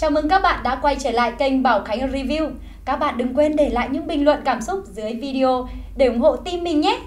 Chào mừng các bạn đã quay trở lại kênh Bảo Khánh Review. Các bạn đừng quên để lại những bình luận cảm xúc dưới video để ủng hộ team mình nhé!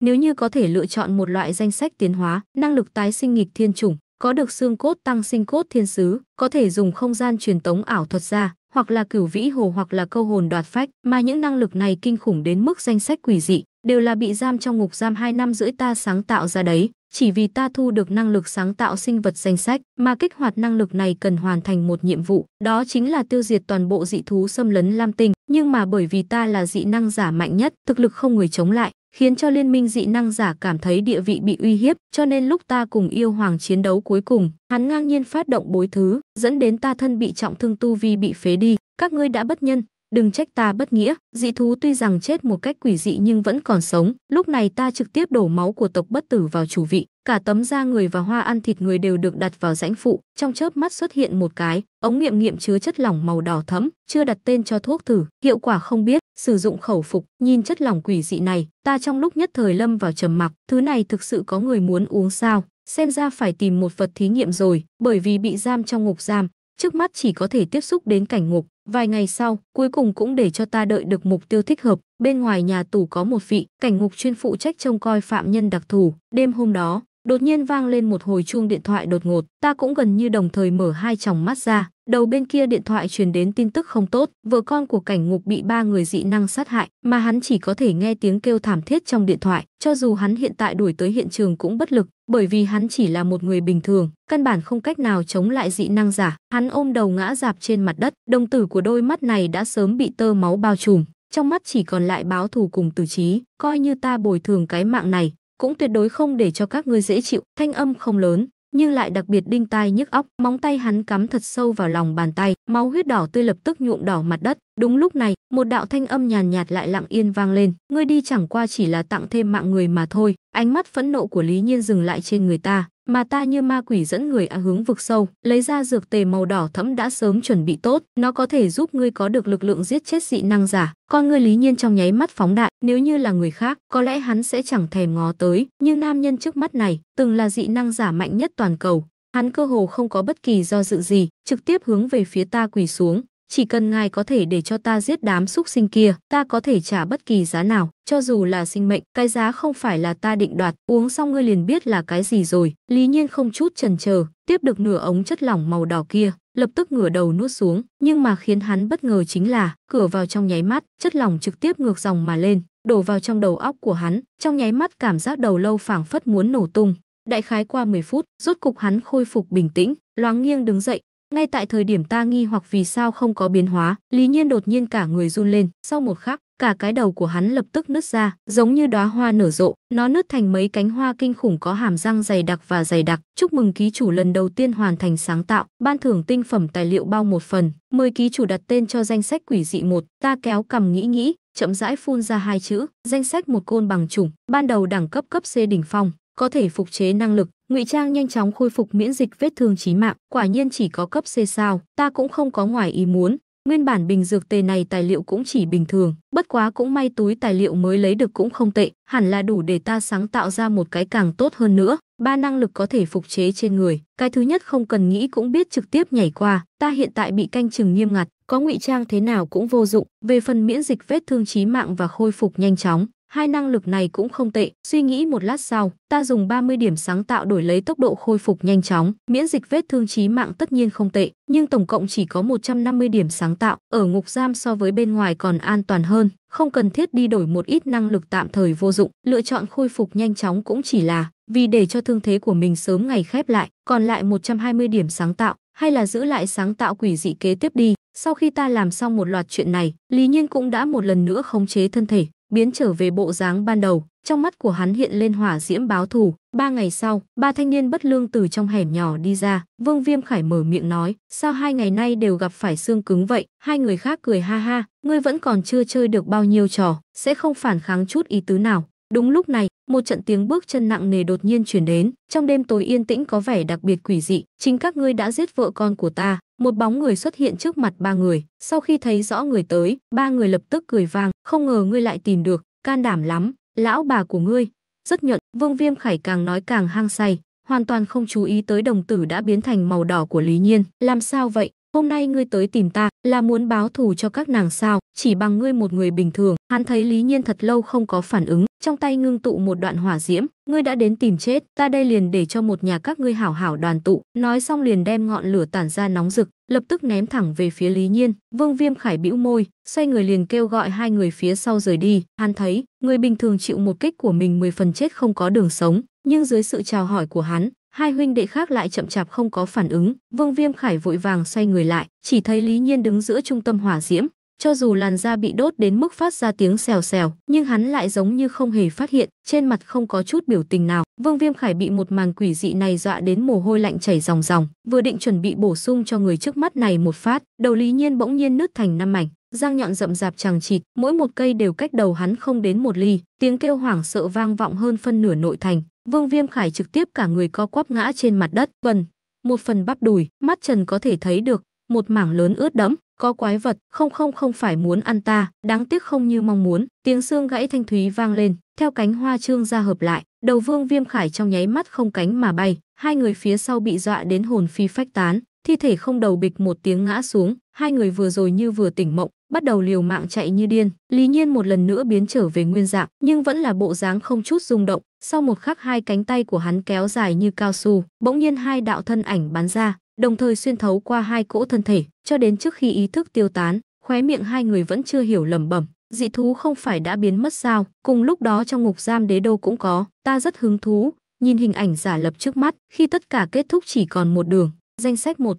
Nếu như có thể lựa chọn một loại danh sách tiến hóa, năng lực tái sinh nghịch thiên chủng, có được xương cốt tăng sinh cốt thiên sứ, có thể dùng không gian truyền tống ảo thuật ra, hoặc là cửu vĩ hồ hoặc là câu hồn đoạt phách, mà những năng lực này kinh khủng đến mức danh sách quỷ dị, đều là bị giam trong ngục giam 2 năm rưỡi ta sáng tạo ra đấy. Chỉ vì ta thu được năng lực sáng tạo sinh vật danh sách, mà kích hoạt năng lực này cần hoàn thành một nhiệm vụ, đó chính là tiêu diệt toàn bộ dị thú xâm lấn Lam Tinh, nhưng mà bởi vì ta là dị năng giả mạnh nhất, thực lực không người chống lại, khiến cho liên minh dị năng giả cảm thấy địa vị bị uy hiếp, cho nên lúc ta cùng yêu hoàng chiến đấu cuối cùng, hắn ngang nhiên phát động bối thứ, dẫn đến ta thân bị trọng thương tu vi bị phế đi, các ngươi đã bất nhân, Đừng trách ta bất nghĩa, dị thú tuy rằng chết một cách quỷ dị nhưng vẫn còn sống, lúc này ta trực tiếp đổ máu của tộc bất tử vào chủ vị, cả tấm da người và hoa ăn thịt người đều được đặt vào rãnh phụ, trong chớp mắt xuất hiện một cái, ống nghiệm nghiệm chứa chất lỏng màu đỏ thẫm, chưa đặt tên cho thuốc thử, hiệu quả không biết, sử dụng khẩu phục, nhìn chất lỏng quỷ dị này, ta trong lúc nhất thời lâm vào trầm mặc, thứ này thực sự có người muốn uống sao? Xem ra phải tìm một vật thí nghiệm rồi, bởi vì bị giam trong ngục giam, trước mắt chỉ có thể tiếp xúc đến cảnh ngục, Vài ngày sau, cuối cùng cũng để cho ta đợi được mục tiêu thích hợp, bên ngoài nhà tù có một vị cảnh ngục chuyên phụ trách trông coi phạm nhân đặc thù. Đêm hôm đó, Đột nhiên vang lên một hồi chuông điện thoại đột ngột, ta cũng gần như đồng thời mở hai tròng mắt ra, đầu bên kia điện thoại truyền đến tin tức không tốt, vợ con của cảnh ngục bị ba người dị năng sát hại, mà hắn chỉ có thể nghe tiếng kêu thảm thiết trong điện thoại, cho dù hắn hiện tại đuổi tới hiện trường cũng bất lực, bởi vì hắn chỉ là một người bình thường, căn bản không cách nào chống lại dị năng giả, hắn ôm đầu ngã dạp trên mặt đất, đồng tử của đôi mắt này đã sớm bị tơ máu bao trùm, trong mắt chỉ còn lại báo thù cùng tử trí, coi như ta bồi thường cái mạng này, cũng tuyệt đối không để cho các ngươi dễ chịu. Thanh âm không lớn, nhưng lại đặc biệt đinh tai nhức óc, móng tay hắn cắm thật sâu vào lòng bàn tay, máu huyết đỏ tươi lập tức nhuộm đỏ mặt đất. Đúng lúc này, một đạo thanh âm nhàn nhạt lại lặng yên vang lên, ngươi đi chẳng qua chỉ là tặng thêm mạng người mà thôi. Ánh mắt phẫn nộ của Lý Nhiên dừng lại trên người ta, mà ta như ma quỷ dẫn người à hướng vực sâu, lấy ra dược tề màu đỏ thẫm đã sớm chuẩn bị tốt, nó có thể giúp ngươi có được lực lượng giết chết dị năng giả. Con ngươi Lý Nhiên trong nháy mắt phóng đại, nếu như là người khác, có lẽ hắn sẽ chẳng thèm ngó tới, nhưng nam nhân trước mắt này, từng là dị năng giả mạnh nhất toàn cầu, hắn cơ hồ không có bất kỳ do dự gì, trực tiếp hướng về phía ta quỳ xuống, chỉ cần ngài có thể để cho ta giết đám súc sinh kia, ta có thể trả bất kỳ giá nào, cho dù là sinh mệnh, cái giá không phải là ta định đoạt, uống xong ngươi liền biết là cái gì rồi. Lý Nhiên không chút chần chờ, tiếp được nửa ống chất lỏng màu đỏ kia, lập tức ngửa đầu nuốt xuống, nhưng mà khiến hắn bất ngờ chính là, cửa vào trong nháy mắt, chất lỏng trực tiếp ngược dòng mà lên, đổ vào trong đầu óc của hắn, trong nháy mắt cảm giác đầu lâu phảng phất muốn nổ tung. Đại khái qua 10 phút, rốt cục hắn khôi phục bình tĩnh, loáng nghiêng đứng dậy, ngay tại thời điểm ta nghi hoặc vì sao không có biến hóa, Lý Nhiên đột nhiên cả người run lên, sau một khắc, cả cái đầu của hắn lập tức nứt ra, giống như đóa hoa nở rộ, nó nứt thành mấy cánh hoa kinh khủng có hàm răng dày đặc và dày đặc. Chúc mừng ký chủ lần đầu tiên hoàn thành sáng tạo, ban thưởng tinh phẩm tài liệu bao một phần, mời ký chủ đặt tên cho danh sách quỷ dị một, ta kéo cầm nghĩ nghĩ, chậm rãi phun ra hai chữ, danh sách một côn bằng chủng, ban đầu đẳng cấp cấp C đỉnh phong, có thể phục chế năng lực, ngụy trang nhanh chóng khôi phục miễn dịch vết thương chí mạng, quả nhiên chỉ có cấp C sao, ta cũng không có ngoài ý muốn, nguyên bản bình dược tề này tài liệu cũng chỉ bình thường, bất quá cũng may túi tài liệu mới lấy được cũng không tệ, hẳn là đủ để ta sáng tạo ra một cái càng tốt hơn nữa. Ba năng lực có thể phục chế trên người, cái thứ nhất không cần nghĩ cũng biết trực tiếp nhảy qua, ta hiện tại bị canh chừng nghiêm ngặt, có ngụy trang thế nào cũng vô dụng, về phần miễn dịch vết thương chí mạng và khôi phục nhanh chóng, Hai năng lực này cũng không tệ, suy nghĩ một lát sau, ta dùng 30 điểm sáng tạo đổi lấy tốc độ khôi phục nhanh chóng, miễn dịch vết thương chí mạng tất nhiên không tệ, nhưng tổng cộng chỉ có 150 điểm sáng tạo, ở ngục giam so với bên ngoài còn an toàn hơn, không cần thiết đi đổi một ít năng lực tạm thời vô dụng, lựa chọn khôi phục nhanh chóng cũng chỉ là vì để cho thương thế của mình sớm ngày khép lại, còn lại 120 điểm sáng tạo, hay là giữ lại sáng tạo quỷ dị kế tiếp đi. Sau khi ta làm xong một loạt chuyện này, Lý Nhiên cũng đã một lần nữa khống chế thân thể, biến trở về bộ dáng ban đầu, trong mắt của hắn hiện lên hỏa diễm báo thù. Ba ngày sau, ba thanh niên bất lương từ trong hẻm nhỏ đi ra, Vương Viêm Khải mở miệng nói, sao hai ngày nay đều gặp phải xương cứng vậy, hai người khác cười ha ha, ngươi vẫn còn chưa chơi được bao nhiêu trò, sẽ không phản kháng chút ý tứ nào, Đúng lúc này, một trận tiếng bước chân nặng nề đột nhiên chuyển đến, trong đêm tối yên tĩnh có vẻ đặc biệt quỷ dị, chính các ngươi đã giết vợ con của ta. Một bóng người xuất hiện trước mặt ba người, sau khi thấy rõ người tới, ba người lập tức cười vang, không ngờ ngươi lại tìm được, can đảm lắm, lão bà của ngươi. Rất nhuận, Vương Viêm Khải càng nói càng hang say, hoàn toàn không chú ý tới đồng tử đã biến thành màu đỏ của Lý Nhiên. Làm sao vậy? Hôm nay ngươi tới tìm ta là muốn báo thù cho các nàng sao, chỉ bằng ngươi một người bình thường. Hắn thấy Lý Nhiên thật lâu không có phản ứng, trong tay ngưng tụ một đoạn hỏa diễm, ngươi đã đến tìm chết, ta đây liền để cho một nhà các ngươi hảo hảo đoàn tụ. Nói xong liền đem ngọn lửa tản ra nóng rực, lập tức ném thẳng về phía Lý Nhiên. Vương Viêm Khải bĩu môi, xoay người liền kêu gọi hai người phía sau rời đi. Hắn thấy, người bình thường chịu một kích của mình 10 phần chết không có đường sống, nhưng dưới sự chào hỏi của hắn, hai huynh đệ khác lại chậm chạp không có phản ứng vương viêm khải vội vàng xoay người lại chỉ thấy lý nhiên đứng giữa trung tâm hỏa diễm cho dù làn da bị đốt đến mức phát ra tiếng xèo xèo nhưng hắn lại giống như không hề phát hiện trên mặt không có chút biểu tình nào vương viêm khải bị một màn quỷ dị này dọa đến mồ hôi lạnh chảy ròng ròng vừa định chuẩn bị bổ sung cho người trước mắt này một phát đầu lý nhiên bỗng nhiên nứt thành năm mảnh răng nhọn rậm rạp chằng chịt mỗi một cây đều cách đầu hắn không đến một ly tiếng kêu hoảng sợ vang vọng hơn phân nửa nội thành Vương Viêm Khải trực tiếp cả người co quắp ngã trên mặt đất, bần, một phần bắp đùi, mắt trần có thể thấy được, một mảng lớn ướt đẫm, có quái vật, không không không phải muốn ăn ta, đáng tiếc không như mong muốn, tiếng xương gãy thanh thúy vang lên, theo cánh hoa trương ra hợp lại, đầu Vương Viêm Khải trong nháy mắt không cánh mà bay, hai người phía sau bị dọa đến hồn phi phách tán, thi thể không đầu bịch một tiếng ngã xuống, hai người vừa rồi như vừa tỉnh mộng, bắt đầu liều mạng chạy như điên. Lý Nhiên một lần nữa biến trở về nguyên dạng, nhưng vẫn là bộ dáng không chút rung động. Sau một khắc hai cánh tay của hắn kéo dài như cao su, bỗng nhiên hai đạo thân ảnh bắn ra, đồng thời xuyên thấu qua hai cỗ thân thể, cho đến trước khi ý thức tiêu tán, khóe miệng hai người vẫn chưa hiểu lầm bẩm. Dị thú không phải đã biến mất sao? Cùng lúc đó trong ngục giam đế đô cũng có, ta rất hứng thú, nhìn hình ảnh giả lập trước mắt, khi tất cả kết thúc chỉ còn một đường. Danh sách một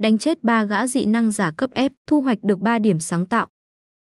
đánh chết ba gã dị năng giả cấp F, thu hoạch được 3 điểm sáng tạo.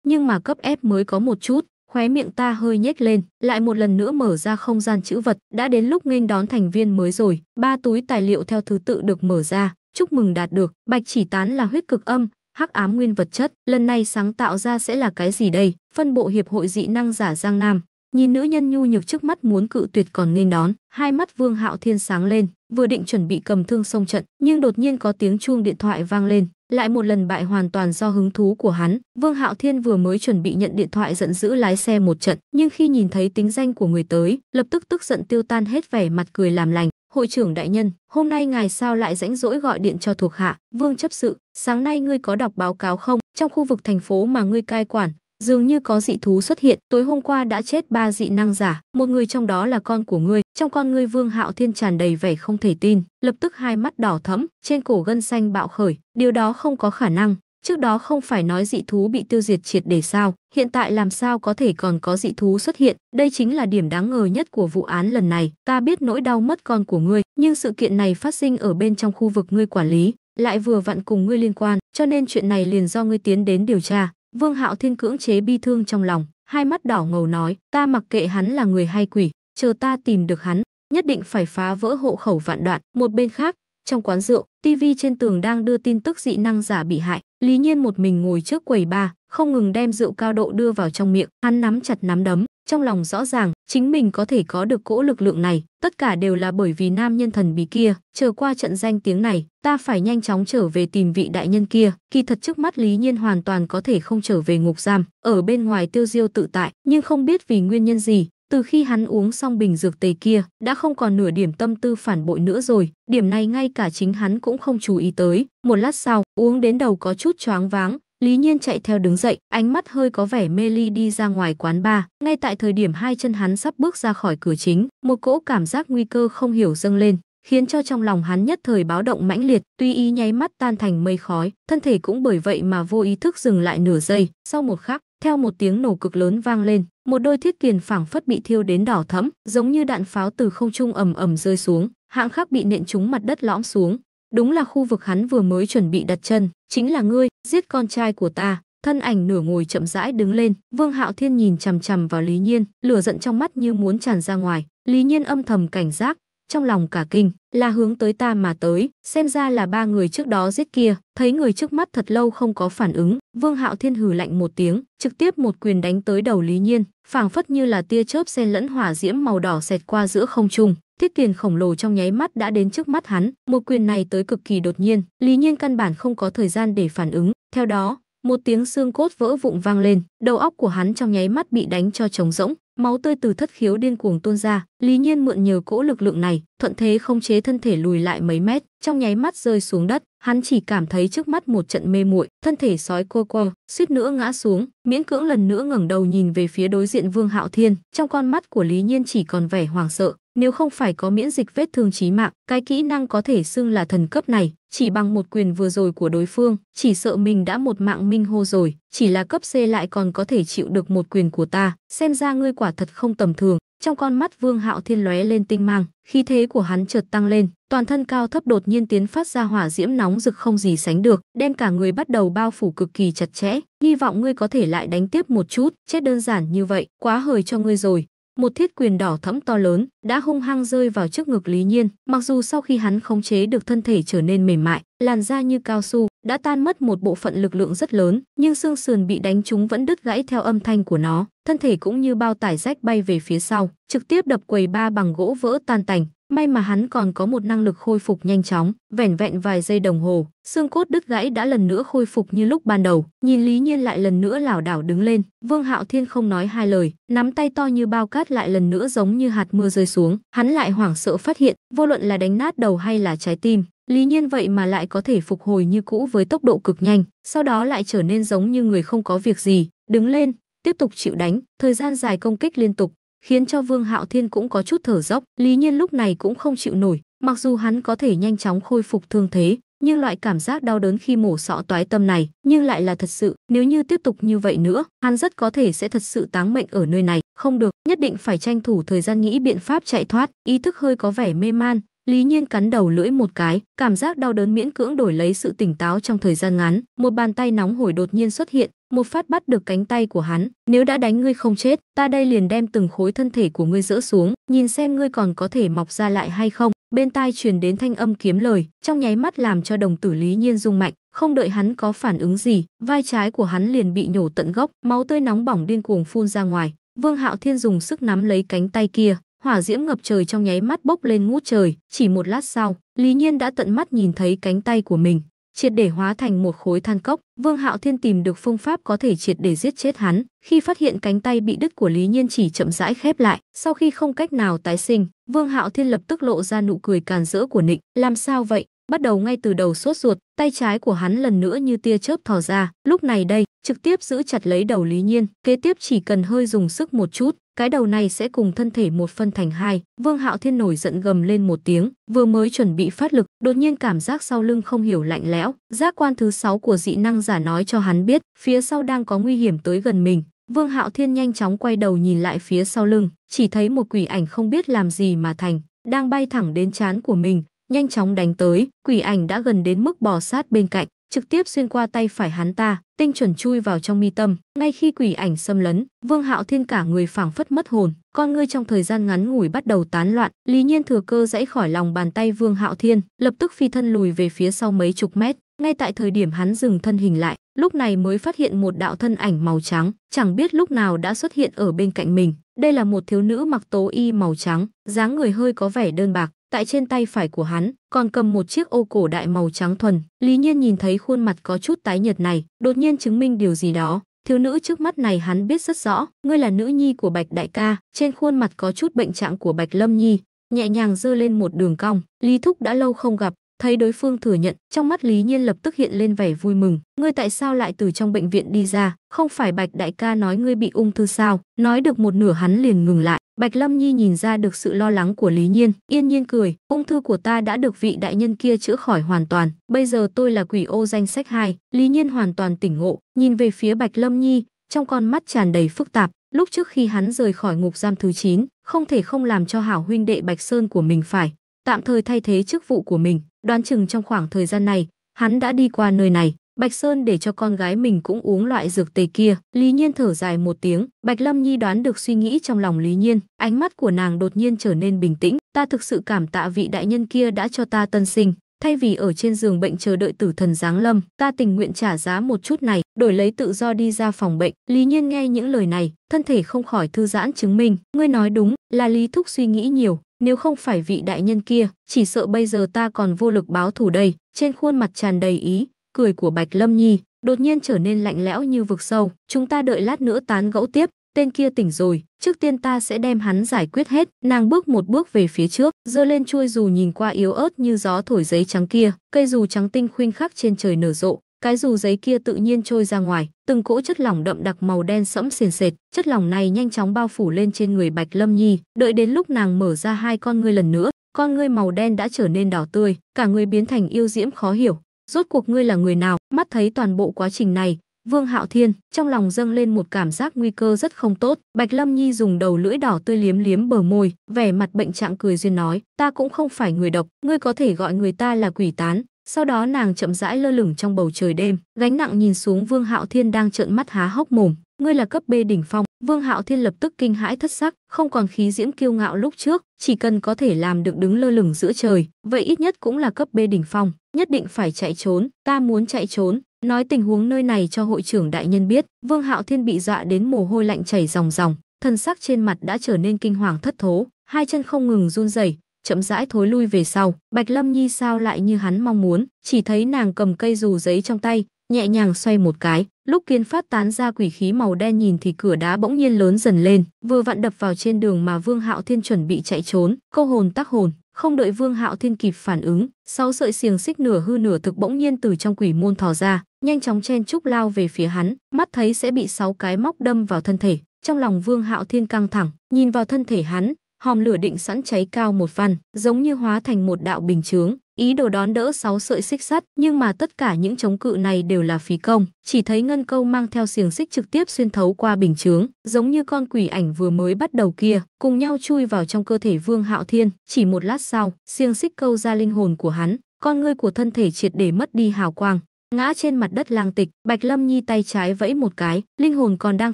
Nhưng mà cấp F mới có một chút, khóe miệng ta hơi nhếch lên, lại một lần nữa mở ra không gian chữ vật, đã đến lúc nghênh đón thành viên mới rồi, ba túi tài liệu theo thứ tự được mở ra, chúc mừng đạt được, bạch chỉ tán là huyết cực âm, hắc ám nguyên vật chất, lần này sáng tạo ra sẽ là cái gì đây? Phân bộ hiệp hội dị năng giả Giang Nam, nhìn nữ nhân nhu nhược trước mắt muốn cự tuyệt còn nghênh đón, hai mắt Vương Hạo Thiên sáng lên, vừa định chuẩn bị cầm thương xông trận nhưng đột nhiên có tiếng chuông điện thoại vang lên lại một lần bại hoàn toàn do hứng thú của hắn vương hạo thiên vừa mới chuẩn bị nhận điện thoại giận dữ lái xe một trận nhưng khi nhìn thấy tính danh của người tới lập tức tức giận tiêu tan hết vẻ mặt cười làm lành hội trưởng đại nhân hôm nay ngài sao lại rãnh rỗi gọi điện cho thuộc hạ vương chấp sự sáng nay ngươi có đọc báo cáo không trong khu vực thành phố mà ngươi cai quản dường như có dị thú xuất hiện tối hôm qua đã chết ba dị năng giả một người trong đó là con của ngươi trong con ngươi vương hạo thiên tràn đầy vẻ không thể tin lập tức hai mắt đỏ thẫm trên cổ gân xanh bạo khởi điều đó không có khả năng trước đó không phải nói dị thú bị tiêu diệt triệt để sao hiện tại làm sao có thể còn có dị thú xuất hiện đây chính là điểm đáng ngờ nhất của vụ án lần này ta biết nỗi đau mất con của ngươi nhưng sự kiện này phát sinh ở bên trong khu vực ngươi quản lý lại vừa vặn cùng ngươi liên quan cho nên chuyện này liền do ngươi tiến đến điều tra Vương Hạo Thiên cưỡng chế bi thương trong lòng, hai mắt đỏ ngầu nói, ta mặc kệ hắn là người hay quỷ, chờ ta tìm được hắn, nhất định phải phá vỡ hộ khẩu vạn đoạn. Một bên khác, trong quán rượu, TV trên tường đang đưa tin tức dị năng giả bị hại, Lý Nhiên một mình ngồi trước quầy bar, không ngừng đem rượu cao độ đưa vào trong miệng, hắn nắm chặt nắm đấm, trong lòng rõ ràng, chính mình có thể có được cỗ lực lượng này, tất cả đều là bởi vì nam nhân thần bí kia, chờ qua trận danh tiếng này, ta phải nhanh chóng trở về tìm vị đại nhân kia, kỳ thật trước mắt Lý Nhiên hoàn toàn có thể không trở về ngục giam, ở bên ngoài tiêu diêu tự tại, nhưng không biết vì nguyên nhân gì, từ khi hắn uống xong bình dược tề kia, đã không còn nửa điểm tâm tư phản bội nữa rồi, điểm này ngay cả chính hắn cũng không chú ý tới. Một lát sau, uống đến đầu có chút choáng váng, Lý Nhiên chạy theo đứng dậy, ánh mắt hơi có vẻ mê ly đi ra ngoài quán bar. Ngay tại thời điểm hai chân hắn sắp bước ra khỏi cửa chính, một cỗ cảm giác nguy cơ không hiểu dâng lên, khiến cho trong lòng hắn nhất thời báo động mãnh liệt, tuy ý nháy mắt tan thành mây khói, thân thể cũng bởi vậy mà vô ý thức dừng lại nửa giây, sau một khắc, theo một tiếng nổ cực lớn vang lên, một đôi thiết kiền phảng phất bị thiêu đến đỏ thẫm, giống như đạn pháo từ không trung ầm ầm rơi xuống, hạng khắc bị nện trúng mặt đất lõm xuống, Đúng là khu vực hắn vừa mới chuẩn bị đặt chân, chính là ngươi, giết con trai của ta. Thân ảnh nửa ngồi chậm rãi đứng lên, Vương Hạo Thiên nhìn chằm chằm vào Lý Nhiên, lửa giận trong mắt như muốn tràn ra ngoài, Lý Nhiên âm thầm cảnh giác, trong lòng cả kinh, là hướng tới ta mà tới, xem ra là ba người trước đó giết kia, thấy người trước mắt thật lâu không có phản ứng, Vương Hạo Thiên hừ lạnh một tiếng, trực tiếp một quyền đánh tới đầu Lý Nhiên, phảng phất như là tia chớp xen lẫn hỏa diễm màu đỏ xẹt qua giữa không trung, Tiết tiền khổng lồ trong nháy mắt đã đến trước mắt hắn, một quyền này tới cực kỳ đột nhiên, Lý Nhiên căn bản không có thời gian để phản ứng. Theo đó, một tiếng xương cốt vỡ vụn vang lên, đầu óc của hắn trong nháy mắt bị đánh cho trống rỗng, máu tươi từ thất khiếu điên cuồng tuôn ra, Lý Nhiên mượn nhờ cỗ lực lượng này, thuận thế không chế thân thể lùi lại mấy mét, trong nháy mắt rơi xuống đất. Hắn chỉ cảm thấy trước mắt một trận mê muội, thân thể sói cô cô, suýt nữa ngã xuống, miễn cưỡng lần nữa ngẩng đầu nhìn về phía đối diện Vương Hạo Thiên, trong con mắt của Lý Nhiên chỉ còn vẻ hoảng sợ, nếu không phải có miễn dịch vết thương chí mạng, cái kỹ năng có thể xưng là thần cấp này, chỉ bằng một quyền vừa rồi của đối phương, chỉ sợ mình đã một mạng minh hô rồi, chỉ là cấp C lại còn có thể chịu được một quyền của ta, xem ra ngươi quả thật không tầm thường, trong con mắt Vương Hạo Thiên lóe lên tinh mang, khi thế của hắn chợt tăng lên, toàn thân cao thấp đột nhiên tiến phát ra hỏa diễm nóng rực không gì sánh được, đem cả người bắt đầu bao phủ cực kỳ chặt chẽ, hy vọng ngươi có thể lại đánh tiếp một chút, chết đơn giản như vậy, quá hời cho ngươi rồi. Một thiết quyền đỏ thẫm to lớn đã hung hăng rơi vào trước ngực Lý Nhiên, mặc dù sau khi hắn khống chế được thân thể trở nên mềm mại, làn da như cao su, đã tan mất một bộ phận lực lượng rất lớn, nhưng xương sườn bị đánh trúng vẫn đứt gãy theo âm thanh của nó, thân thể cũng như bao tải rách bay về phía sau, trực tiếp đập quầy ba bằng gỗ vỡ tan tành. May mà hắn còn có một năng lực khôi phục nhanh chóng, vẻn vẹn vài giây đồng hồ, xương cốt đứt gãy đã lần nữa khôi phục như lúc ban đầu. Nhìn Lý Nhiên lại lần nữa lảo đảo đứng lên, Vương Hạo Thiên không nói hai lời, nắm tay to như bao cát lại lần nữa giống như hạt mưa rơi xuống, hắn lại hoảng sợ phát hiện, vô luận là đánh nát đầu hay là trái tim, Lý Nhiên vậy mà lại có thể phục hồi như cũ với tốc độ cực nhanh, sau đó lại trở nên giống như người không có việc gì, đứng lên, tiếp tục chịu đánh, thời gian dài công kích liên tục, khiến cho Vương Hạo Thiên cũng có chút thở dốc. Lý Nhiên lúc này cũng không chịu nổi, mặc dù hắn có thể nhanh chóng khôi phục thương thế, nhưng loại cảm giác đau đớn khi mổ sọ toái tâm này, nhưng lại là thật sự, nếu như tiếp tục như vậy nữa, hắn rất có thể sẽ thật sự táng mệnh ở nơi này, không được, nhất định phải tranh thủ thời gian nghĩ biện pháp chạy thoát, ý thức hơi có vẻ mê man, Lý Nhiên cắn đầu lưỡi một cái, cảm giác đau đớn miễn cưỡng đổi lấy sự tỉnh táo trong thời gian ngắn, một bàn tay nóng hổi đột nhiên xuất hiện, một phát bắt được cánh tay của hắn, nếu đã đánh ngươi không chết, ta đây liền đem từng khối thân thể của ngươi dỡ xuống, nhìn xem ngươi còn có thể mọc ra lại hay không. Bên tai truyền đến thanh âm kiếm lời, trong nháy mắt làm cho đồng tử Lý Nhiên rung mạnh, không đợi hắn có phản ứng gì, vai trái của hắn liền bị nhổ tận gốc, máu tươi nóng bỏng điên cuồng phun ra ngoài. Vương Hạo Thiên dùng sức nắm lấy cánh tay kia, hỏa diễm ngập trời trong nháy mắt bốc lên ngút trời, chỉ một lát sau, Lý Nhiên đã tận mắt nhìn thấy cánh tay của mình, triệt để hóa thành một khối than cốc. Vương Hạo Thiên tìm được phương pháp có thể triệt để giết chết hắn, khi phát hiện cánh tay bị đứt của Lý Nhiên chỉ chậm rãi khép lại, sau khi không cách nào tái sinh, Vương Hạo Thiên lập tức lộ ra nụ cười càn rỡ của Nịnh, làm sao vậy? Bắt đầu ngay từ đầu sốt ruột, tay trái của hắn lần nữa như tia chớp thò ra, lúc này đây, trực tiếp giữ chặt lấy đầu Lý Nhiên, kế tiếp chỉ cần hơi dùng sức một chút, cái đầu này sẽ cùng thân thể một phân thành hai. Vương Hạo Thiên nổi giận gầm lên một tiếng, vừa mới chuẩn bị phát lực, đột nhiên cảm giác sau lưng không hiểu lạnh lẽo. Giác quan thứ sáu của dị năng giả nói cho hắn biết, phía sau đang có nguy hiểm tới gần mình. Vương Hạo Thiên nhanh chóng quay đầu nhìn lại phía sau lưng, chỉ thấy một quỷ ảnh không biết làm gì mà thành, đang bay thẳng đến chán của mình, nhanh chóng đánh tới, quỷ ảnh đã gần đến mức bò sát bên cạnh, trực tiếp xuyên qua tay phải hắn ta, tinh chuẩn chui vào trong mi tâm. Ngay khi quỷ ảnh xâm lấn, Vương Hạo Thiên cả người phảng phất mất hồn, con ngươi trong thời gian ngắn ngủi bắt đầu tán loạn, Lý Nhiên thừa cơ dãy khỏi lòng bàn tay Vương Hạo Thiên, lập tức phi thân lùi về phía sau mấy chục mét. Ngay tại thời điểm hắn dừng thân hình lại, lúc này mới phát hiện một đạo thân ảnh màu trắng, chẳng biết lúc nào đã xuất hiện ở bên cạnh mình. Đây là một thiếu nữ mặc tố y màu trắng, dáng người hơi có vẻ đơn bạc, tại trên tay phải của hắn còn cầm một chiếc ô cổ đại màu trắng thuần. Lý Nhiên nhìn thấy khuôn mặt có chút tái nhợt này, đột nhiên chứng minh điều gì đó. Thiếu nữ trước mắt này hắn biết rất rõ, ngươi là nữ nhi của Bạch Đại ca, trên khuôn mặt có chút bệnh trạng của Bạch Lâm Nhi, nhẹ nhàng dơ lên một đường cong. Lý Thúc đã lâu không gặp, thấy đối phương thừa nhận, trong mắt Lý Nhiên lập tức hiện lên vẻ vui mừng. Ngươi tại sao lại từ trong bệnh viện đi ra? Không phải Bạch Đại ca nói ngươi bị ung thư sao? Nói được một nửa hắn liền ngừng lại. Bạch Lâm Nhi nhìn ra được sự lo lắng của Lý Nhiên, yên nhiên cười, ung thư của ta đã được vị đại nhân kia chữa khỏi hoàn toàn, bây giờ tôi là quỷ ô danh sách 2, Lý Nhiên hoàn toàn tỉnh ngộ, nhìn về phía Bạch Lâm Nhi, trong con mắt tràn đầy phức tạp, lúc trước khi hắn rời khỏi ngục giam thứ 9, không thể không làm cho hảo huynh đệ Bạch Sơn của mình phải tạm thời thay thế chức vụ của mình, đoán chừng trong khoảng thời gian này, hắn đã đi qua nơi này, Bạch Sơn để cho con gái mình cũng uống loại dược tề kia. Lý Nhiên thở dài một tiếng, Bạch Lâm Nhi đoán được suy nghĩ trong lòng Lý Nhiên, ánh mắt của nàng đột nhiên trở nên bình tĩnh, ta thực sự cảm tạ vị đại nhân kia đã cho ta tân sinh. Thay vì ở trên giường bệnh chờ đợi tử thần giáng lâm, ta tình nguyện trả giá một chút này, đổi lấy tự do đi ra phòng bệnh. Lý Nhiên nghe những lời này, thân thể không khỏi thư giãn chứng minh. Ngươi nói đúng, là Lý Thúc suy nghĩ nhiều, nếu không phải vị đại nhân kia, chỉ sợ bây giờ ta còn vô lực báo thù đây. Trên khuôn mặt tràn đầy ý, cười của Bạch Lâm Nhi đột nhiên trở nên lạnh lẽo như vực sâu. Chúng ta đợi lát nữa tán gẫu tiếp, tên kia tỉnh rồi, trước tiên ta sẽ đem hắn giải quyết hết. Nàng bước một bước về phía trước, giơ lên chuôi dù nhìn qua yếu ớt như gió thổi giấy trắng kia, cây dù trắng tinh khuynh khắc trên trời nở rộ. Cái dù giấy kia tự nhiên trôi ra ngoài, từng cỗ chất lỏng đậm đặc màu đen sẫm sền sệt, chất lỏng này nhanh chóng bao phủ lên trên người Bạch Lâm Nhi, đợi đến lúc nàng mở ra hai con ngươi lần nữa, con ngươi màu đen đã trở nên đỏ tươi, cả người biến thành yêu diễm khó hiểu, rốt cuộc ngươi là người nào? Mắt thấy toàn bộ quá trình này, Vương Hạo Thiên trong lòng dâng lên một cảm giác nguy cơ rất không tốt. Bạch Lâm Nhi dùng đầu lưỡi đỏ tươi liếm liếm bờ môi, vẻ mặt bệnh trạng cười duyên nói: "Ta cũng không phải người độc, ngươi có thể gọi người ta là quỷ tán." Sau đó nàng chậm rãi lơ lửng trong bầu trời đêm, gánh nặng nhìn xuống Vương Hạo Thiên đang trợn mắt há hốc mồm, "Ngươi là cấp B đỉnh phong, Vương Hạo Thiên lập tức kinh hãi thất sắc, không còn khí diễm kiêu ngạo lúc trước, chỉ cần có thể làm được đứng lơ lửng giữa trời, vậy ít nhất cũng là cấp B đỉnh phong, nhất định phải chạy trốn, ta muốn chạy trốn, nói tình huống nơi này cho hội trưởng đại nhân biết. Vương Hạo Thiên bị dọa đến mồ hôi lạnh chảy ròng ròng, thân sắc trên mặt đã trở nên kinh hoàng thất thố, hai chân không ngừng run rẩy, chậm rãi thối lui về sau. Bạch Lâm Nhi sao lại như hắn mong muốn, chỉ thấy nàng cầm cây dù giấy trong tay, nhẹ nhàng xoay một cái, Lúc Kiên phát tán ra quỷ khí màu đen nhìn thì cửa đá bỗng nhiên lớn dần lên, vừa vặn đập vào trên đường mà Vương Hạo Thiên chuẩn bị chạy trốn, câu hồn tác hồn, không đợi Vương Hạo Thiên kịp phản ứng, sáu sợi xiềng xích nửa hư nửa thực bỗng nhiên từ trong quỷ môn thò ra, nhanh chóng chen trúc lao về phía hắn, mắt thấy sẽ bị sáu cái móc đâm vào thân thể, trong lòng Vương Hạo Thiên căng thẳng, nhìn vào thân thể hắn, hòm lửa định sẵn cháy cao một văn, giống như hóa thành một đạo bình chướng, ý đồ đón đỡ sáu sợi xích sắt, nhưng mà tất cả những chống cự này đều là phí công, chỉ thấy ngân câu mang theo xiềng xích trực tiếp xuyên thấu qua bình chướng, giống như con quỷ ảnh vừa mới bắt đầu kia, cùng nhau chui vào trong cơ thể Vương Hạo Thiên, chỉ một lát sau, xiềng xích câu ra linh hồn của hắn, con ngươi của thân thể triệt để mất đi hào quang, ngã trên mặt đất lang tịch bạch lâm nhi tay trái vẫy một cái linh hồn còn đang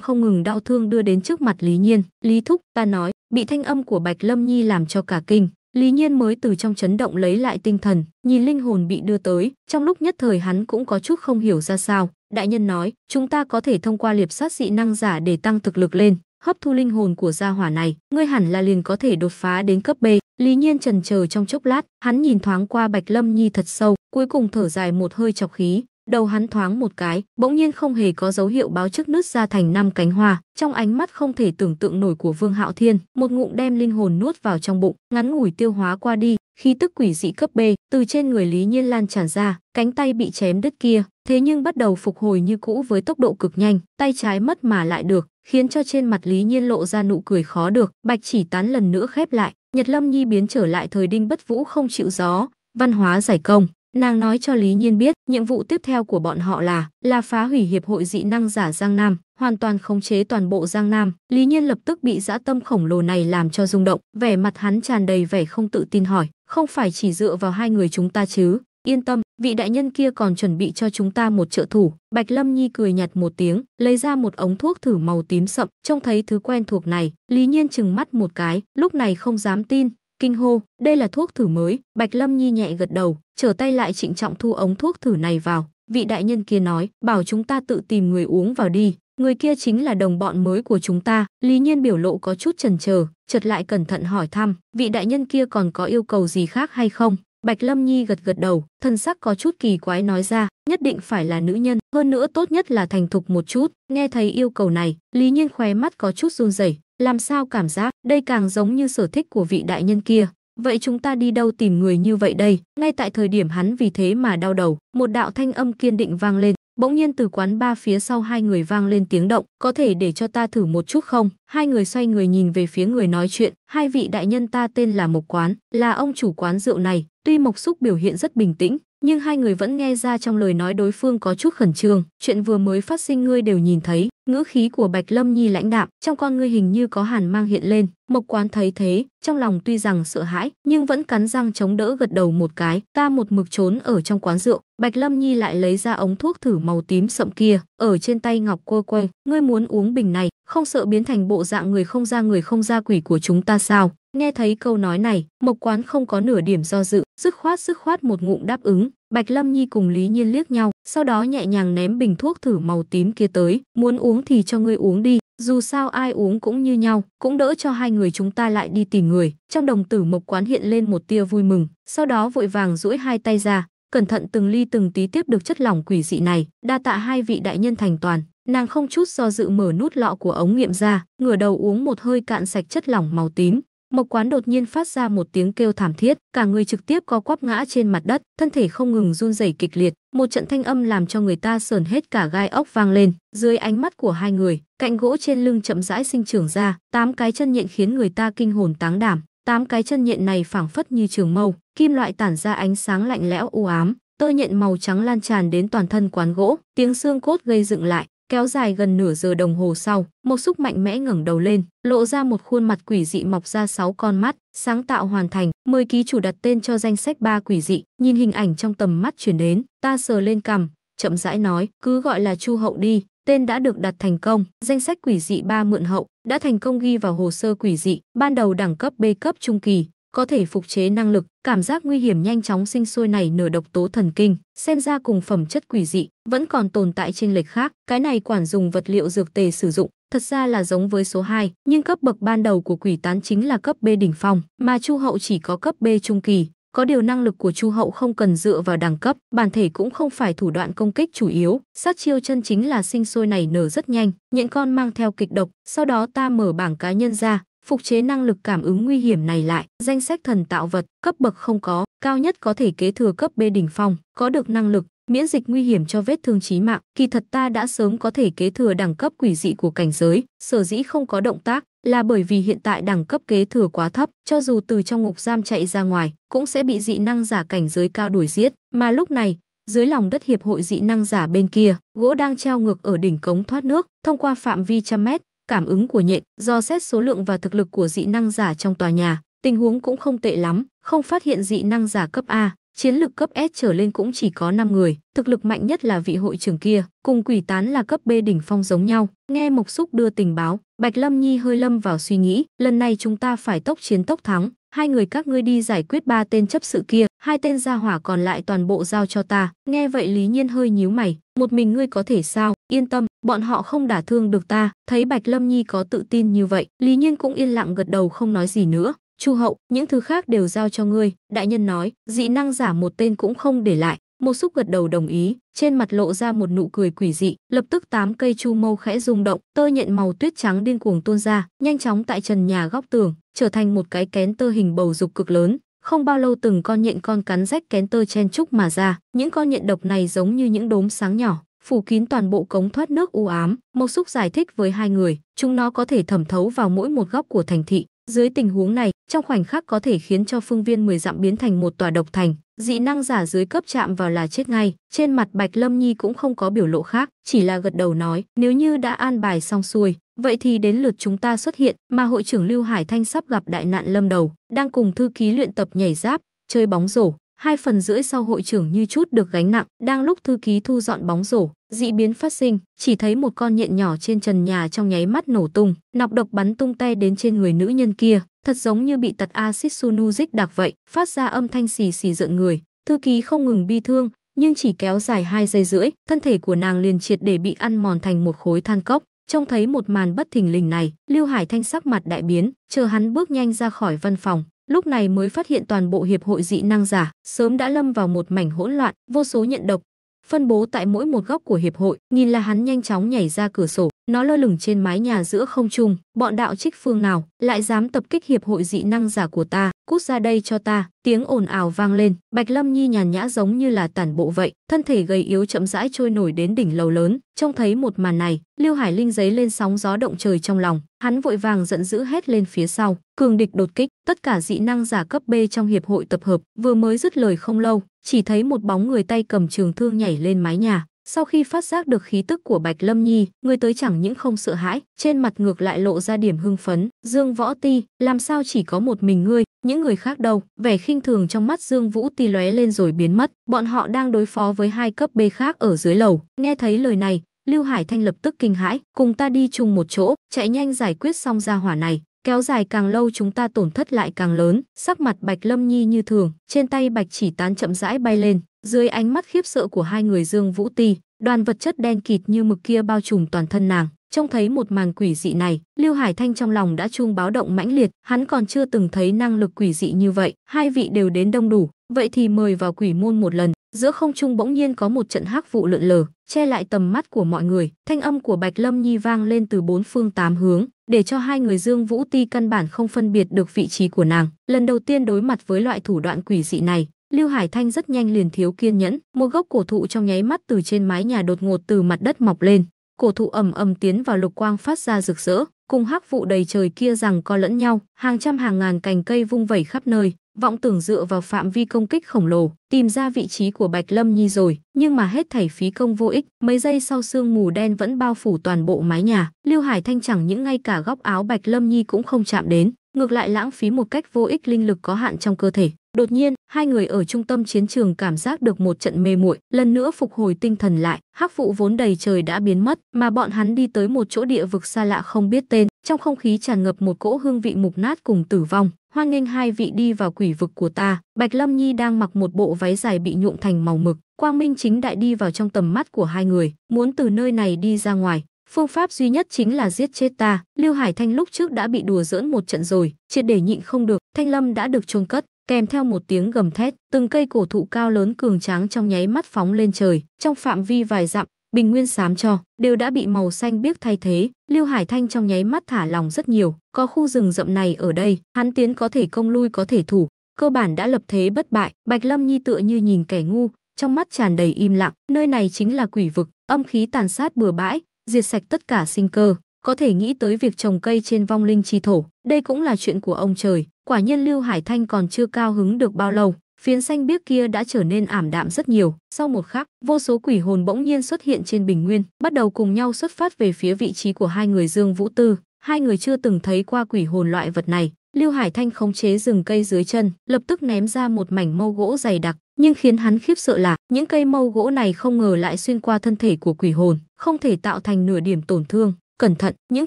không ngừng đau thương đưa đến trước mặt lý nhiên lý thúc ta nói bị thanh âm của bạch lâm nhi làm cho cả kinh Lý Nhiên mới từ trong chấn động lấy lại tinh thần, nhìn linh hồn bị đưa tới, trong lúc nhất thời hắn cũng có chút không hiểu ra sao. Đại nhân nói, chúng ta có thể thông qua liệp sát dị năng giả để tăng thực lực lên, hấp thu linh hồn của gia hỏa này, ngươi hẳn là liền có thể đột phá đến cấp B. Lý Nhiên trần chờ trong chốc lát, hắn nhìn thoáng qua Bạch Lâm Nhi thật sâu, cuối cùng thở dài một hơi chọc khí, đầu hắn thoáng một cái, bỗng nhiên không hề có dấu hiệu báo trước nứt ra thành năm cánh hoa, trong ánh mắt không thể tưởng tượng nổi của Vương Hạo Thiên, một ngụm đem linh hồn nuốt vào trong bụng, ngắn ngủi tiêu hóa qua đi, khi tức quỷ dị cấp B từ trên người Lý Nhiên lan tràn ra, cánh tay bị chém đứt kia, thế nhưng bắt đầu phục hồi như cũ với tốc độ cực nhanh, tay trái mất mà lại được, khiến cho trên mặt Lý Nhiên lộ ra nụ cười khó được, Bạch Chỉ tán lần nữa khép lại, Nhật Lâm Nhi biến trở lại thời đinh bất vũ không chịu gió, văn hóa giải công Nàng nói cho Lý Nhiên biết, nhiệm vụ tiếp theo của bọn họ là là phá hủy hiệp hội dị năng giả Giang Nam, hoàn toàn khống chế toàn bộ Giang Nam. Lý Nhiên lập tức bị dã tâm khổng lồ này làm cho rung động, vẻ mặt hắn tràn đầy vẻ không tự tin hỏi, không phải chỉ dựa vào hai người chúng ta chứ? Yên tâm, vị đại nhân kia còn chuẩn bị cho chúng ta một trợ thủ. Bạch Lâm Nhi cười nhạt một tiếng, lấy ra một ống thuốc thử màu tím sậm, trông thấy thứ quen thuộc này, Lý Nhiên chừng mắt một cái, lúc này không dám tin, kinh hô đây là thuốc thử mới bạch lâm nhi nhẹ gật đầu trở tay lại trịnh trọng thu ống thuốc thử này vào vị đại nhân kia nói bảo chúng ta tự tìm người uống vào đi người kia chính là đồng bọn mới của chúng ta lý nhiên biểu lộ có chút chần chờ chợt lại cẩn thận hỏi thăm vị đại nhân kia còn có yêu cầu gì khác hay không Bạch Lâm Nhi gật gật đầu, thân sắc có chút kỳ quái nói ra, nhất định phải là nữ nhân, hơn nữa tốt nhất là thành thục một chút. Nghe thấy yêu cầu này, Lý Nhiên khóe mắt có chút run rẩy, làm sao cảm giác đây càng giống như sở thích của vị đại nhân kia. Vậy chúng ta đi đâu tìm người như vậy đây? Ngay tại thời điểm hắn vì thế mà đau đầu, một đạo thanh âm kiên định vang lên, Bỗng nhiên từ quán ba phía sau hai người vang lên tiếng động, có thể để cho ta thử một chút không? Hai người xoay người nhìn về phía người nói chuyện, hai vị đại nhân ta tên là Mộc Quán, là ông chủ quán rượu này, tuy Mộc Xúc biểu hiện rất bình tĩnh, nhưng hai người vẫn nghe ra trong lời nói đối phương có chút khẩn trương, chuyện vừa mới phát sinh ngươi đều nhìn thấy, ngữ khí của Bạch Lâm Nhi lãnh đạm, trong con ngươi hình như có hàn mang hiện lên, Mộc Quán thấy thế, trong lòng tuy rằng sợ hãi, nhưng vẫn cắn răng chống đỡ gật đầu một cái, ta một mực trốn ở trong quán rượu, Bạch Lâm Nhi lại lấy ra ống thuốc thử màu tím sậm kia, ở trên tay Ngọc Cô quay, ngươi muốn uống bình này, không sợ biến thành bộ dạng người không ra người không ra quỷ của chúng ta sao? Nghe thấy câu nói này, Mộc Quán không có nửa điểm do dự, dứt khoát dứt khoát một ngụm đáp ứng. Bạch Lâm Nhi cùng Lý Nhiên liếc nhau, sau đó nhẹ nhàng ném bình thuốc thử màu tím kia tới, muốn uống thì cho ngươi uống đi, dù sao ai uống cũng như nhau, cũng đỡ cho hai người chúng ta lại đi tìm người. Trong đồng tử Mộc Quán hiện lên một tia vui mừng, sau đó vội vàng duỗi hai tay ra, cẩn thận từng ly từng tí tiếp được chất lỏng quỷ dị này, đa tạ hai vị đại nhân thành toàn. Nàng không chút do dự mở nút lọ của ống nghiệm ra, ngửa đầu uống một hơi cạn sạch chất lỏng màu tím. Mộc Quán đột nhiên phát ra một tiếng kêu thảm thiết, cả người trực tiếp co quắp ngã trên mặt đất, thân thể không ngừng run rẩy kịch liệt, một trận thanh âm làm cho người ta sờn hết cả gai ốc vang lên. Dưới ánh mắt của hai người, cạnh gỗ trên lưng chậm rãi sinh trưởng ra, tám cái chân nhện khiến người ta kinh hồn táng đảm. Tám cái chân nhện này phảng phất như trường mâu, kim loại tản ra ánh sáng lạnh lẽo u ám, tơ nhện màu trắng lan tràn đến toàn thân quán gỗ, tiếng xương cốt gây dựng lại, kéo dài gần nửa giờ đồng hồ sau, một xúc mạnh mẽ ngẩng đầu lên, lộ ra một khuôn mặt quỷ dị mọc ra sáu con mắt, sáng tạo hoàn thành, 10 ký chủ đặt tên cho danh sách ba quỷ dị, nhìn hình ảnh trong tầm mắt chuyển đến, ta sờ lên cằm, chậm rãi nói, cứ gọi là Chu Hậu đi, tên đã được đặt thành công. Danh sách quỷ dị ba mượn hậu đã thành công ghi vào hồ sơ quỷ dị, ban đầu đẳng cấp B cấp trung kỳ, có thể phục chế năng lực, cảm giác nguy hiểm nhanh chóng sinh sôi này nở độc tố thần kinh, xem ra cùng phẩm chất quỷ dị vẫn còn tồn tại trên lệch khác. Cái này quản dùng vật liệu dược tề sử dụng, thật ra là giống với số 2, nhưng cấp bậc ban đầu của quỷ tán chính là cấp B đỉnh phong, mà Chu Hậu chỉ có cấp B trung kỳ. Có điều năng lực của Chu Hậu không cần dựa vào đẳng cấp, bản thể cũng không phải thủ đoạn công kích chủ yếu, sát chiêu chân chính là sinh sôi này nở rất nhanh, những con mang theo kịch độc, sau đó ta mở bảng cá nhân ra, phục chế năng lực cảm ứng nguy hiểm này lại, danh sách thần tạo vật, cấp bậc không có, cao nhất có thể kế thừa cấp B đỉnh phong, có được năng lực miễn dịch nguy hiểm cho vết thương chí mạng, kỳ thật ta đã sớm có thể kế thừa đẳng cấp quỷ dị của cảnh giới, sở dĩ không có động tác là bởi vì hiện tại đẳng cấp kế thừa quá thấp, cho dù từ trong ngục giam chạy ra ngoài, cũng sẽ bị dị năng giả cảnh giới cao đuổi giết, mà lúc này, dưới lòng đất hiệp hội dị năng giả bên kia, gỗ đang treo ngược ở đỉnh cống thoát nước, thông qua phạm vi trăm mét, cảm ứng của nhện, do xét số lượng và thực lực của dị năng giả trong tòa nhà, tình huống cũng không tệ lắm, không phát hiện dị năng giả cấp A, chiến lực cấp S trở lên cũng chỉ có 5 người, thực lực mạnh nhất là vị hội trưởng kia, cùng quỷ tán là cấp B đỉnh phong giống nhau. Nghe Mộc Súc đưa tình báo, Bạch Lâm Nhi hơi lâm vào suy nghĩ, lần này chúng ta phải tốc chiến tốc thắng, hai người các ngươi đi giải quyết ba tên chấp sự kia, hai tên gia hỏa còn lại toàn bộ giao cho ta. Nghe vậy Lý Nhiên hơi nhíu mày, một mình ngươi có thể sao? Yên tâm, bọn họ không đả thương được ta. Thấy Bạch Lâm Nhi có tự tin như vậy, Lý Nhiên cũng yên lặng gật đầu không nói gì nữa. Chu Hậu, những thứ khác đều giao cho ngươi, đại nhân nói, dị năng giả một tên cũng không để lại, một xúc gật đầu đồng ý, trên mặt lộ ra một nụ cười quỷ dị, lập tức tám cây chu mâu khẽ rung động, tơ nhện màu tuyết trắng điên cuồng tuôn ra, nhanh chóng tại trần nhà góc tường, trở thành một cái kén tơ hình bầu dục cực lớn. Không bao lâu từng con nhện con cắn rách kén tơ chen trúc mà ra, những con nhện độc này giống như những đốm sáng nhỏ, phủ kín toàn bộ cống thoát nước u ám. Mộc Xúc giải thích với hai người, chúng nó có thể thẩm thấu vào mỗi một góc của thành thị, dưới tình huống này, trong khoảnh khắc có thể khiến cho phương viên 10 dặm biến thành một tòa độc thành, dị năng giả dưới cấp chạm vào là chết ngay, trên mặt Bạch Lâm Nhi cũng không có biểu lộ khác, chỉ là gật đầu nói, nếu như đã an bài xong xuôi, vậy thì đến lượt chúng ta xuất hiện, mà hội trưởng Lưu Hải Thanh sắp gặp đại nạn lâm đầu, đang cùng thư ký luyện tập nhảy giáp, chơi bóng rổ, hai phần rưỡi sau hội trưởng như chút được gánh nặng, đang lúc thư ký thu dọn bóng rổ, Dị biến phát sinh, chỉ thấy một con nhện nhỏ trên trần nhà trong nháy mắt nổ tung, nọc độc bắn tung tay đến trên người nữ nhân kia, thật giống như bị tật axit sunuzic đặc vậy, phát ra âm thanh xì xì rợn người. Thư ký không ngừng bi thương, nhưng chỉ kéo dài hai giây rưỡi, thân thể của nàng liền triệt để bị ăn mòn thành một khối than cốc. Trông thấy một màn bất thình lình này, Lưu Hải Thanh sắc mặt đại biến, chờ hắn bước nhanh ra khỏi văn phòng, lúc này mới phát hiện toàn bộ hiệp hội dị năng giả sớm đã lâm vào một mảnh hỗn loạn, vô số nhận độc, phân bố tại mỗi một góc của hiệp hội, nhìn là hắn nhanh chóng nhảy ra cửa sổ, nó lơ lửng trên mái nhà giữa không trung, bọn đạo trích phương nào lại dám tập kích hiệp hội dị năng giả của ta? cút ra đây cho ta, tiếng ồn ào vang lên, Bạch Lâm Nhi nhàn nhã giống như là tản bộ vậy, thân thể gầy yếu chậm rãi trôi nổi đến đỉnh lầu lớn, trông thấy một màn này, Lưu Hải Linh giấy lên sóng gió động trời trong lòng, hắn vội vàng giận dữ hét lên phía sau, cường địch đột kích, tất cả dị năng giả cấp B trong hiệp hội tập hợp, vừa mới dứt lời không lâu, chỉ thấy một bóng người tay cầm trường thương nhảy lên mái nhà, sau khi phát giác được khí tức của Bạch Lâm Nhi, người tới chẳng những không sợ hãi, trên mặt ngược lại lộ ra điểm hưng phấn. Dương Võ Ti, làm sao chỉ có một mình ngươi, những người khác đâu. Vẻ khinh thường trong mắt Dương Vũ ti lóe lên rồi biến mất. Bọn họ đang đối phó với hai cấp B khác ở dưới lầu. Nghe thấy lời này, Lưu Hải Thanh lập tức kinh hãi, cùng ta đi chung một chỗ, chạy nhanh giải quyết xong ra hỏa này. Kéo dài càng lâu chúng ta tổn thất lại càng lớn, sắc mặt Bạch Lâm Nhi như thường, trên tay Bạch chỉ tán chậm rãi bay lên, dưới ánh mắt khiếp sợ của hai người Dương Vũ Ti, đoàn vật chất đen kịt như mực kia bao trùm toàn thân nàng, Trông thấy một màn quỷ dị này, Lưu Hải Thanh trong lòng đã chuông báo động mãnh liệt, hắn còn chưa từng thấy năng lực quỷ dị như vậy, hai vị đều đến đông đủ, vậy thì mời vào quỷ môn một lần. Giữa không trung bỗng nhiên có một trận hắc vụ lượn lờ, che lại tầm mắt của mọi người, thanh âm của Bạch Lâm Nhi vang lên từ bốn phương tám hướng, để cho hai người Dương Vũ Ti căn bản không phân biệt được vị trí của nàng. Lần đầu tiên đối mặt với loại thủ đoạn quỷ dị này, Lưu Hải Thanh rất nhanh liền thiếu kiên nhẫn, một gốc cổ thụ trong nháy mắt từ trên mái nhà đột ngột từ mặt đất mọc lên, cổ thụ ầm ầm tiến vào lục quang phát ra rực rỡ, cùng hắc vụ đầy trời kia rằng co lẫn nhau, hàng trăm hàng ngàn cành cây vung vẩy khắp nơi, vọng tưởng dựa vào phạm vi công kích khổng lồ, tìm ra vị trí của Bạch Lâm Nhi rồi, nhưng mà hết thảy phí công vô ích, mấy giây sau sương mù đen vẫn bao phủ toàn bộ mái nhà, Lưu Hải Thanh chẳng những ngay cả góc áo Bạch Lâm Nhi cũng không chạm đến, ngược lại lãng phí một cách vô ích linh lực có hạn trong cơ thể. Đột nhiên, hai người ở trung tâm chiến trường cảm giác được một trận mê muội, lần nữa phục hồi tinh thần lại, hắc vụ vốn đầy trời đã biến mất, mà bọn hắn đi tới một chỗ địa vực xa lạ không biết tên, trong không khí tràn ngập một cỗ hương vị mục nát cùng tử vong. Hoan nghênh hai vị đi vào quỷ vực của ta, Bạch Lâm Nhi đang mặc một bộ váy dài bị nhuộm thành màu mực, quang minh chính đại đi vào trong tầm mắt của hai người, muốn từ nơi này đi ra ngoài, Phương pháp duy nhất chính là giết chết ta. Lưu Hải Thanh lúc trước đã bị đùa giỡn một trận rồi, triệt để nhịn không được, Thanh Lâm đã được chôn cất, kèm theo một tiếng gầm thét, từng cây cổ thụ cao lớn cường tráng trong nháy mắt phóng lên trời, trong phạm vi vài dặm, bình nguyên xám cho đều đã bị màu xanh biếc thay thế, Lưu Hải Thanh trong nháy mắt thả lòng rất nhiều, có khu rừng rậm này ở đây, hắn tiến có thể công lui có thể thủ, cơ bản đã lập thế bất bại, Bạch Lâm Nhi tựa như nhìn kẻ ngu, trong mắt tràn đầy im lặng, nơi này chính là quỷ vực, âm khí tàn sát bừa bãi, diệt sạch tất cả sinh cơ có thể nghĩ tới việc trồng cây trên vong linh chi thổ. Đây cũng là chuyện của ông trời. Quả nhiên Lưu Hải Thanh còn chưa cao hứng được bao lâu, phiến xanh biếc kia đã trở nên ảm đạm rất nhiều. Sau một khắc, vô số quỷ hồn bỗng nhiên xuất hiện trên bình nguyên, bắt đầu cùng nhau xuất phát về phía vị trí của hai người Dương Vũ Tư. Hai người chưa từng thấy qua quỷ hồn loại vật này. Lưu Hải Thanh khống chế rừng cây dưới chân, lập tức ném ra một mảnh mâu gỗ dày đặc, nhưng khiến hắn khiếp sợ là những cây mâu gỗ này không ngờ lại xuyên qua thân thể của quỷ hồn, không thể tạo thành nửa điểm tổn thương. Cẩn thận, những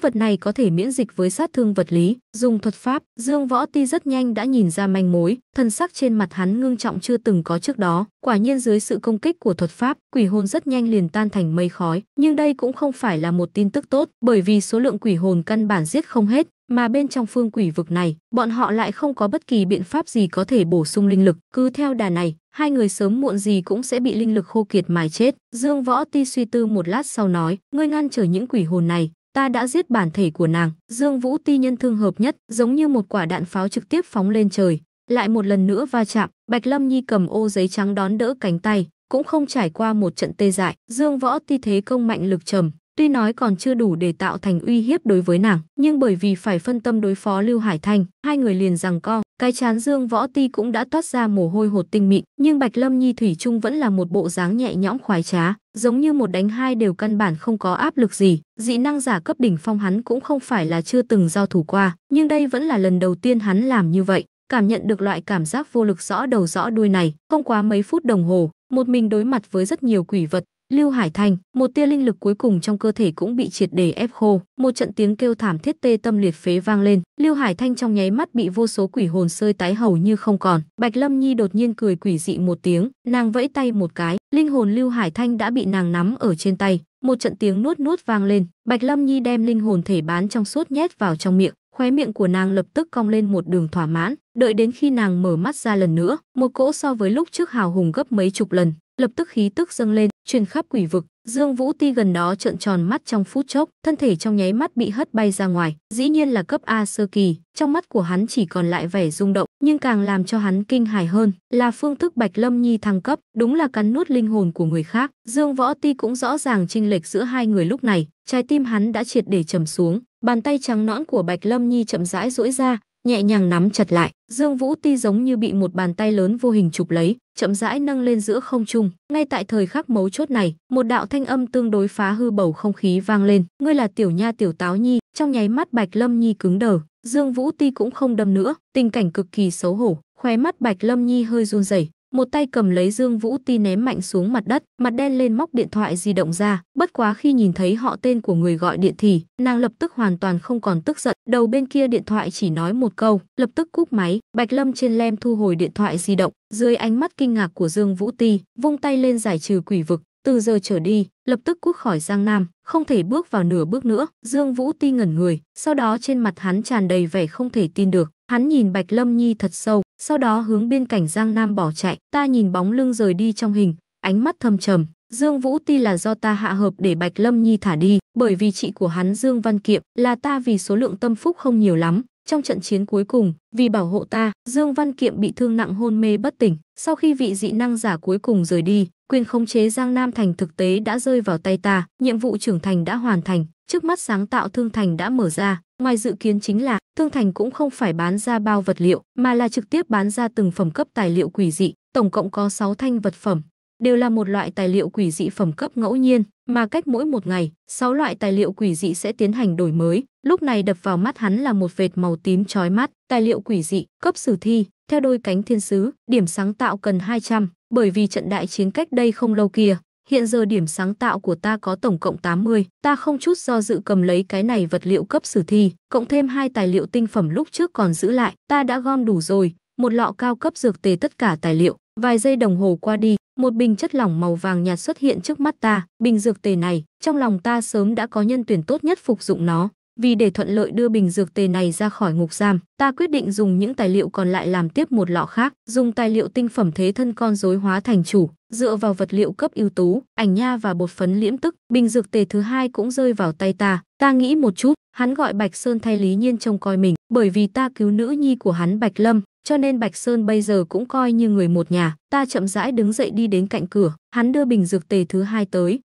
vật này có thể miễn dịch với sát thương vật lý. Dùng thuật pháp, Dương Võ Ti rất nhanh đã nhìn ra manh mối, thân sắc trên mặt hắn ngưng trọng chưa từng có trước đó. Quả nhiên dưới sự công kích của thuật pháp, quỷ hồn rất nhanh liền tan thành mây khói, nhưng đây cũng không phải là một tin tức tốt, bởi vì số lượng quỷ hồn căn bản giết không hết, mà bên trong phương quỷ vực này, bọn họ lại không có bất kỳ biện pháp gì có thể bổ sung linh lực. Cứ theo đà này, hai người sớm muộn gì cũng sẽ bị linh lực khô kiệt mà chết. Dương Võ Ti suy tư một lát sau nói, ngươi ngăn trở những quỷ hồn này, ta đã giết bản thể của nàng. Dương Vũ Ti nhân thương hợp nhất, giống như một quả đạn pháo trực tiếp phóng lên trời, lại một lần nữa va chạm, Bạch Lâm Nhi cầm ô giấy trắng đón đỡ cánh tay, cũng không trải qua một trận tê dại, Dương Võ Ti thế công mạnh lực trầm, tuy nói còn chưa đủ để tạo thành uy hiếp đối với nàng, nhưng bởi vì phải phân tâm đối phó Lưu Hải Thanh, hai người liền rằng co, cái chán Dương Võ Ti cũng đã toát ra mồ hôi hột tinh mịn, nhưng Bạch Lâm Nhi thủy chung vẫn là một bộ dáng nhẹ nhõm khoái trá giống như một đánh hai đều căn bản không có áp lực gì, dị năng giả cấp đỉnh phong hắn cũng không phải là chưa từng giao thủ qua, nhưng đây vẫn là lần đầu tiên hắn làm như vậy, cảm nhận được loại cảm giác vô lực rõ đầu rõ đuôi này, không quá mấy phút đồng hồ, một mình đối mặt với rất nhiều quỷ vật, Lưu Hải Thành, một tia linh lực cuối cùng trong cơ thể cũng bị triệt để ép khô, một trận tiếng kêu thảm thiết tê tâm liệt phế vang lên, Lưu Hải Thanh trong nháy mắt bị vô số quỷ hồn sơi tái hầu như không còn. Bạch Lâm Nhi đột nhiên cười quỷ dị một tiếng, nàng vẫy tay một cái, linh hồn Lưu Hải Thanh đã bị nàng nắm ở trên tay, một trận tiếng nuốt nuốt vang lên, Bạch Lâm Nhi đem linh hồn thể bán trong suốt nhét vào trong miệng, khóe miệng của nàng lập tức cong lên một đường thỏa mãn, đợi đến khi nàng mở mắt ra lần nữa, một cỗ so với lúc trước hào hùng gấp mấy chục lần, lập tức khí tức dâng lên, truyền khắp quỷ vực. Dương Vũ Ti gần đó trợn tròn mắt trong phút chốc, thân thể trong nháy mắt bị hất bay ra ngoài, dĩ nhiên là cấp A sơ kỳ, trong mắt của hắn chỉ còn lại vẻ rung động, nhưng càng làm cho hắn kinh hài hơn là phương thức Bạch Lâm Nhi thăng cấp, đúng là cắn nuốt linh hồn của người khác. Dương Võ Ti cũng rõ ràng chênh lệch giữa hai người lúc này, trái tim hắn đã triệt để trầm xuống, bàn tay trắng nõn của Bạch Lâm Nhi chậm rãi duỗi ra, nhẹ nhàng nắm chặt lại. Dương Vũ Ti giống như bị một bàn tay lớn vô hình chụp lấy, chậm rãi nâng lên giữa không trung. Ngay tại thời khắc mấu chốt này, một đạo thanh âm tương đối phá hư bầu không khí vang lên, "Ngươi là tiểu nha tiểu táo nhi." Trong nháy mắt Bạch Lâm Nhi cứng đờ, Dương Vũ Ti cũng không đâm nữa, tình cảnh cực kỳ xấu hổ, khóe mắt Bạch Lâm Nhi hơi run rẩy, một tay cầm lấy Dương Vũ Ti ném mạnh xuống mặt đất, mặt đen lên móc điện thoại di động ra, bất quá khi nhìn thấy họ tên của người gọi điện thì, nàng lập tức hoàn toàn không còn tức giận, đầu bên kia điện thoại chỉ nói một câu, lập tức cúp máy, Bạch Lâm trên lem thu hồi điện thoại di động, dưới ánh mắt kinh ngạc của Dương Vũ Ti, vung tay lên giải trừ quỷ vực, từ giờ trở đi, lập tức cút khỏi Giang Nam, không thể bước vào nửa bước nữa. Dương Vũ Ti ngẩn người, sau đó trên mặt hắn tràn đầy vẻ không thể tin được. Hắn nhìn Bạch Lâm Nhi thật sâu, sau đó hướng biên cảnh Giang Nam bỏ chạy. Ta nhìn bóng lưng rời đi trong hình, ánh mắt thâm trầm. Dương Vũ Ti là do ta hạ hợp để Bạch Lâm Nhi thả đi, bởi vì chị của hắn Dương Văn Kiệm là ta vì số lượng tâm phúc không nhiều lắm. Trong trận chiến cuối cùng, vì bảo hộ ta, Dương Văn Kiệm bị thương nặng hôn mê bất tỉnh. Sau khi vị dị năng giả cuối cùng rời đi, quyền khống chế Giang Nam thành thực tế đã rơi vào tay ta, nhiệm vụ trưởng thành đã hoàn thành, trước mắt sáng tạo thương thành đã mở ra, ngoài dự kiến chính là thương thành cũng không phải bán ra bao vật liệu, mà là trực tiếp bán ra từng phẩm cấp tài liệu quỷ dị, tổng cộng có 6 thanh vật phẩm, đều là một loại tài liệu quỷ dị phẩm cấp ngẫu nhiên, mà cách mỗi một ngày, 6 loại tài liệu quỷ dị sẽ tiến hành đổi mới. Lúc này đập vào mắt hắn là một vệt màu tím chói mắt, tài liệu quỷ dị, cấp sử thi, theo đôi cánh thiên sứ, điểm sáng tạo cần 200, bởi vì trận đại chiến cách đây không lâu kia, hiện giờ điểm sáng tạo của ta có tổng cộng 80, ta không chút do dự cầm lấy cái này vật liệu cấp sử thi, cộng thêm hai tài liệu tinh phẩm lúc trước còn giữ lại, ta đã gom đủ rồi, một lọ cao cấp dược tề tất cả tài liệu, vài giây đồng hồ qua đi, một bình chất lỏng màu vàng nhạt xuất hiện trước mắt ta, bình dược tề này, trong lòng ta sớm đã có nhân tuyển tốt nhất phục dụng nó, vì để thuận lợi đưa bình dược tề này ra khỏi ngục giam, ta quyết định dùng những tài liệu còn lại làm tiếp một lọ khác, dùng tài liệu tinh phẩm thế thân con rối hóa thành chủ, dựa vào vật liệu cấp ưu tú, ảnh nha và bột phấn liễm tức, bình dược tề thứ hai cũng rơi vào tay ta. Ta nghĩ một chút, hắn gọi Bạch Sơn thay Lý Nhiên trông coi mình, bởi vì ta cứu nữ nhi của hắn Bạch Lâm, cho nên Bạch Sơn bây giờ cũng coi như người một nhà. Ta chậm rãi đứng dậy đi đến cạnh cửa, hắn đưa bình dược tề thứ hai tới,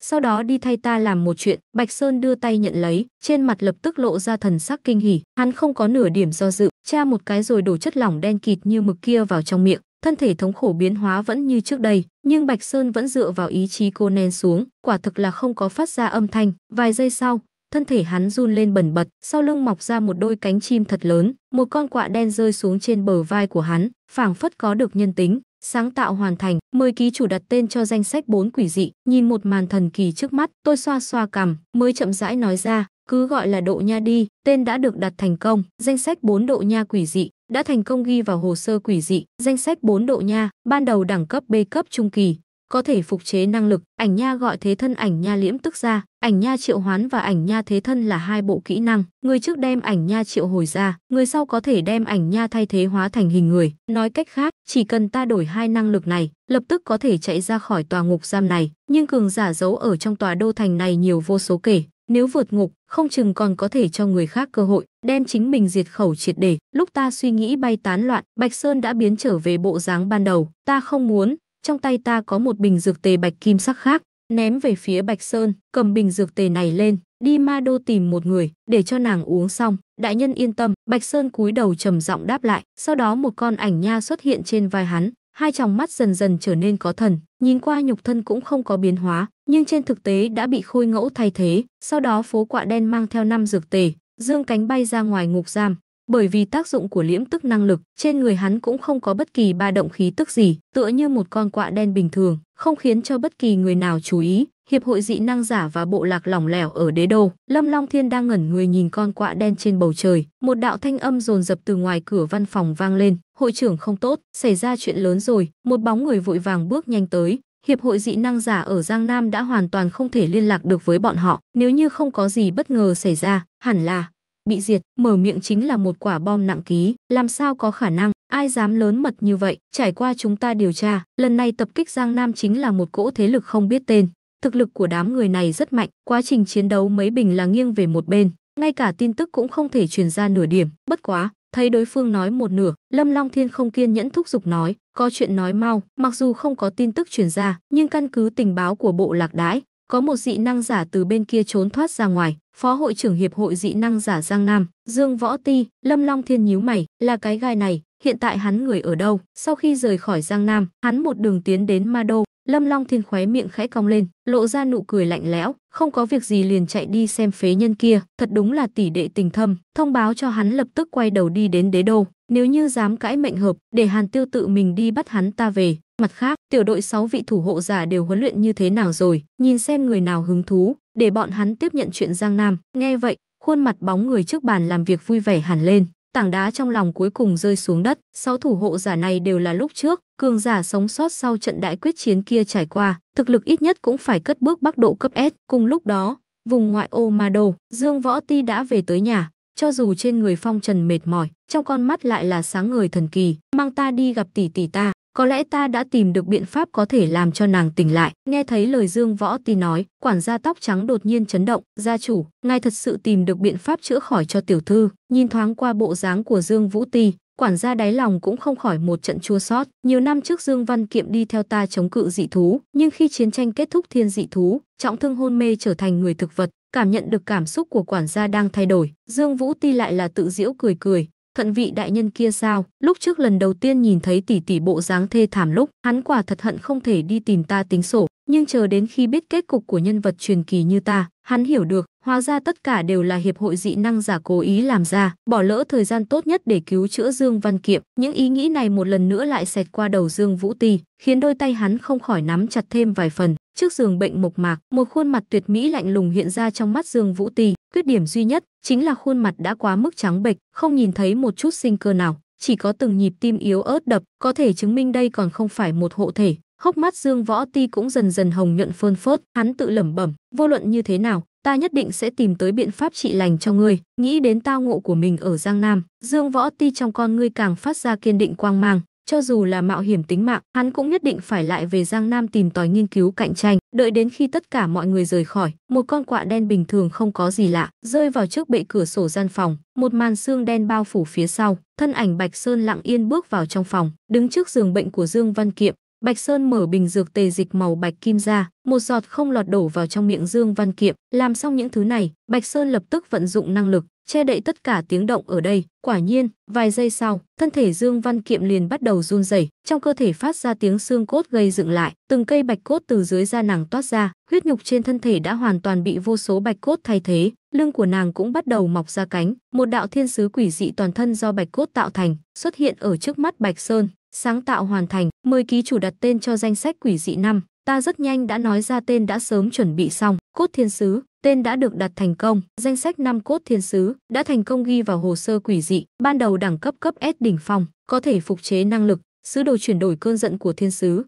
sau đó đi thay ta làm một chuyện, Bạch Sơn đưa tay nhận lấy, trên mặt lập tức lộ ra thần sắc kinh hỉ, hắn không có nửa điểm do dự, tra một cái rồi đổ chất lỏng đen kịt như mực kia vào trong miệng, thân thể thống khổ biến hóa vẫn như trước đây, nhưng Bạch Sơn vẫn dựa vào ý chí cô nén xuống, quả thực là không có phát ra âm thanh, vài giây sau, thân thể hắn run lên bẩn bật, sau lưng mọc ra một đôi cánh chim thật lớn, một con quạ đen rơi xuống trên bờ vai của hắn, phảng phất có được nhân tính, sáng tạo hoàn thành, mời ký chủ đặt tên cho danh sách bốn quỷ dị. Nhìn một màn thần kỳ trước mắt, tôi xoa xoa cằm, mới chậm rãi nói ra, cứ gọi là độ nha đi, tên đã được đặt thành công, danh sách bốn độ nha quỷ dị đã thành công ghi vào hồ sơ quỷ dị, danh sách bốn độ nha, ban đầu đẳng cấp B cấp trung kỳ, có thể phục chế năng lực, ảnh nha gọi thế thân ảnh nha liễm tức ra, ảnh nha triệu hoán và ảnh nha thế thân là hai bộ kỹ năng, người trước đem ảnh nha triệu hồi ra, người sau có thể đem ảnh nha thay thế hóa thành hình người. Nói cách khác, chỉ cần ta đổi hai năng lực này, lập tức có thể chạy ra khỏi tòa ngục giam này, nhưng cường giả giấu ở trong tòa đô thành này nhiều vô số kể, nếu vượt ngục, không chừng còn có thể cho người khác cơ hội, đem chính mình diệt khẩu triệt để. Lúc ta suy nghĩ bay tán loạn, Bạch Sơn đã biến trở về bộ dáng ban đầu. Ta không muốn, trong tay ta có một bình dược tề bạch kim sắc khác, ném về phía Bạch Sơn, cầm bình dược tề này lên, đi ma đô tìm một người, để cho nàng uống xong. Đại nhân yên tâm, Bạch Sơn cúi đầu trầm giọng đáp lại, sau đó một con ảnh nha xuất hiện trên vai hắn, hai tròng mắt dần dần trở nên có thần, nhìn qua nhục thân cũng không có biến hóa, nhưng trên thực tế đã bị khôi ngẫu thay thế, sau đó phố quạ đen mang theo năm dược tề, dương cánh bay ra ngoài ngục giam, bởi vì tác dụng của liễm tức năng lực, trên người hắn cũng không có bất kỳ ba động khí tức gì, tựa như một con quạ đen bình thường, không khiến cho bất kỳ người nào chú ý. Hiệp hội dị năng giả và bộ lạc lỏng lẻo ở đế đô, Lâm Long Thiên đang ngẩn người nhìn con quạ đen trên bầu trời, một đạo thanh âm dồn dập từ ngoài cửa văn phòng vang lên, hội trưởng không tốt, xảy ra chuyện lớn rồi, một bóng người vội vàng bước nhanh tới, hiệp hội dị năng giả ở Giang Nam đã hoàn toàn không thể liên lạc được với bọn họ, nếu như không có gì bất ngờ xảy ra, hẳn là bị diệt, mở miệng chính là một quả bom nặng ký, làm sao có khả năng, ai dám lớn mật như vậy, trải qua chúng ta điều tra, lần này tập kích Giang Nam chính là một cỗ thế lực không biết tên. Thực lực của đám người này rất mạnh, quá trình chiến đấu mấy bình là nghiêng về một bên, ngay cả tin tức cũng không thể truyền ra nửa điểm, bất quá, thấy đối phương nói một nửa, Lâm Long Thiên không kiên nhẫn thúc giục nói, có chuyện nói mau, mặc dù không có tin tức truyền ra, nhưng căn cứ tình báo của bộ lạc đái, có một dị năng giả từ bên kia trốn thoát ra ngoài, Phó hội trưởng Hiệp hội dị năng giả Giang Nam, Dương Võ Ti, Lâm Long Thiên nhíu mày, là cái gai này, hiện tại hắn người ở đâu? Sau khi rời khỏi Giang Nam, hắn một đường tiến đến Ma Đô, Lâm Long Thiên khóe miệng khẽ cong lên, lộ ra nụ cười lạnh lẽo, không có việc gì liền chạy đi xem phế nhân kia, thật đúng là tỷ đệ tình thâm, thông báo cho hắn lập tức quay đầu đi đến đế đô. Nếu như dám cãi mệnh hợp, để Hàn Tiêu tự mình đi bắt hắn ta về. Mặt khác, tiểu đội 6 vị thủ hộ giả đều huấn luyện như thế nào rồi, nhìn xem người nào hứng thú, để bọn hắn tiếp nhận chuyện Giang Nam. Nghe vậy, khuôn mặt bóng người trước bàn làm việc vui vẻ hẳn lên tảng đá trong lòng cuối cùng rơi xuống đất. Sáu thủ hộ giả này đều là lúc trước, cường giả sống sót sau trận đại quyết chiến kia trải qua, thực lực ít nhất cũng phải cất bước bắc độ cấp S. Cùng lúc đó, vùng ngoại ô Ma Đồ Dương Võ Ti đã về tới nhà, cho dù trên người phong trần mệt mỏi, trong con mắt lại là sáng người thần kỳ, mang ta đi gặp tỷ tỷ ta, có lẽ ta đã tìm được biện pháp có thể làm cho nàng tỉnh lại. Nghe thấy lời Dương Võ Ti nói, quản gia tóc trắng đột nhiên chấn động, gia chủ, ngài thật sự tìm được biện pháp chữa khỏi cho tiểu thư, nhìn thoáng qua bộ dáng của Dương Vũ Ti. Quản gia đáy lòng cũng không khỏi một trận chua xót. Nhiều năm trước Dương Văn Kiệm đi theo ta chống cự dị thú, nhưng khi chiến tranh kết thúc thiên dị thú, trọng thương hôn mê trở thành người thực vật, cảm nhận được cảm xúc của quản gia đang thay đổi. Dương Vũ Ti lại là tự diễu cười cười, thận vị đại nhân kia sao? Lúc trước lần đầu tiên nhìn thấy tỷ tỷ bộ dáng thê thảm lúc, hắn quả thật hận không thể đi tìm ta tính sổ, nhưng chờ đến khi biết kết cục của nhân vật truyền kỳ như ta, hắn hiểu được, Hóa ra tất cả đều là hiệp hội dị năng giả cố ý làm ra, bỏ lỡ thời gian tốt nhất để cứu chữa Dương Văn Kiệm. Những ý nghĩ này một lần nữa lại xẹt qua đầu Dương Vũ Ti, khiến đôi tay hắn không khỏi nắm chặt thêm vài phần. Trước giường bệnh mộc mạc, một khuôn mặt tuyệt mỹ lạnh lùng hiện ra trong mắt Dương Vũ Ti. Khuyết điểm duy nhất chính là khuôn mặt đã quá mức trắng bệch, không nhìn thấy một chút sinh cơ nào, chỉ có từng nhịp tim yếu ớt đập, có thể chứng minh đây còn không phải một hộ thể, Hốc mắt Dương Võ Ti cũng dần dần hồng nhuận phơn phớt, hắn tự lẩm bẩm, vô luận như thế nào, ta nhất định sẽ tìm tới biện pháp trị lành cho ngươi. Nghĩ đến tao ngộ của mình ở Giang Nam, Dương Võ Ti trong con ngươi càng phát ra kiên định quang mang. Cho dù là mạo hiểm tính mạng, hắn cũng nhất định phải lại về Giang Nam tìm tòi nghiên cứu cạnh tranh, đợi đến khi tất cả mọi người rời khỏi, một con quạ đen bình thường không có gì lạ, rơi vào trước bệ cửa sổ gian phòng, một màn xương đen bao phủ phía sau, thân ảnh Bạch Sơn lặng yên bước vào trong phòng, đứng trước giường bệnh của Dương Văn Kiệm, Bạch Sơn mở bình dược tề dịch màu bạch kim ra, một giọt không lọt đổ vào trong miệng Dương Văn Kiệm. Làm xong những thứ này, Bạch Sơn lập tức vận dụng năng lực, che đậy tất cả tiếng động ở đây. Quả nhiên, vài giây sau, thân thể Dương Văn Kiệm liền bắt đầu run rẩy, trong cơ thể phát ra tiếng xương cốt gây dựng lại, từng cây bạch cốt từ dưới da nàng toát ra, huyết nhục trên thân thể đã hoàn toàn bị vô số bạch cốt thay thế, lưng của nàng cũng bắt đầu mọc ra cánh, một đạo thiên sứ quỷ dị toàn thân do bạch cốt tạo thành, xuất hiện ở trước mắt Bạch Sơn sáng tạo hoàn thành, mời ký chủ đặt tên cho danh sách quỷ dị năm, ta rất nhanh đã nói ra tên đã sớm chuẩn bị xong, cốt thiên sứ, tên đã được đặt thành công, danh sách năm cốt thiên sứ đã thành công ghi vào hồ sơ quỷ dị, ban đầu đẳng cấp cấp S đỉnh phong, có thể phục chế năng lực, sứ đồ chuyển đổi cơn giận của thiên sứ.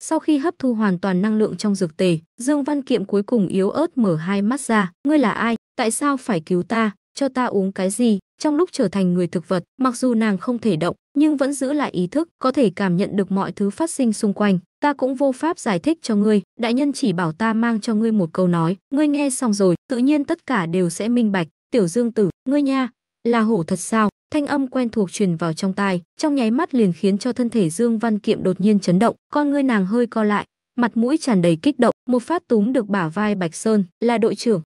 Sau khi hấp thu hoàn toàn năng lượng trong dược tề, Dương Văn Kiệm cuối cùng yếu ớt mở hai mắt ra, ngươi là ai, tại sao phải cứu ta, cho ta uống cái gì, trong lúc trở thành người thực vật, mặc dù nàng không thể động, nhưng vẫn giữ lại ý thức, có thể cảm nhận được mọi thứ phát sinh xung quanh. Ta cũng vô pháp giải thích cho ngươi, đại nhân chỉ bảo ta mang cho ngươi một câu nói, ngươi nghe xong rồi, tự nhiên tất cả đều sẽ minh bạch. Tiểu Dương Tử, ngươi nha, là hổ thật sao? Thanh âm quen thuộc truyền vào trong tai, trong nháy mắt liền khiến cho thân thể Dương Văn Kiệm đột nhiên chấn động, con ngươi nàng hơi co lại, mặt mũi tràn đầy kích động, một phát túm được bả vai Bạch Sơn, là đội trưởng,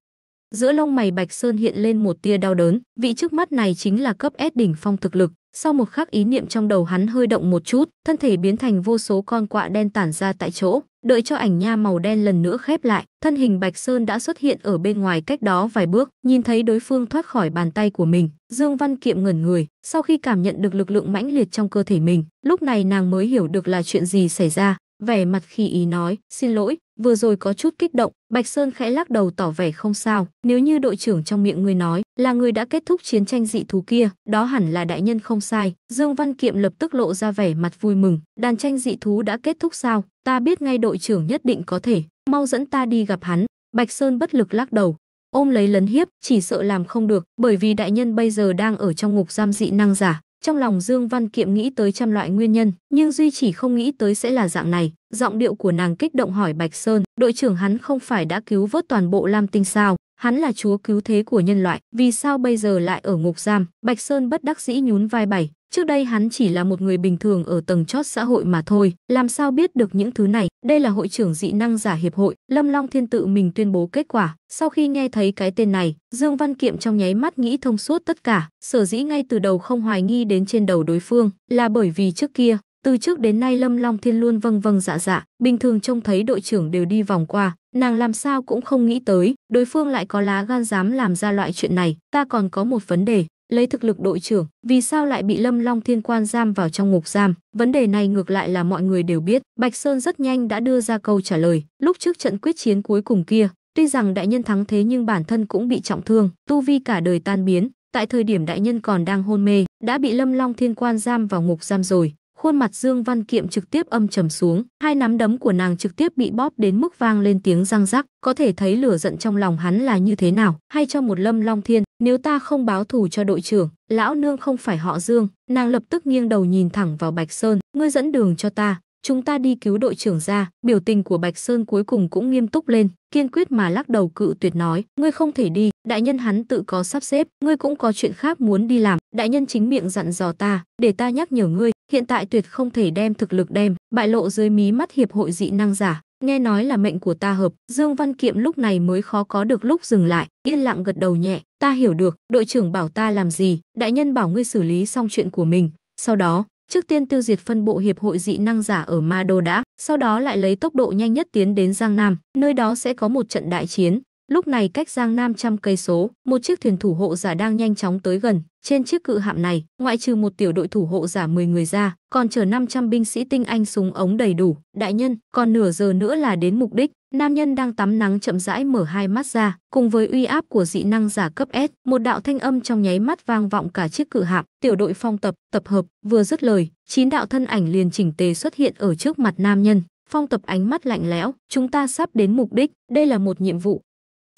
Giữa lông mày Bạch Sơn hiện lên một tia đau đớn, vị trước mắt này chính là cấp S đỉnh phong thực lực, sau một khắc ý niệm trong đầu hắn hơi động một chút, thân thể biến thành vô số con quạ đen tản ra tại chỗ, đợi cho ảnh nha màu đen lần nữa khép lại, thân hình Bạch Sơn đã xuất hiện ở bên ngoài cách đó vài bước, nhìn thấy đối phương thoát khỏi bàn tay của mình, Dương Văn Kiệm ngẩn người, sau khi cảm nhận được lực lượng mãnh liệt trong cơ thể mình, lúc này nàng mới hiểu được là chuyện gì xảy ra, vẻ mặt khi ý nói, xin lỗi, vừa rồi có chút kích động, Bạch Sơn khẽ lắc đầu tỏ vẻ không sao, nếu như đội trưởng trong miệng người nói, là người đã kết thúc chiến tranh dị thú kia, đó hẳn là đại nhân không sai. Dương Văn Kiệm lập tức lộ ra vẻ mặt vui mừng, đàn tranh dị thú đã kết thúc sao, ta biết ngay đội trưởng nhất định có thể, mau dẫn ta đi gặp hắn. Bạch Sơn bất lực lắc đầu, ôm lấy lấn hiếp, chỉ sợ làm không được, bởi vì đại nhân bây giờ đang ở trong ngục giam dị năng giả, trong lòng Dương Văn Kiệm nghĩ tới trăm loại nguyên nhân, nhưng Duy chỉ không nghĩ tới sẽ là dạng này. Giọng điệu của nàng kích động hỏi Bạch Sơn, đội trưởng hắn không phải đã cứu vớt toàn bộ Lam Tinh sao? Hắn là chúa cứu thế của nhân loại, vì sao bây giờ lại ở ngục giam? Bạch Sơn bất đắc dĩ nhún vai bảy, trước đây hắn chỉ là một người bình thường ở tầng chót xã hội mà thôi, làm sao biết được những thứ này? Đây là hội trưởng dị năng giả hiệp hội, Lâm Long Thiên tự mình tuyên bố kết quả. Sau khi nghe thấy cái tên này, Dương Văn Kiệm trong nháy mắt nghĩ thông suốt tất cả, sở dĩ ngay từ đầu không hoài nghi đến trên đầu đối phương, là bởi vì trước kia, từ trước đến nay Lâm Long Thiên luôn vâng vâng dạ dạ, bình thường trông thấy đội trưởng đều đi vòng qua, nàng làm sao cũng không nghĩ tới, đối phương lại có lá gan dám làm ra loại chuyện này. Ta còn có một vấn đề, lấy thực lực đội trưởng, vì sao lại bị Lâm Long Thiên quan giam vào trong ngục giam? Vấn đề này ngược lại là mọi người đều biết, Bạch Sơn rất nhanh đã đưa ra câu trả lời. Lúc trước trận quyết chiến cuối cùng kia, tuy rằng đại nhân thắng thế nhưng bản thân cũng bị trọng thương, tu vi cả đời tan biến, tại thời điểm đại nhân còn đang hôn mê, đã bị Lâm Long Thiên quan giam vào ngục giam rồi, khuôn mặt Dương Văn Kiệm trực tiếp âm trầm xuống, hai nắm đấm của nàng trực tiếp bị bóp đến mức vang lên tiếng răng rắc, có thể thấy lửa giận trong lòng hắn là như thế nào, hay cho một Lâm Long Thiên, nếu ta không báo thù cho đội trưởng, lão nương không phải họ Dương, nàng lập tức nghiêng đầu nhìn thẳng vào Bạch Sơn, ngươi dẫn đường cho ta, chúng ta đi cứu đội trưởng ra. Biểu tình của Bạch Sơn cuối cùng cũng nghiêm túc lên, kiên quyết mà lắc đầu cự tuyệt nói, ngươi không thể đi, đại nhân hắn tự có sắp xếp, ngươi cũng có chuyện khác muốn đi làm, đại nhân chính miệng dặn dò ta, để ta nhắc nhở ngươi, hiện tại tuyệt không thể đem thực lực đem, bại lộ dưới mí mắt hiệp hội dị năng giả. Nghe nói là mệnh của ta hợp, Dương Văn Kiệm lúc này mới khó có được lúc dừng lại, yên lặng gật đầu nhẹ, ta hiểu được, đội trưởng bảo ta làm gì, đại nhân bảo ngươi xử lý xong chuyện của mình, sau đó, Trước tiên tiêu diệt phân bộ hiệp hội dị năng giả ở Ma Đô đã, sau đó lại lấy tốc độ nhanh nhất tiến đến Giang Nam, nơi đó sẽ có một trận đại chiến. Lúc này cách Giang Nam trăm cây số, một chiếc thuyền thủ hộ giả đang nhanh chóng tới gần. Trên chiếc cự hạm này, ngoại trừ một tiểu đội thủ hộ giả 10 người ra, còn chở 500 binh sĩ tinh anh súng ống đầy đủ. Đại nhân, còn nửa giờ nữa là đến mục đích. Nam nhân đang tắm nắng chậm rãi mở hai mắt ra, cùng với uy áp của dị năng giả cấp S, một đạo thanh âm trong nháy mắt vang vọng cả chiếc cự hạm, tiểu đội phong tập, tập hợp, vừa dứt lời, chín đạo thân ảnh liền chỉnh tề xuất hiện ở trước mặt nam nhân. Phong tập ánh mắt lạnh lẽo, chúng ta sắp đến mục đích, đây là một nhiệm vụ,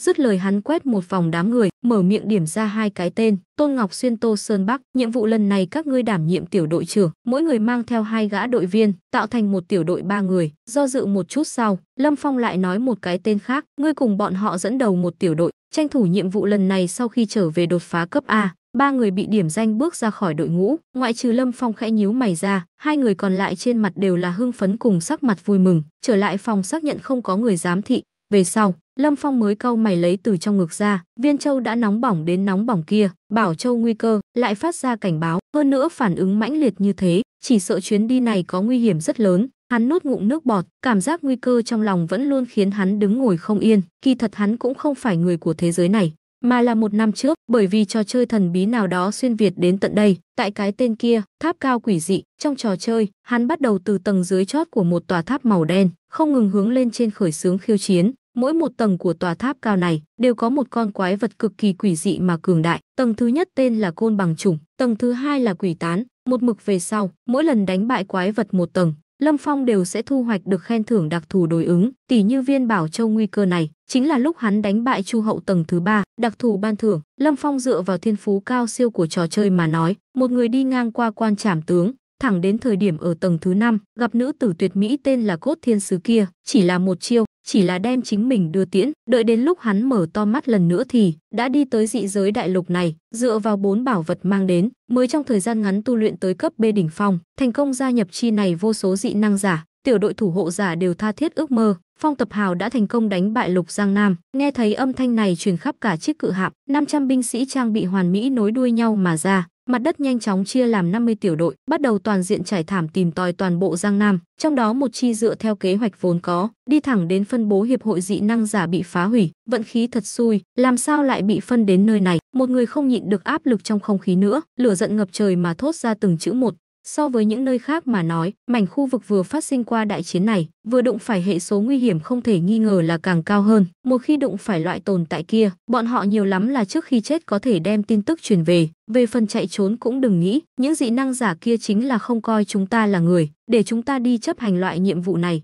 Dứt lời hắn quét một vòng đám người, mở miệng điểm ra hai cái tên, Tôn Ngọc Xuyên Tô Sơn Bắc, nhiệm vụ lần này các ngươi đảm nhiệm tiểu đội trưởng, mỗi người mang theo hai gã đội viên, tạo thành một tiểu đội ba người, do dự một chút sau, Lâm Phong lại nói một cái tên khác, ngươi cùng bọn họ dẫn đầu một tiểu đội, tranh thủ nhiệm vụ lần này sau khi trở về đột phá cấp A, ba người bị điểm danh bước ra khỏi đội ngũ, ngoại trừ Lâm Phong khẽ nhíu mày ra, hai người còn lại trên mặt đều là hưng phấn cùng sắc mặt vui mừng, trở lại phòng xác nhận không có người giám thị, về sau, Lâm Phong mới câu mày lấy từ trong ngực ra, viên châu đã nóng bỏng đến nóng bỏng kia, bảo châu nguy cơ, lại phát ra cảnh báo, hơn nữa phản ứng mãnh liệt như thế, chỉ sợ chuyến đi này có nguy hiểm rất lớn. Hắn nuốt ngụm nước bọt, cảm giác nguy cơ trong lòng vẫn luôn khiến hắn đứng ngồi không yên, kỳ thật hắn cũng không phải người của thế giới này, mà là một năm trước, bởi vì trò chơi thần bí nào đó xuyên Việt đến tận đây, tại cái tên kia, tháp cao quỷ dị, trong trò chơi, hắn bắt đầu từ tầng dưới chót của một tòa tháp màu đen, không ngừng hướng lên trên khởi xướng khiêu chiến, Mỗi một tầng của tòa tháp cao này đều có một con quái vật cực kỳ quỷ dị mà cường đại. Tầng thứ nhất tên là côn bằng trùng, tầng thứ hai là quỷ tán. Một mực về sau, mỗi lần đánh bại quái vật một tầng, Lâm Phong đều sẽ thu hoạch được khen thưởng đặc thù đối ứng, tỷ như viên bảo châu nguy cơ này, chính là lúc hắn đánh bại Chu Hậu tầng thứ ba, đặc thù ban thưởng, Lâm Phong dựa vào thiên phú cao siêu của trò chơi mà nói, một người đi ngang qua quan trảm tướng, thẳng đến thời điểm ở tầng thứ năm gặp nữ tử tuyệt mỹ tên là Cốt Thiên Sứ kia, chỉ là một chiêu, chỉ là đem chính mình đưa tiễn, đợi đến lúc hắn mở to mắt lần nữa thì đã đi tới dị giới đại lục này, dựa vào bốn bảo vật mang đến, mới trong thời gian ngắn tu luyện tới cấp B đỉnh phong, thành công gia nhập chi này vô số dị năng giả, tiểu đội thủ hộ giả đều tha thiết ước mơ. Phong Tập Hào đã thành công đánh bại Lục Giang Nam, nghe thấy âm thanh này truyền khắp cả chiếc cự hạm, 500 binh sĩ trang bị hoàn mỹ nối đuôi nhau mà ra, Mặt đất nhanh chóng chia làm 50 tiểu đội, bắt đầu toàn diện trải thảm tìm tòi toàn bộ Giang Nam, trong đó một chi dựa theo kế hoạch vốn có, đi thẳng đến phân bố hiệp hội dị năng giả bị phá hủy, vận khí thật xui, làm sao lại bị phân đến nơi này, một người không nhịn được áp lực trong không khí nữa, lửa giận ngập trời mà thốt ra từng chữ một, So với những nơi khác mà nói, mảnh khu vực vừa phát sinh qua đại chiến này, vừa đụng phải hệ số nguy hiểm không thể nghi ngờ là càng cao hơn. Một khi đụng phải loại tồn tại kia, bọn họ nhiều lắm là trước khi chết có thể đem tin tức truyền về. Về phần chạy trốn cũng đừng nghĩ, những dị năng giả kia chính là không coi chúng ta là người, để chúng ta đi chấp hành loại nhiệm vụ này.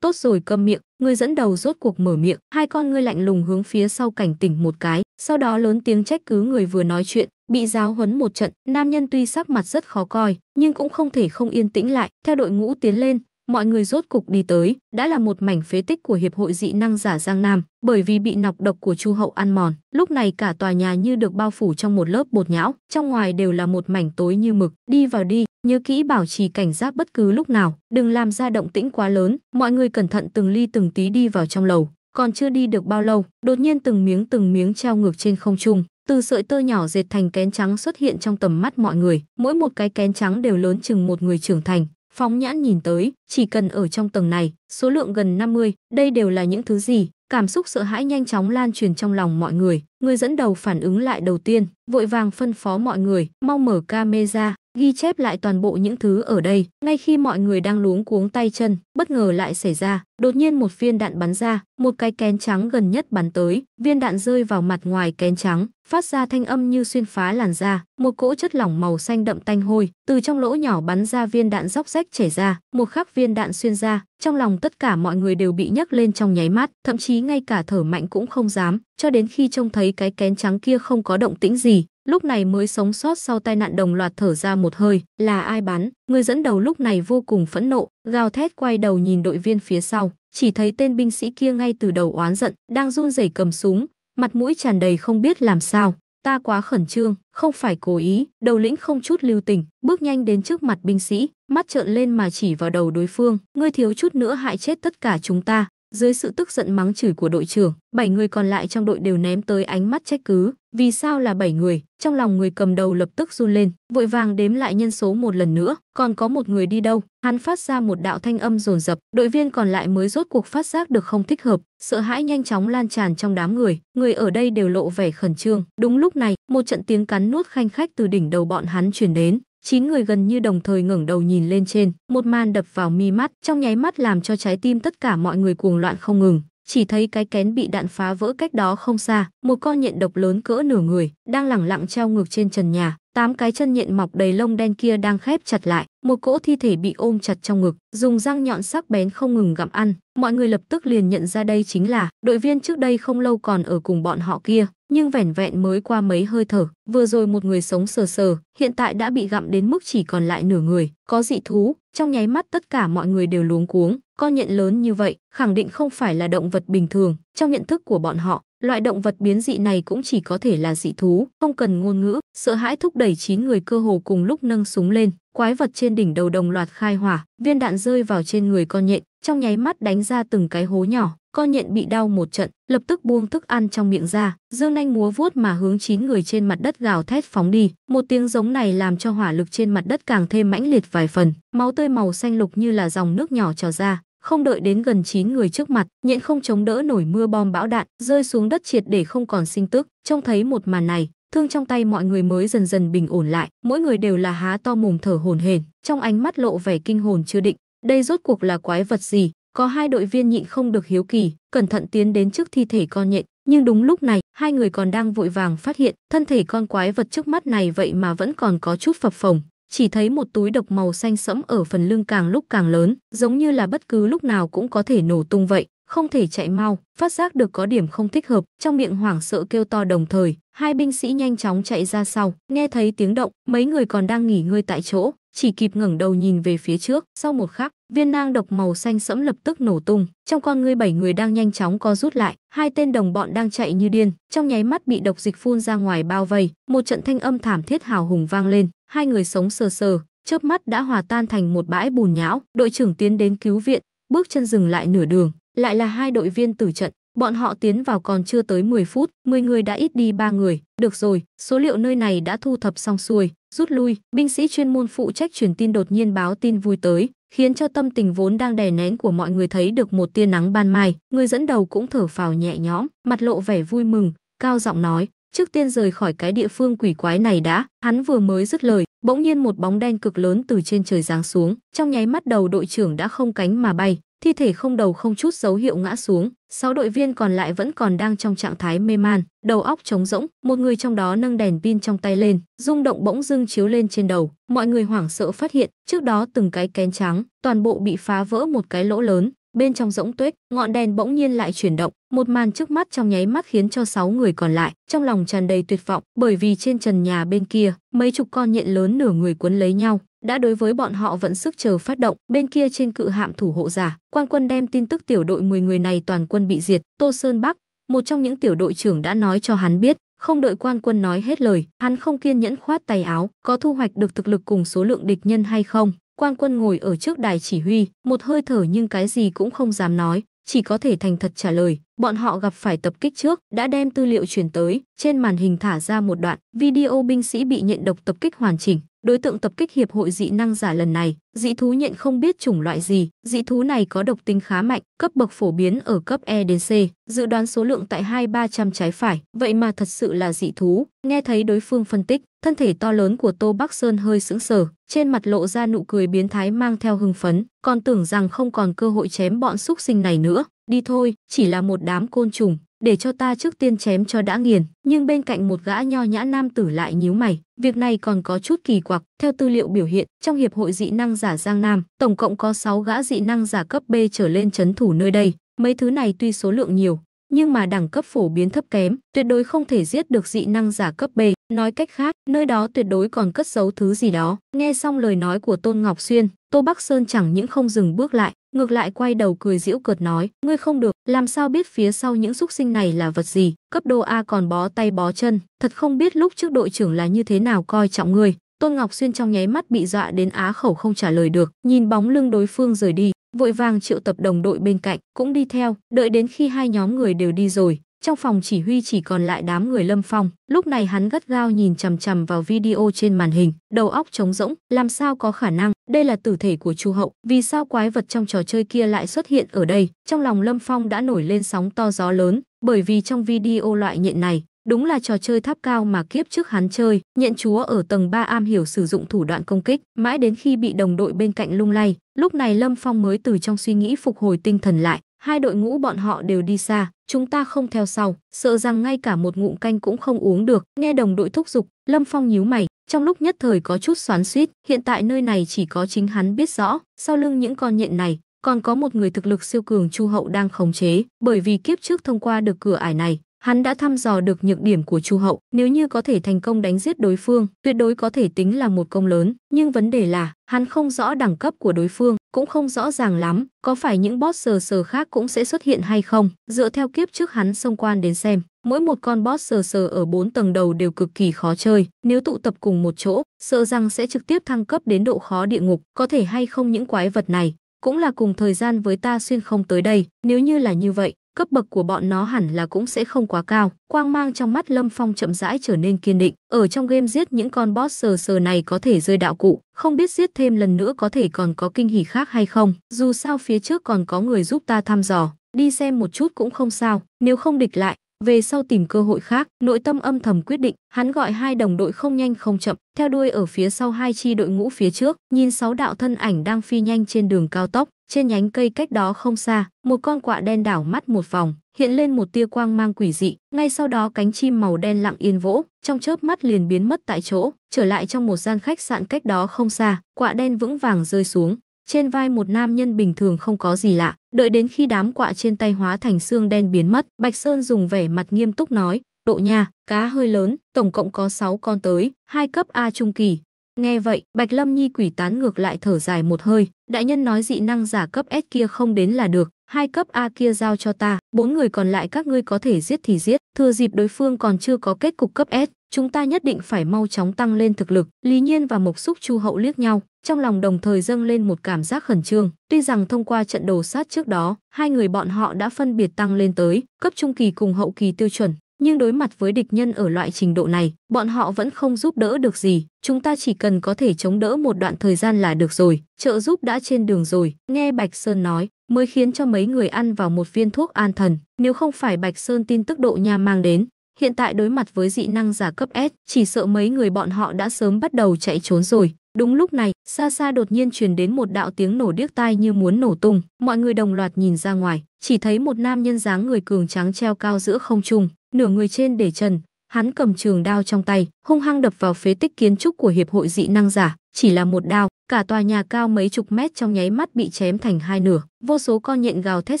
Tốt rồi câm miệng, người dẫn đầu rốt cuộc mở miệng, hai con ngươi lạnh lùng hướng phía sau cảnh tỉnh một cái, sau đó lớn tiếng trách cứ người vừa nói chuyện, bị giáo huấn một trận, nam nhân tuy sắc mặt rất khó coi, nhưng cũng không thể không yên tĩnh lại, theo đội ngũ tiến lên, mọi người rốt cục đi tới, đã là một mảnh phế tích của hiệp hội dị năng giả Giang Nam, bởi vì bị nọc độc của Chu Hậu ăn mòn, lúc này cả tòa nhà như được bao phủ trong một lớp bột nhão, trong ngoài đều là một mảnh tối như mực, đi vào đi, nhớ kỹ bảo trì cảnh giác bất cứ lúc nào, đừng làm ra động tĩnh quá lớn, mọi người cẩn thận từng ly từng tí đi vào trong lầu. Còn chưa đi được bao lâu, đột nhiên từng miếng từng miếng treo ngược trên không trung, từ sợi tơ nhỏ dệt thành kén trắng xuất hiện trong tầm mắt mọi người, mỗi một cái kén trắng đều lớn chừng một người trưởng thành. Phóng nhãn nhìn tới, chỉ cần ở trong tầng này, số lượng gần 50, đây đều là những thứ gì? Cảm xúc sợ hãi nhanh chóng lan truyền trong lòng mọi người, người dẫn đầu phản ứng lại đầu tiên, vội vàng phân phó mọi người, mau mở camera, ghi chép lại toàn bộ những thứ ở đây. Ngay khi mọi người đang luống cuống tay chân, bất ngờ lại xảy ra, đột nhiên một viên đạn bắn ra, một cái kén trắng gần nhất bắn tới, viên đạn rơi vào mặt ngoài kén trắng, phát ra thanh âm như xuyên phá làn da, một cỗ chất lỏng màu xanh đậm tanh hôi, từ trong lỗ nhỏ bắn ra viên đạn róc rách chảy ra, một khắc viên đạn xuyên ra, trong lòng tất cả mọi người đều bị nhấc lên trong nháy mắt, thậm chí ngay cả thở mạnh cũng không dám, cho đến khi trông thấy cái kén trắng kia không có động tĩnh gì, lúc này mới sống sót sau tai nạn đồng loạt thở ra một hơi, là ai bắn? Người dẫn đầu lúc này vô cùng phẫn nộ, gào thét quay đầu nhìn đội viên phía sau, chỉ thấy tên binh sĩ kia ngay từ đầu oán giận, đang run rẩy cầm súng, mặt mũi tràn đầy không biết làm sao. Ta quá khẩn trương, không phải cố ý, đầu lĩnh không chút lưu tình, bước nhanh đến trước mặt binh sĩ, mắt trợn lên mà chỉ vào đầu đối phương, ngươi thiếu chút nữa hại chết tất cả chúng ta, dưới sự tức giận mắng chửi của đội trưởng, 7 người còn lại trong đội đều ném tới ánh mắt trách cứ. Vì sao là 7 người? Trong lòng người cầm đầu lập tức run lên, vội vàng đếm lại nhân số một lần nữa. Còn có một người đi đâu? Hắn phát ra một đạo thanh âm rồn rập. Đội viên còn lại mới rốt cuộc phát giác được không thích hợp. Sợ hãi nhanh chóng lan tràn trong đám người. Người ở đây đều lộ vẻ khẩn trương. Đúng lúc này, một trận tiếng cắn nuốt khanh khách từ đỉnh đầu bọn hắn truyền đến. Chín người gần như đồng thời ngẩng đầu nhìn lên trên, một màn đập vào mi mắt, trong nháy mắt làm cho trái tim tất cả mọi người cuồng loạn không ngừng. Chỉ thấy cái kén bị đạn phá vỡ cách đó không xa, một con nhện độc lớn cỡ nửa người, đang lẳng lặng treo ngược trên trần nhà, tám cái chân nhện mọc đầy lông đen kia đang khép chặt lại, một cỗ thi thể bị ôm chặt trong ngực, dùng răng nhọn sắc bén không ngừng gặm ăn. Mọi người lập tức liền nhận ra đây chính là đội viên trước đây không lâu còn ở cùng bọn họ kia, nhưng vẻn vẹn mới qua mấy hơi thở, vừa rồi một người sống sờ sờ, hiện tại đã bị gặm đến mức chỉ còn lại nửa người, có dị thú, trong nháy mắt tất cả mọi người đều luống cuống, con nhện lớn như vậy, khẳng định không phải là động vật bình thường. Trong nhận thức của bọn họ, loại động vật biến dị này cũng chỉ có thể là dị thú, không cần ngôn ngữ, sợ hãi thúc đẩy chín người cơ hồ cùng lúc nâng súng lên, quái vật trên đỉnh đầu đồng loạt khai hỏa, viên đạn rơi vào trên người con nhện, trong nháy mắt đánh ra từng cái hố nhỏ, con nhện bị đau một trận, lập tức buông thức ăn trong miệng ra, dương nanh múa vuốt mà hướng chín người trên mặt đất gào thét phóng đi. Một tiếng giống này làm cho hỏa lực trên mặt đất càng thêm mãnh liệt vài phần, máu tươi màu xanh lục như là dòng nước nhỏ trào ra, không đợi đến gần chín người trước mặt, nhện không chống đỡ nổi mưa bom bão đạn, rơi xuống đất triệt để không còn sinh tức. Trông thấy một màn này, thương trong tay mọi người mới dần dần bình ổn lại, mỗi người đều là há to mồm thở hổn hển, trong ánh mắt lộ vẻ kinh hồn chưa định. Đây rốt cuộc là quái vật gì, có hai đội viên nhịn không được hiếu kỳ, cẩn thận tiến đến trước thi thể con nhện, nhưng đúng lúc này, hai người còn đang vội vàng phát hiện, thân thể con quái vật trước mắt này vậy mà vẫn còn có chút phập phồng, chỉ thấy một túi độc màu xanh sẫm ở phần lưng càng lúc càng lớn, giống như là bất cứ lúc nào cũng có thể nổ tung vậy không thể chạy mau, phát giác được có điểm không thích hợp, trong miệng hoảng sợ kêu to đồng thời, hai binh sĩ nhanh chóng chạy ra sau, nghe thấy tiếng động, mấy người còn đang nghỉ ngơi tại chỗ, chỉ kịp ngẩng đầu nhìn về phía trước, sau một khắc, viên nang độc màu xanh sẫm lập tức nổ tung, trong con người bảy người đang nhanh chóng co rút lại, hai tên đồng bọn đang chạy như điên, trong nháy mắt bị độc dịch phun ra ngoài bao vây, một trận thanh âm thảm thiết hào hùng vang lên, hai người sống sờ sờ, chớp mắt đã hòa tan thành một bãi bùn nhão, đội trưởng tiến đến cứu viện, bước chân dừng lại nửa đường, lại là hai đội viên tử trận, bọn họ tiến vào còn chưa tới 10 phút, 10 người đã ít đi 3 người. Được rồi, số liệu nơi này đã thu thập xong xuôi, rút lui. Binh sĩ chuyên môn phụ trách truyền tin đột nhiên báo tin vui tới, khiến cho tâm tình vốn đang đè nén của mọi người thấy được một tia nắng ban mai. Người dẫn đầu cũng thở phào nhẹ nhõm, mặt lộ vẻ vui mừng, cao giọng nói, trước tiên rời khỏi cái địa phương quỷ quái này đã hắn vừa mới dứt lời bỗng nhiên một bóng đen cực lớn từ trên trời giáng xuống trong nháy mắt đầu đội trưởng đã không cánh mà bay thi thể không đầu không chút dấu hiệu ngã xuống sáu đội viên còn lại vẫn còn đang trong trạng thái mê man đầu óc trống rỗng một người trong đó nâng đèn pin trong tay lên rung động bỗng dưng chiếu lên trên đầu mọi người hoảng sợ phát hiện trước đó từng cái kén trắng toàn bộ bị phá vỡ một cái lỗ lớn Bên trong rỗng tuếch, ngọn đèn bỗng nhiên lại chuyển động, một màn trước mắt trong nháy mắt khiến cho sáu người còn lại trong lòng tràn đầy tuyệt vọng, bởi vì trên trần nhà bên kia, mấy chục con nhện lớn nửa người cuốn lấy nhau, đã đối với bọn họ vẫn sức chờ phát động, bên kia trên cự hạm thủ hộ giả, quan quân đem tin tức tiểu đội 10 người này toàn quân bị diệt, Tô Sơn Bắc, một trong những tiểu đội trưởng đã nói cho hắn biết, không đợi quan quân nói hết lời, hắn không kiên nhẫn khoát tay áo, có thu hoạch được thực lực cùng số lượng địch nhân hay không, Quan quân ngồi ở trước đài chỉ huy, một hơi thở nhưng cái gì cũng không dám nói, chỉ có thể thành thật trả lời. Bọn họ gặp phải tập kích trước, đã đem tư liệu truyền tới, trên màn hình thả ra một đoạn video binh sĩ bị nhận độc tập kích hoàn chỉnh. Đối tượng tập kích hiệp hội dị năng giả lần này, dị thú nhận không biết chủng loại gì, dị thú này có độc tính khá mạnh, cấp bậc phổ biến ở cấp E đến C, dự đoán số lượng tại 2-300 trái phải, vậy mà thật sự là dị thú. Nghe thấy đối phương phân tích, thân thể to lớn của Tô Bắc Sơn hơi sững sờ, trên mặt lộ ra nụ cười biến thái mang theo hưng phấn, còn tưởng rằng không còn cơ hội chém bọn xúc sinh này nữa, đi thôi, chỉ là một đám côn trùng, để cho ta trước tiên chém cho đã nghiền. Nhưng bên cạnh một gã nho nhã nam tử lại nhíu mày, việc này còn có chút kỳ quặc. Theo tư liệu biểu hiện, trong hiệp hội dị năng giả Giang Nam, tổng cộng có 6 gã dị năng giả cấp B trở lên chấn thủ nơi đây. Mấy thứ này tuy số lượng nhiều, nhưng mà đẳng cấp phổ biến thấp kém, tuyệt đối không thể giết được dị năng giả cấp B. Nói cách khác, nơi đó tuyệt đối còn cất giấu thứ gì đó. Nghe xong lời nói của Tôn Ngọc Xuyên, Tô Bắc Sơn chẳng những không dừng bước lại, ngược lại quay đầu cười giễu cợt nói, ngươi không được, làm sao biết phía sau những xúc sinh này là vật gì, cấp đô A còn bó tay bó chân, thật không biết lúc trước đội trưởng là như thế nào coi trọng ngươi. Tôn Ngọc Xuyên trong nháy mắt bị dọa đến á khẩu không trả lời được, nhìn bóng lưng đối phương rời đi, vội vàng triệu tập đồng đội bên cạnh, cũng đi theo, đợi đến khi hai nhóm người đều đi rồi, trong phòng chỉ huy chỉ còn lại đám người Lâm Phong, lúc này hắn gắt gao nhìn chằm chằm vào video trên màn hình, đầu óc trống rỗng, làm sao có khả năng, đây là tử thể của Chu Hậu, vì sao quái vật trong trò chơi kia lại xuất hiện ở đây? Trong lòng Lâm Phong đã nổi lên sóng to gió lớn, bởi vì trong video loại nhện này, đúng là trò chơi tháp cao mà kiếp trước hắn chơi, nhện chúa ở tầng 3 am hiểu sử dụng thủ đoạn công kích, mãi đến khi bị đồng đội bên cạnh lung lay, lúc này Lâm Phong mới từ trong suy nghĩ phục hồi tinh thần lại, hai đội ngũ bọn họ đều đi xa, chúng ta không theo sau, sợ rằng ngay cả một ngụm canh cũng không uống được. Nghe đồng đội thúc giục, Lâm Phong nhíu mày, trong lúc nhất thời có chút xoắn xuýt, hiện tại nơi này chỉ có chính hắn biết rõ, sau lưng những con nhện này còn có một người thực lực siêu cường Chu Hậu đang khống chế, bởi vì kiếp trước thông qua được cửa ải này, Hắn đã thăm dò được nhược điểm của Chu Hậu, nếu như có thể thành công đánh giết đối phương, tuyệt đối có thể tính là một công lớn, nhưng vấn đề là, hắn không rõ đẳng cấp của đối phương, cũng không rõ ràng lắm, có phải những boss sờ sờ khác cũng sẽ xuất hiện hay không, dựa theo kiếp trước hắn xông quan đến xem. Mỗi một con boss sờ sờ ở bốn tầng đầu đều cực kỳ khó chơi, nếu tụ tập cùng một chỗ, sợ rằng sẽ trực tiếp thăng cấp đến độ khó địa ngục, có thể hay không những quái vật này, cũng là cùng thời gian với ta xuyên không tới đây, nếu như là như vậy, cấp bậc của bọn nó hẳn là cũng sẽ không quá cao. Quang mang trong mắt Lâm Phong chậm rãi trở nên kiên định, ở trong game giết những con boss sờ sờ này có thể rơi đạo cụ, không biết giết thêm lần nữa có thể còn có kinh hỉ khác hay không. Dù sao phía trước còn có người giúp ta thăm dò, đi xem một chút cũng không sao, nếu không địch lại, về sau tìm cơ hội khác, nội tâm âm thầm quyết định, hắn gọi hai đồng đội không nhanh không chậm, theo đuôi ở phía sau hai chi đội ngũ phía trước, nhìn sáu đạo thân ảnh đang phi nhanh trên đường cao tốc, trên nhánh cây cách đó không xa, một con quạ đen đảo mắt một vòng, hiện lên một tia quang mang quỷ dị, ngay sau đó cánh chim màu đen lặng yên vỗ, trong chớp mắt liền biến mất tại chỗ, trở lại trong một gian khách sạn cách đó không xa, quạ đen vững vàng rơi xuống, trên vai một nam nhân bình thường không có gì lạ, đợi đến khi đám quạ trên tay hóa thành xương đen biến mất, Bạch Sơn dùng vẻ mặt nghiêm túc nói, độ nha, cá hơi lớn, tổng cộng có 6 con tới, hai cấp A trung kỳ, Nghe vậy, Bạch Lâm Nhi quỷ tán ngược lại thở dài một hơi, đại nhân nói dị năng giả cấp S kia không đến là được, hai cấp A kia giao cho ta, bốn người còn lại các ngươi có thể giết thì giết, thừa dịp đối phương còn chưa có kết cục cấp S, chúng ta nhất định phải mau chóng tăng lên thực lực. Lý Nhiên và Mộc Súc Chu Hậu liếc nhau, trong lòng đồng thời dâng lên một cảm giác khẩn trương, tuy rằng thông qua trận đồ sát trước đó, hai người bọn họ đã phân biệt tăng lên tới cấp trung kỳ cùng hậu kỳ tiêu chuẩn, nhưng đối mặt với địch nhân ở loại trình độ này, bọn họ vẫn không giúp đỡ được gì, chúng ta chỉ cần có thể chống đỡ một đoạn thời gian là được rồi, trợ giúp đã trên đường rồi, nghe Bạch Sơn nói, mới khiến cho mấy người ăn vào một viên thuốc an thần, nếu không phải Bạch Sơn tin tức độ nhà mang đến, hiện tại đối mặt với dị năng giả cấp S, chỉ sợ mấy người bọn họ đã sớm bắt đầu chạy trốn rồi, Đúng lúc này, xa xa đột nhiên truyền đến một đạo tiếng nổ điếc tai như muốn nổ tung, mọi người đồng loạt nhìn ra ngoài, chỉ thấy một nam nhân dáng người cường tráng treo cao giữa không trung, nửa người trên để trần, hắn cầm trường đao trong tay, hung hăng đập vào phế tích kiến trúc của hiệp hội dị năng giả, chỉ là một đao, cả tòa nhà cao mấy chục mét trong nháy mắt bị chém thành hai nửa, vô số con nhện gào thét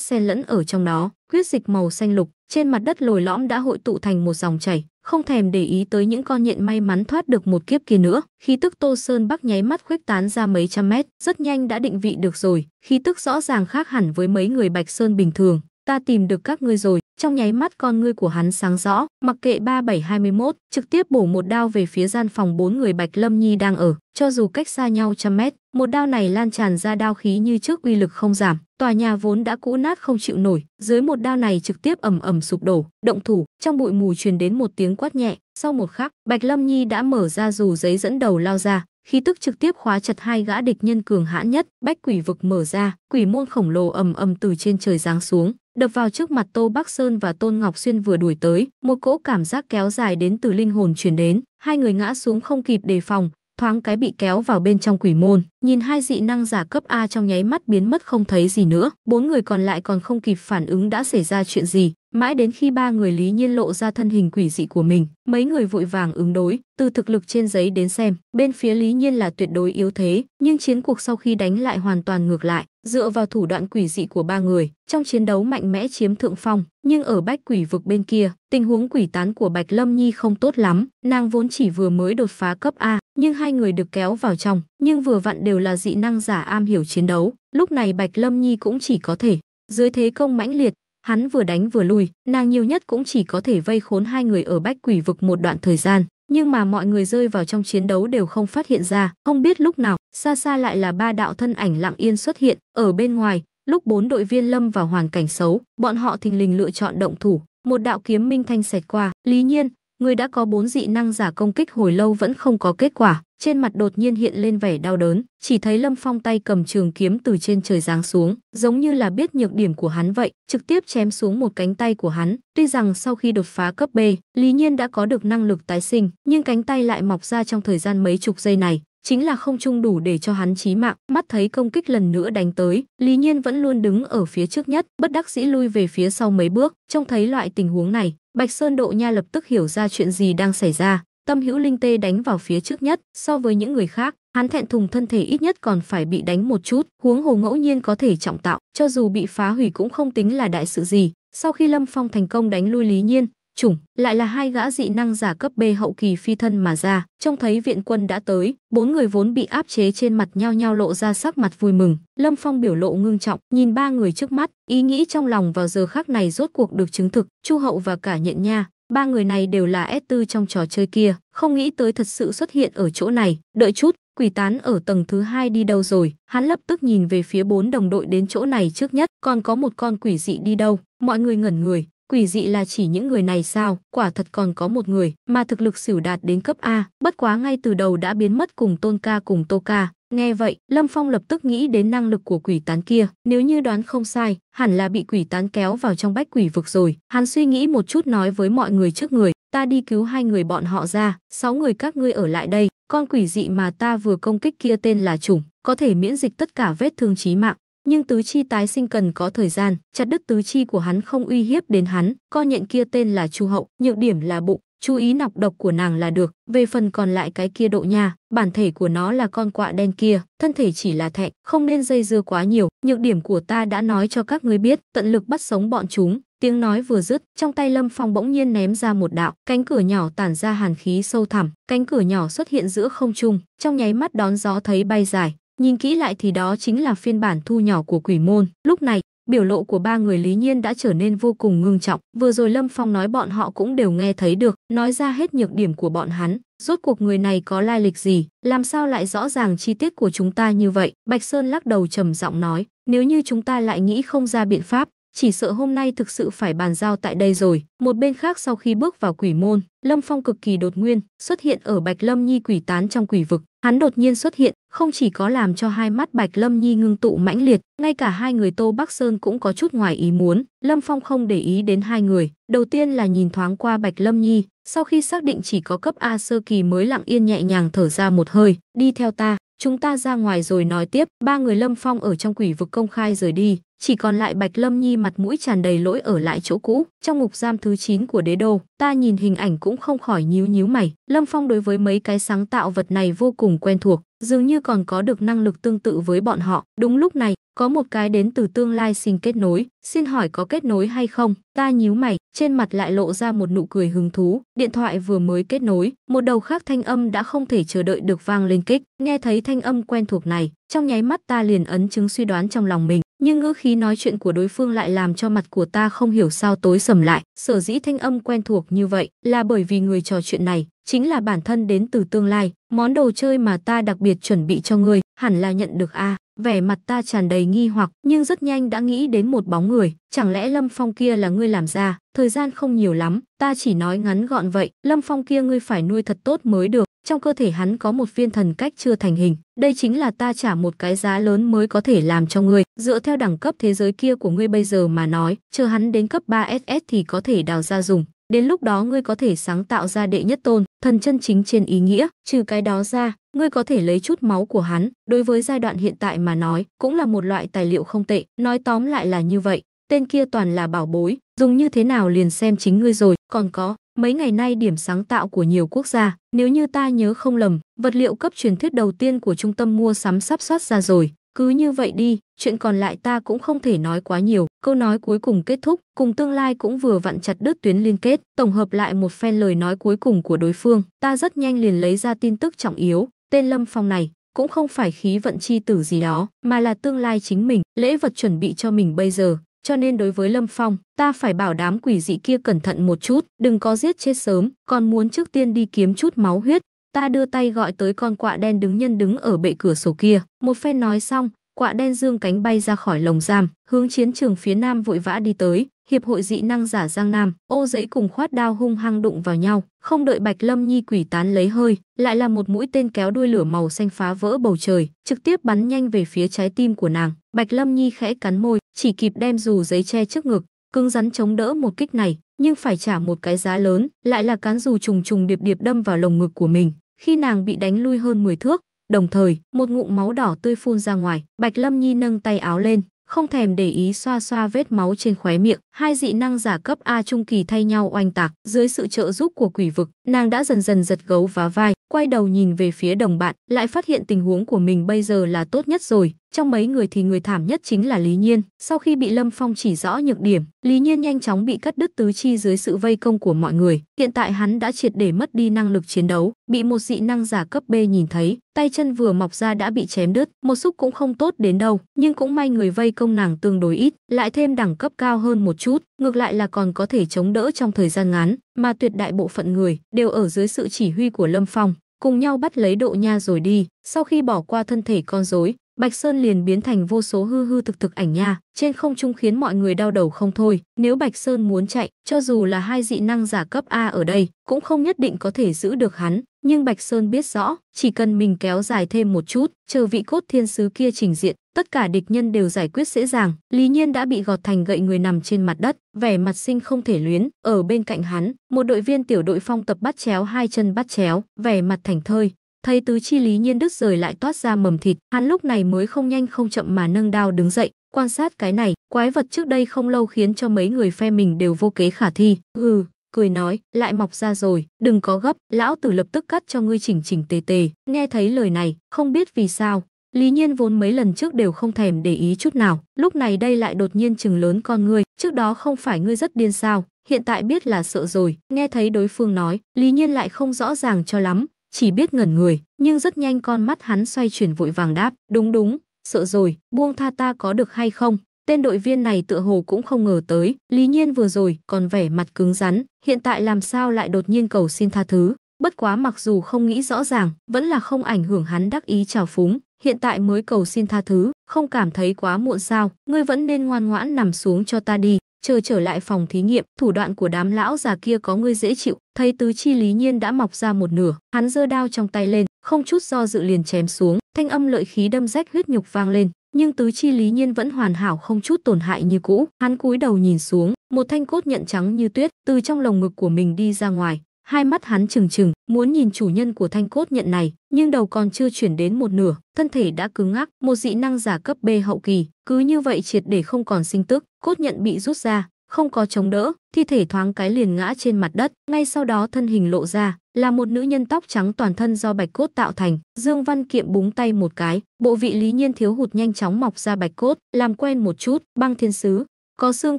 xen lẫn ở trong đó, quyết dịch màu xanh lục, trên mặt đất lồi lõm đã hội tụ thành một dòng chảy, không thèm để ý tới những con nhện may mắn thoát được một kiếp kia nữa. Khi tức Tô Sơn Bắc nháy mắt khuếch tán ra mấy trăm mét, rất nhanh đã định vị được rồi, khi tức rõ ràng khác hẳn với mấy người Bạch Sơn bình thường ta tìm được các ngươi rồi. Trong nháy mắt con ngươi của hắn sáng rõ, mặc kệ 3721, trực tiếp bổ một đao về phía gian phòng bốn người Bạch Lâm Nhi đang ở, cho dù cách xa nhau trăm mét, một đao này lan tràn ra đao khí như trước uy lực không giảm, tòa nhà vốn đã cũ nát không chịu nổi, dưới một đao này trực tiếp ầm ầm sụp đổ, động thủ, trong bụi mù truyền đến một tiếng quát nhẹ, sau một khắc, Bạch Lâm Nhi đã mở ra dù giấy dẫn đầu lao ra, khí tức trực tiếp khóa chặt hai gã địch nhân cường hãn nhất, bách quỷ vực mở ra, quỷ môn khổng lồ ầm ầm từ trên trời giáng xuống, đập vào trước mặt Tô Bắc Sơn và Tôn Ngọc Xuyên vừa đuổi tới, một cỗ cảm giác kéo dài đến từ linh hồn truyền đến, hai người ngã xuống không kịp đề phòng, thoáng cái bị kéo vào bên trong quỷ môn, nhìn hai dị năng giả cấp A trong nháy mắt biến mất không thấy gì nữa, bốn người còn lại còn không kịp phản ứng đã xảy ra chuyện gì, Mãi đến khi ba người Lý Nhiên lộ ra thân hình quỷ dị của mình, mấy người vội vàng ứng đối, từ thực lực trên giấy đến xem, bên phía Lý Nhiên là tuyệt đối yếu thế, nhưng chiến cuộc sau khi đánh lại hoàn toàn ngược lại, dựa vào thủ đoạn quỷ dị của ba người, trong chiến đấu mạnh mẽ chiếm thượng phong, nhưng ở Bách Quỷ vực bên kia, tình huống quỷ tán của Bạch Lâm Nhi không tốt lắm, nàng vốn chỉ vừa mới đột phá cấp A, nhưng hai người được kéo vào trong, nhưng vừa vặn đều là dị năng giả am hiểu chiến đấu, lúc này Bạch Lâm Nhi cũng chỉ có thể dưới thế công mãnh liệt Hắn vừa đánh vừa lui, nàng nhiều nhất cũng chỉ có thể vây khốn hai người ở bách quỷ vực một đoạn thời gian, nhưng mà mọi người rơi vào trong chiến đấu đều không phát hiện ra, không biết lúc nào, xa xa lại là ba đạo thân ảnh lặng yên xuất hiện, ở bên ngoài, lúc bốn đội viên lâm vào hoàn cảnh xấu, bọn họ thình lình lựa chọn động thủ, một đạo kiếm minh thanh xẹt qua, lý nhiên, ngươi đã có bốn dị năng giả công kích hồi lâu vẫn không có kết quả, trên mặt đột nhiên hiện lên vẻ đau đớn, chỉ thấy Lâm Phong tay cầm trường kiếm từ trên trời giáng xuống, giống như là biết nhược điểm của hắn vậy, trực tiếp chém xuống một cánh tay của hắn. Tuy rằng sau khi đột phá cấp B, Lý Nhiên đã có được năng lực tái sinh, nhưng cánh tay lại mọc ra trong thời gian mấy chục giây này, chính là không chung đủ để cho hắn chí mạng. Mắt thấy công kích lần nữa đánh tới, Lý Nhiên vẫn luôn đứng ở phía trước nhất, bất đắc dĩ lui về phía sau mấy bước. Trông thấy loại tình huống này, Bạch Sơn Độ Nha lập tức hiểu ra chuyện gì đang xảy ra, Tâm Hữu Linh Tê đánh vào phía trước nhất, so với những người khác, hắn thẹn thùng thân thể ít nhất còn phải bị đánh một chút, huống hồ ngẫu nhiên có thể trọng tạo, cho dù bị phá hủy cũng không tính là đại sự gì. Sau khi Lâm Phong thành công đánh lui Lý Nhiên, chủng, lại là hai gã dị năng giả cấp B hậu kỳ phi thân mà ra, trông thấy viện quân đã tới, bốn người vốn bị áp chế trên mặt nhau nhau lộ ra sắc mặt vui mừng, Lâm Phong biểu lộ ngưng trọng, nhìn ba người trước mắt, ý nghĩ trong lòng vào giờ khác này rốt cuộc được chứng thực, Chu Hậu và cả Nhện Nha, ba người này đều là s tư trong trò chơi kia, không nghĩ tới thật sự xuất hiện ở chỗ này, đợi chút, quỷ tán ở tầng thứ hai đi đâu rồi, hắn lập tức nhìn về phía bốn đồng đội đến chỗ này trước nhất, còn có một con quỷ dị đi đâu, mọi người ngẩn người, quỷ dị là chỉ những người này sao, quả thật còn có một người mà thực lực xỉu đạt đến cấp A, bất quá ngay từ đầu đã biến mất cùng Tôn Ca cùng Tô Ca. Nghe vậy, Lâm Phong lập tức nghĩ đến năng lực của quỷ tán kia, nếu như đoán không sai, hẳn là bị quỷ tán kéo vào trong bách quỷ vực rồi. Hắn suy nghĩ một chút nói với mọi người trước người, ta đi cứu hai người bọn họ ra, sáu người các ngươi ở lại đây, con quỷ dị mà ta vừa công kích kia tên là Trùng, có thể miễn dịch tất cả vết thương chí mạng, nhưng tứ chi tái sinh cần có thời gian, chặt đứt tứ chi của hắn không uy hiếp đến hắn, con nhện kia tên là Chu Hậu, nhược điểm là bụng, chú ý nọc độc của nàng là được, về phần còn lại cái kia độ nha, bản thể của nó là con quạ đen kia, thân thể chỉ là thẹn, không nên dây dưa quá nhiều, nhược điểm của ta đã nói cho các ngươi biết, tận lực bắt sống bọn chúng. Tiếng nói vừa dứt, trong tay Lâm Phong bỗng nhiên ném ra một đạo, cánh cửa nhỏ tản ra hàn khí sâu thẳm, cánh cửa nhỏ xuất hiện giữa không trung, trong nháy mắt đón gió thấy bay dài, Nhìn kỹ lại thì đó chính là phiên bản thu nhỏ của quỷ môn. Lúc này, biểu lộ của ba người Lý Nhiên đã trở nên vô cùng ngưng trọng. Vừa rồi Lâm Phong nói bọn họ cũng đều nghe thấy được, nói ra hết nhược điểm của bọn hắn. Rốt cuộc người này có lai lịch gì, làm sao lại rõ ràng chi tiết của chúng ta như vậy? Bạch Sơn lắc đầu trầm giọng nói, nếu như chúng ta lại nghĩ không ra biện pháp, chỉ sợ hôm nay thực sự phải bàn giao tại đây rồi. Một bên khác sau khi bước vào quỷ môn, Lâm Phong cực kỳ đột nguyên, xuất hiện ở Bạch Lâm Nhi quỷ tán trong quỷ vực. Hắn đột nhiên xuất hiện, không chỉ có làm cho hai mắt Bạch Lâm Nhi ngưng tụ mãnh liệt, ngay cả hai người Tô Bắc Sơn cũng có chút ngoài ý muốn. Lâm Phong không để ý đến hai người, đầu tiên là nhìn thoáng qua Bạch Lâm Nhi, sau khi xác định chỉ có cấp A sơ kỳ mới lặng yên nhẹ nhàng thở ra một hơi, đi theo ta chúng ta ra ngoài rồi nói tiếp. Ba người Lâm Phong ở trong quỷ vực công khai rời đi, chỉ còn lại Bạch Lâm Nhi mặt mũi tràn đầy lỗi ở lại chỗ cũ, trong ngục giam thứ 9 của đế đô. Ta nhìn hình ảnh cũng không khỏi nhíu nhíu mày. Lâm Phong đối với mấy cái sáng tạo vật này vô cùng quen thuộc, dường như còn có được năng lực tương tự với bọn họ. Đúng lúc này, có một cái đến từ tương lai xin kết nối, xin hỏi có kết nối hay không? Ta nhíu mày, trên mặt lại lộ ra một nụ cười hứng thú, điện thoại vừa mới kết nối, một đầu khác thanh âm đã không thể chờ đợi được vang lên kích, nghe thấy thanh âm quen thuộc này, trong nháy mắt ta liền ấn chứng suy đoán trong lòng mình nhưng ngữ khí nói chuyện của đối phương lại làm cho mặt của ta không hiểu sao tối sầm lại sở dĩ thanh âm quen thuộc như vậy là bởi vì người trò chuyện này chính là bản thân đến từ tương lai, món đồ chơi mà ta đặc biệt chuẩn bị cho ngươi, hẳn là nhận được a. Vẻ mặt ta tràn đầy nghi hoặc, nhưng rất nhanh đã nghĩ đến một bóng người, chẳng lẽ Lâm Phong kia là ngươi làm ra, thời gian không nhiều lắm, ta chỉ nói ngắn gọn vậy, Lâm Phong kia ngươi phải nuôi thật tốt mới được, trong cơ thể hắn có một viên thần cách chưa thành hình, đây chính là ta trả một cái giá lớn mới có thể làm cho ngươi, dựa theo đẳng cấp thế giới kia của ngươi bây giờ mà nói, chờ hắn đến cấp 3 SS thì có thể đào ra dùng, Đến lúc đó ngươi có thể sáng tạo ra đệ nhất tôn, thần chân chính trên ý nghĩa, trừ cái đó ra, ngươi có thể lấy chút máu của hắn, đối với giai đoạn hiện tại mà nói, cũng là một loại tài liệu không tệ, nói tóm lại là như vậy, tên kia toàn là bảo bối, dùng như thế nào liền xem chính ngươi rồi, còn có, mấy ngày nay điểm sáng tạo của nhiều quốc gia, nếu như ta nhớ không lầm, vật liệu cấp truyền thuyết đầu tiên của trung tâm mua sắm sắp soát ra rồi, cứ như vậy đi, chuyện còn lại ta cũng không thể nói quá nhiều. Câu nói cuối cùng kết thúc, cùng tương lai cũng vừa vặn chặt đứt tuyến liên kết, tổng hợp lại một phen lời nói cuối cùng của đối phương, ta rất nhanh liền lấy ra tin tức trọng yếu, tên Lâm Phong này cũng không phải khí vận chi tử gì đó, mà là tương lai chính mình, lễ vật chuẩn bị cho mình bây giờ. Cho nên đối với Lâm Phong, ta phải bảo đám quỷ dị kia cẩn thận một chút, đừng có giết chết sớm, còn muốn trước tiên đi kiếm chút máu huyết, ta đưa tay gọi tới con quạ đen đứng nhân đứng ở bệ cửa sổ kia. Một phen nói xong, quạ đen dương cánh bay ra khỏi lồng giam, hướng chiến trường phía nam vội vã đi tới, hiệp hội dị năng giả Giang Nam, ô dãy cùng khoát đao hung hăng đụng vào nhau, không đợi Bạch Lâm Nhi quỷ tán lấy hơi, lại là một mũi tên kéo đuôi lửa màu xanh phá vỡ bầu trời, trực tiếp bắn nhanh về phía trái tim của nàng. Bạch Lâm Nhi khẽ cắn môi, chỉ kịp đem dù giấy che trước ngực, cứng rắn chống đỡ một kích này, nhưng phải trả một cái giá lớn, lại là cán dù trùng trùng điệp điệp đâm vào lồng ngực của mình. Khi nàng bị đánh lui hơn 10 thước, Đồng thời, một ngụm máu đỏ tươi phun ra ngoài, Bạch Lâm Nhi nâng tay áo lên, không thèm để ý xoa xoa vết máu trên khóe miệng. Hai dị năng giả cấp A trung kỳ thay nhau oanh tạc dưới sự trợ giúp của quỷ vực nàng đã dần dần giật gấu vá vai quay đầu nhìn về phía đồng bạn lại phát hiện tình huống của mình bây giờ là tốt nhất rồi trong mấy người thì người thảm nhất chính là lý nhiên sau khi bị lâm phong chỉ rõ nhược điểm lý nhiên nhanh chóng bị cắt đứt tứ chi dưới sự vây công của mọi người hiện tại hắn đã triệt để mất đi năng lực chiến đấu bị một dị năng giả cấp b nhìn thấy tay chân vừa mọc ra đã bị chém đứt một xúc cũng không tốt đến đâu nhưng cũng may người vây công nàng tương đối ít lại thêm đẳng cấp cao hơn một chút ngược lại là còn có thể chống đỡ trong thời gian ngắn, mà tuyệt đại bộ phận người đều ở dưới sự chỉ huy của Lâm Phong, cùng nhau bắt lấy Độ Nha rồi đi. Sau khi bỏ qua thân thể con rối, Bạch Sơn liền biến thành vô số hư hư thực thực ảnh nha, trên không trung khiến mọi người đau đầu không thôi. Nếu Bạch Sơn muốn chạy, cho dù là hai dị năng giả cấp A ở đây, cũng không nhất định có thể giữ được hắn. Nhưng Bạch Sơn biết rõ, chỉ cần mình kéo dài thêm một chút, chờ vị cốt thiên sứ kia trình diện, tất cả địch nhân đều giải quyết dễ dàng. Lý Nhiên đã bị gọt thành gậy người nằm trên mặt đất, vẻ mặt sinh không thể luyến. Ở bên cạnh hắn, một đội viên tiểu đội phong tập bắt chéo hai chân bắt chéo, vẻ mặt thành thơi. Thấy tứ chi Lý Nhiên đứt rời lại toát ra mầm thịt, hắn lúc này mới không nhanh không chậm mà nâng đao đứng dậy, quan sát cái này, quái vật trước đây không lâu khiến cho mấy người phe mình đều vô kế khả thi. Hừ, cười nói, lại mọc ra rồi, đừng có gấp, lão tử lập tức cắt cho ngươi chỉnh chỉnh tề tề. Nghe thấy lời này, không biết vì sao, Lý Nhiên vốn mấy lần trước đều không thèm để ý chút nào, lúc này đây lại đột nhiên chừng lớn con ngươi, trước đó không phải ngươi rất điên sao, hiện tại biết là sợ rồi. Nghe thấy đối phương nói, Lý Nhiên lại không rõ ràng cho lắm, chỉ biết ngẩn người, nhưng rất nhanh con mắt hắn xoay chuyển vội vàng đáp, đúng đúng, sợ rồi, buông tha ta có được hay không? Tên đội viên này tựa hồ cũng không ngờ tới, Lý Nhiên vừa rồi còn vẻ mặt cứng rắn, hiện tại làm sao lại đột nhiên cầu xin tha thứ. Bất quá mặc dù không nghĩ rõ ràng, vẫn là không ảnh hưởng hắn đắc ý trào phúng, hiện tại mới cầu xin tha thứ, không cảm thấy quá muộn sao, ngươi vẫn nên ngoan ngoãn nằm xuống cho ta đi, chờ trở lại phòng thí nghiệm, thủ đoạn của đám lão già kia có ngươi dễ chịu, thấy tứ chi lý nhiên đã mọc ra một nửa, hắn giơ đao trong tay lên, không chút do dự liền chém xuống, thanh âm lợi khí đâm rách huyết nhục vang lên, nhưng tứ chi lý nhiên vẫn hoàn hảo không chút tổn hại như cũ hắn cúi đầu nhìn xuống một thanh cốt nhận trắng như tuyết từ trong lồng ngực của mình đi ra ngoài hai mắt hắn trừng trừng muốn nhìn chủ nhân của thanh cốt nhận này nhưng đầu còn chưa chuyển đến một nửa thân thể đã cứng ngắc một dị năng giả cấp b hậu kỳ cứ như vậy triệt để không còn sinh tức cốt nhận bị rút ra không có chống đỡ, thi thể thoáng cái liền ngã trên mặt đất, ngay sau đó thân hình lộ ra, là một nữ nhân tóc trắng toàn thân do bạch cốt tạo thành, Dương Văn Kiệm búng tay một cái, bộ vị lý nhiên thiếu hụt nhanh chóng mọc ra bạch cốt, làm quen một chút, băng thiên sứ, có xương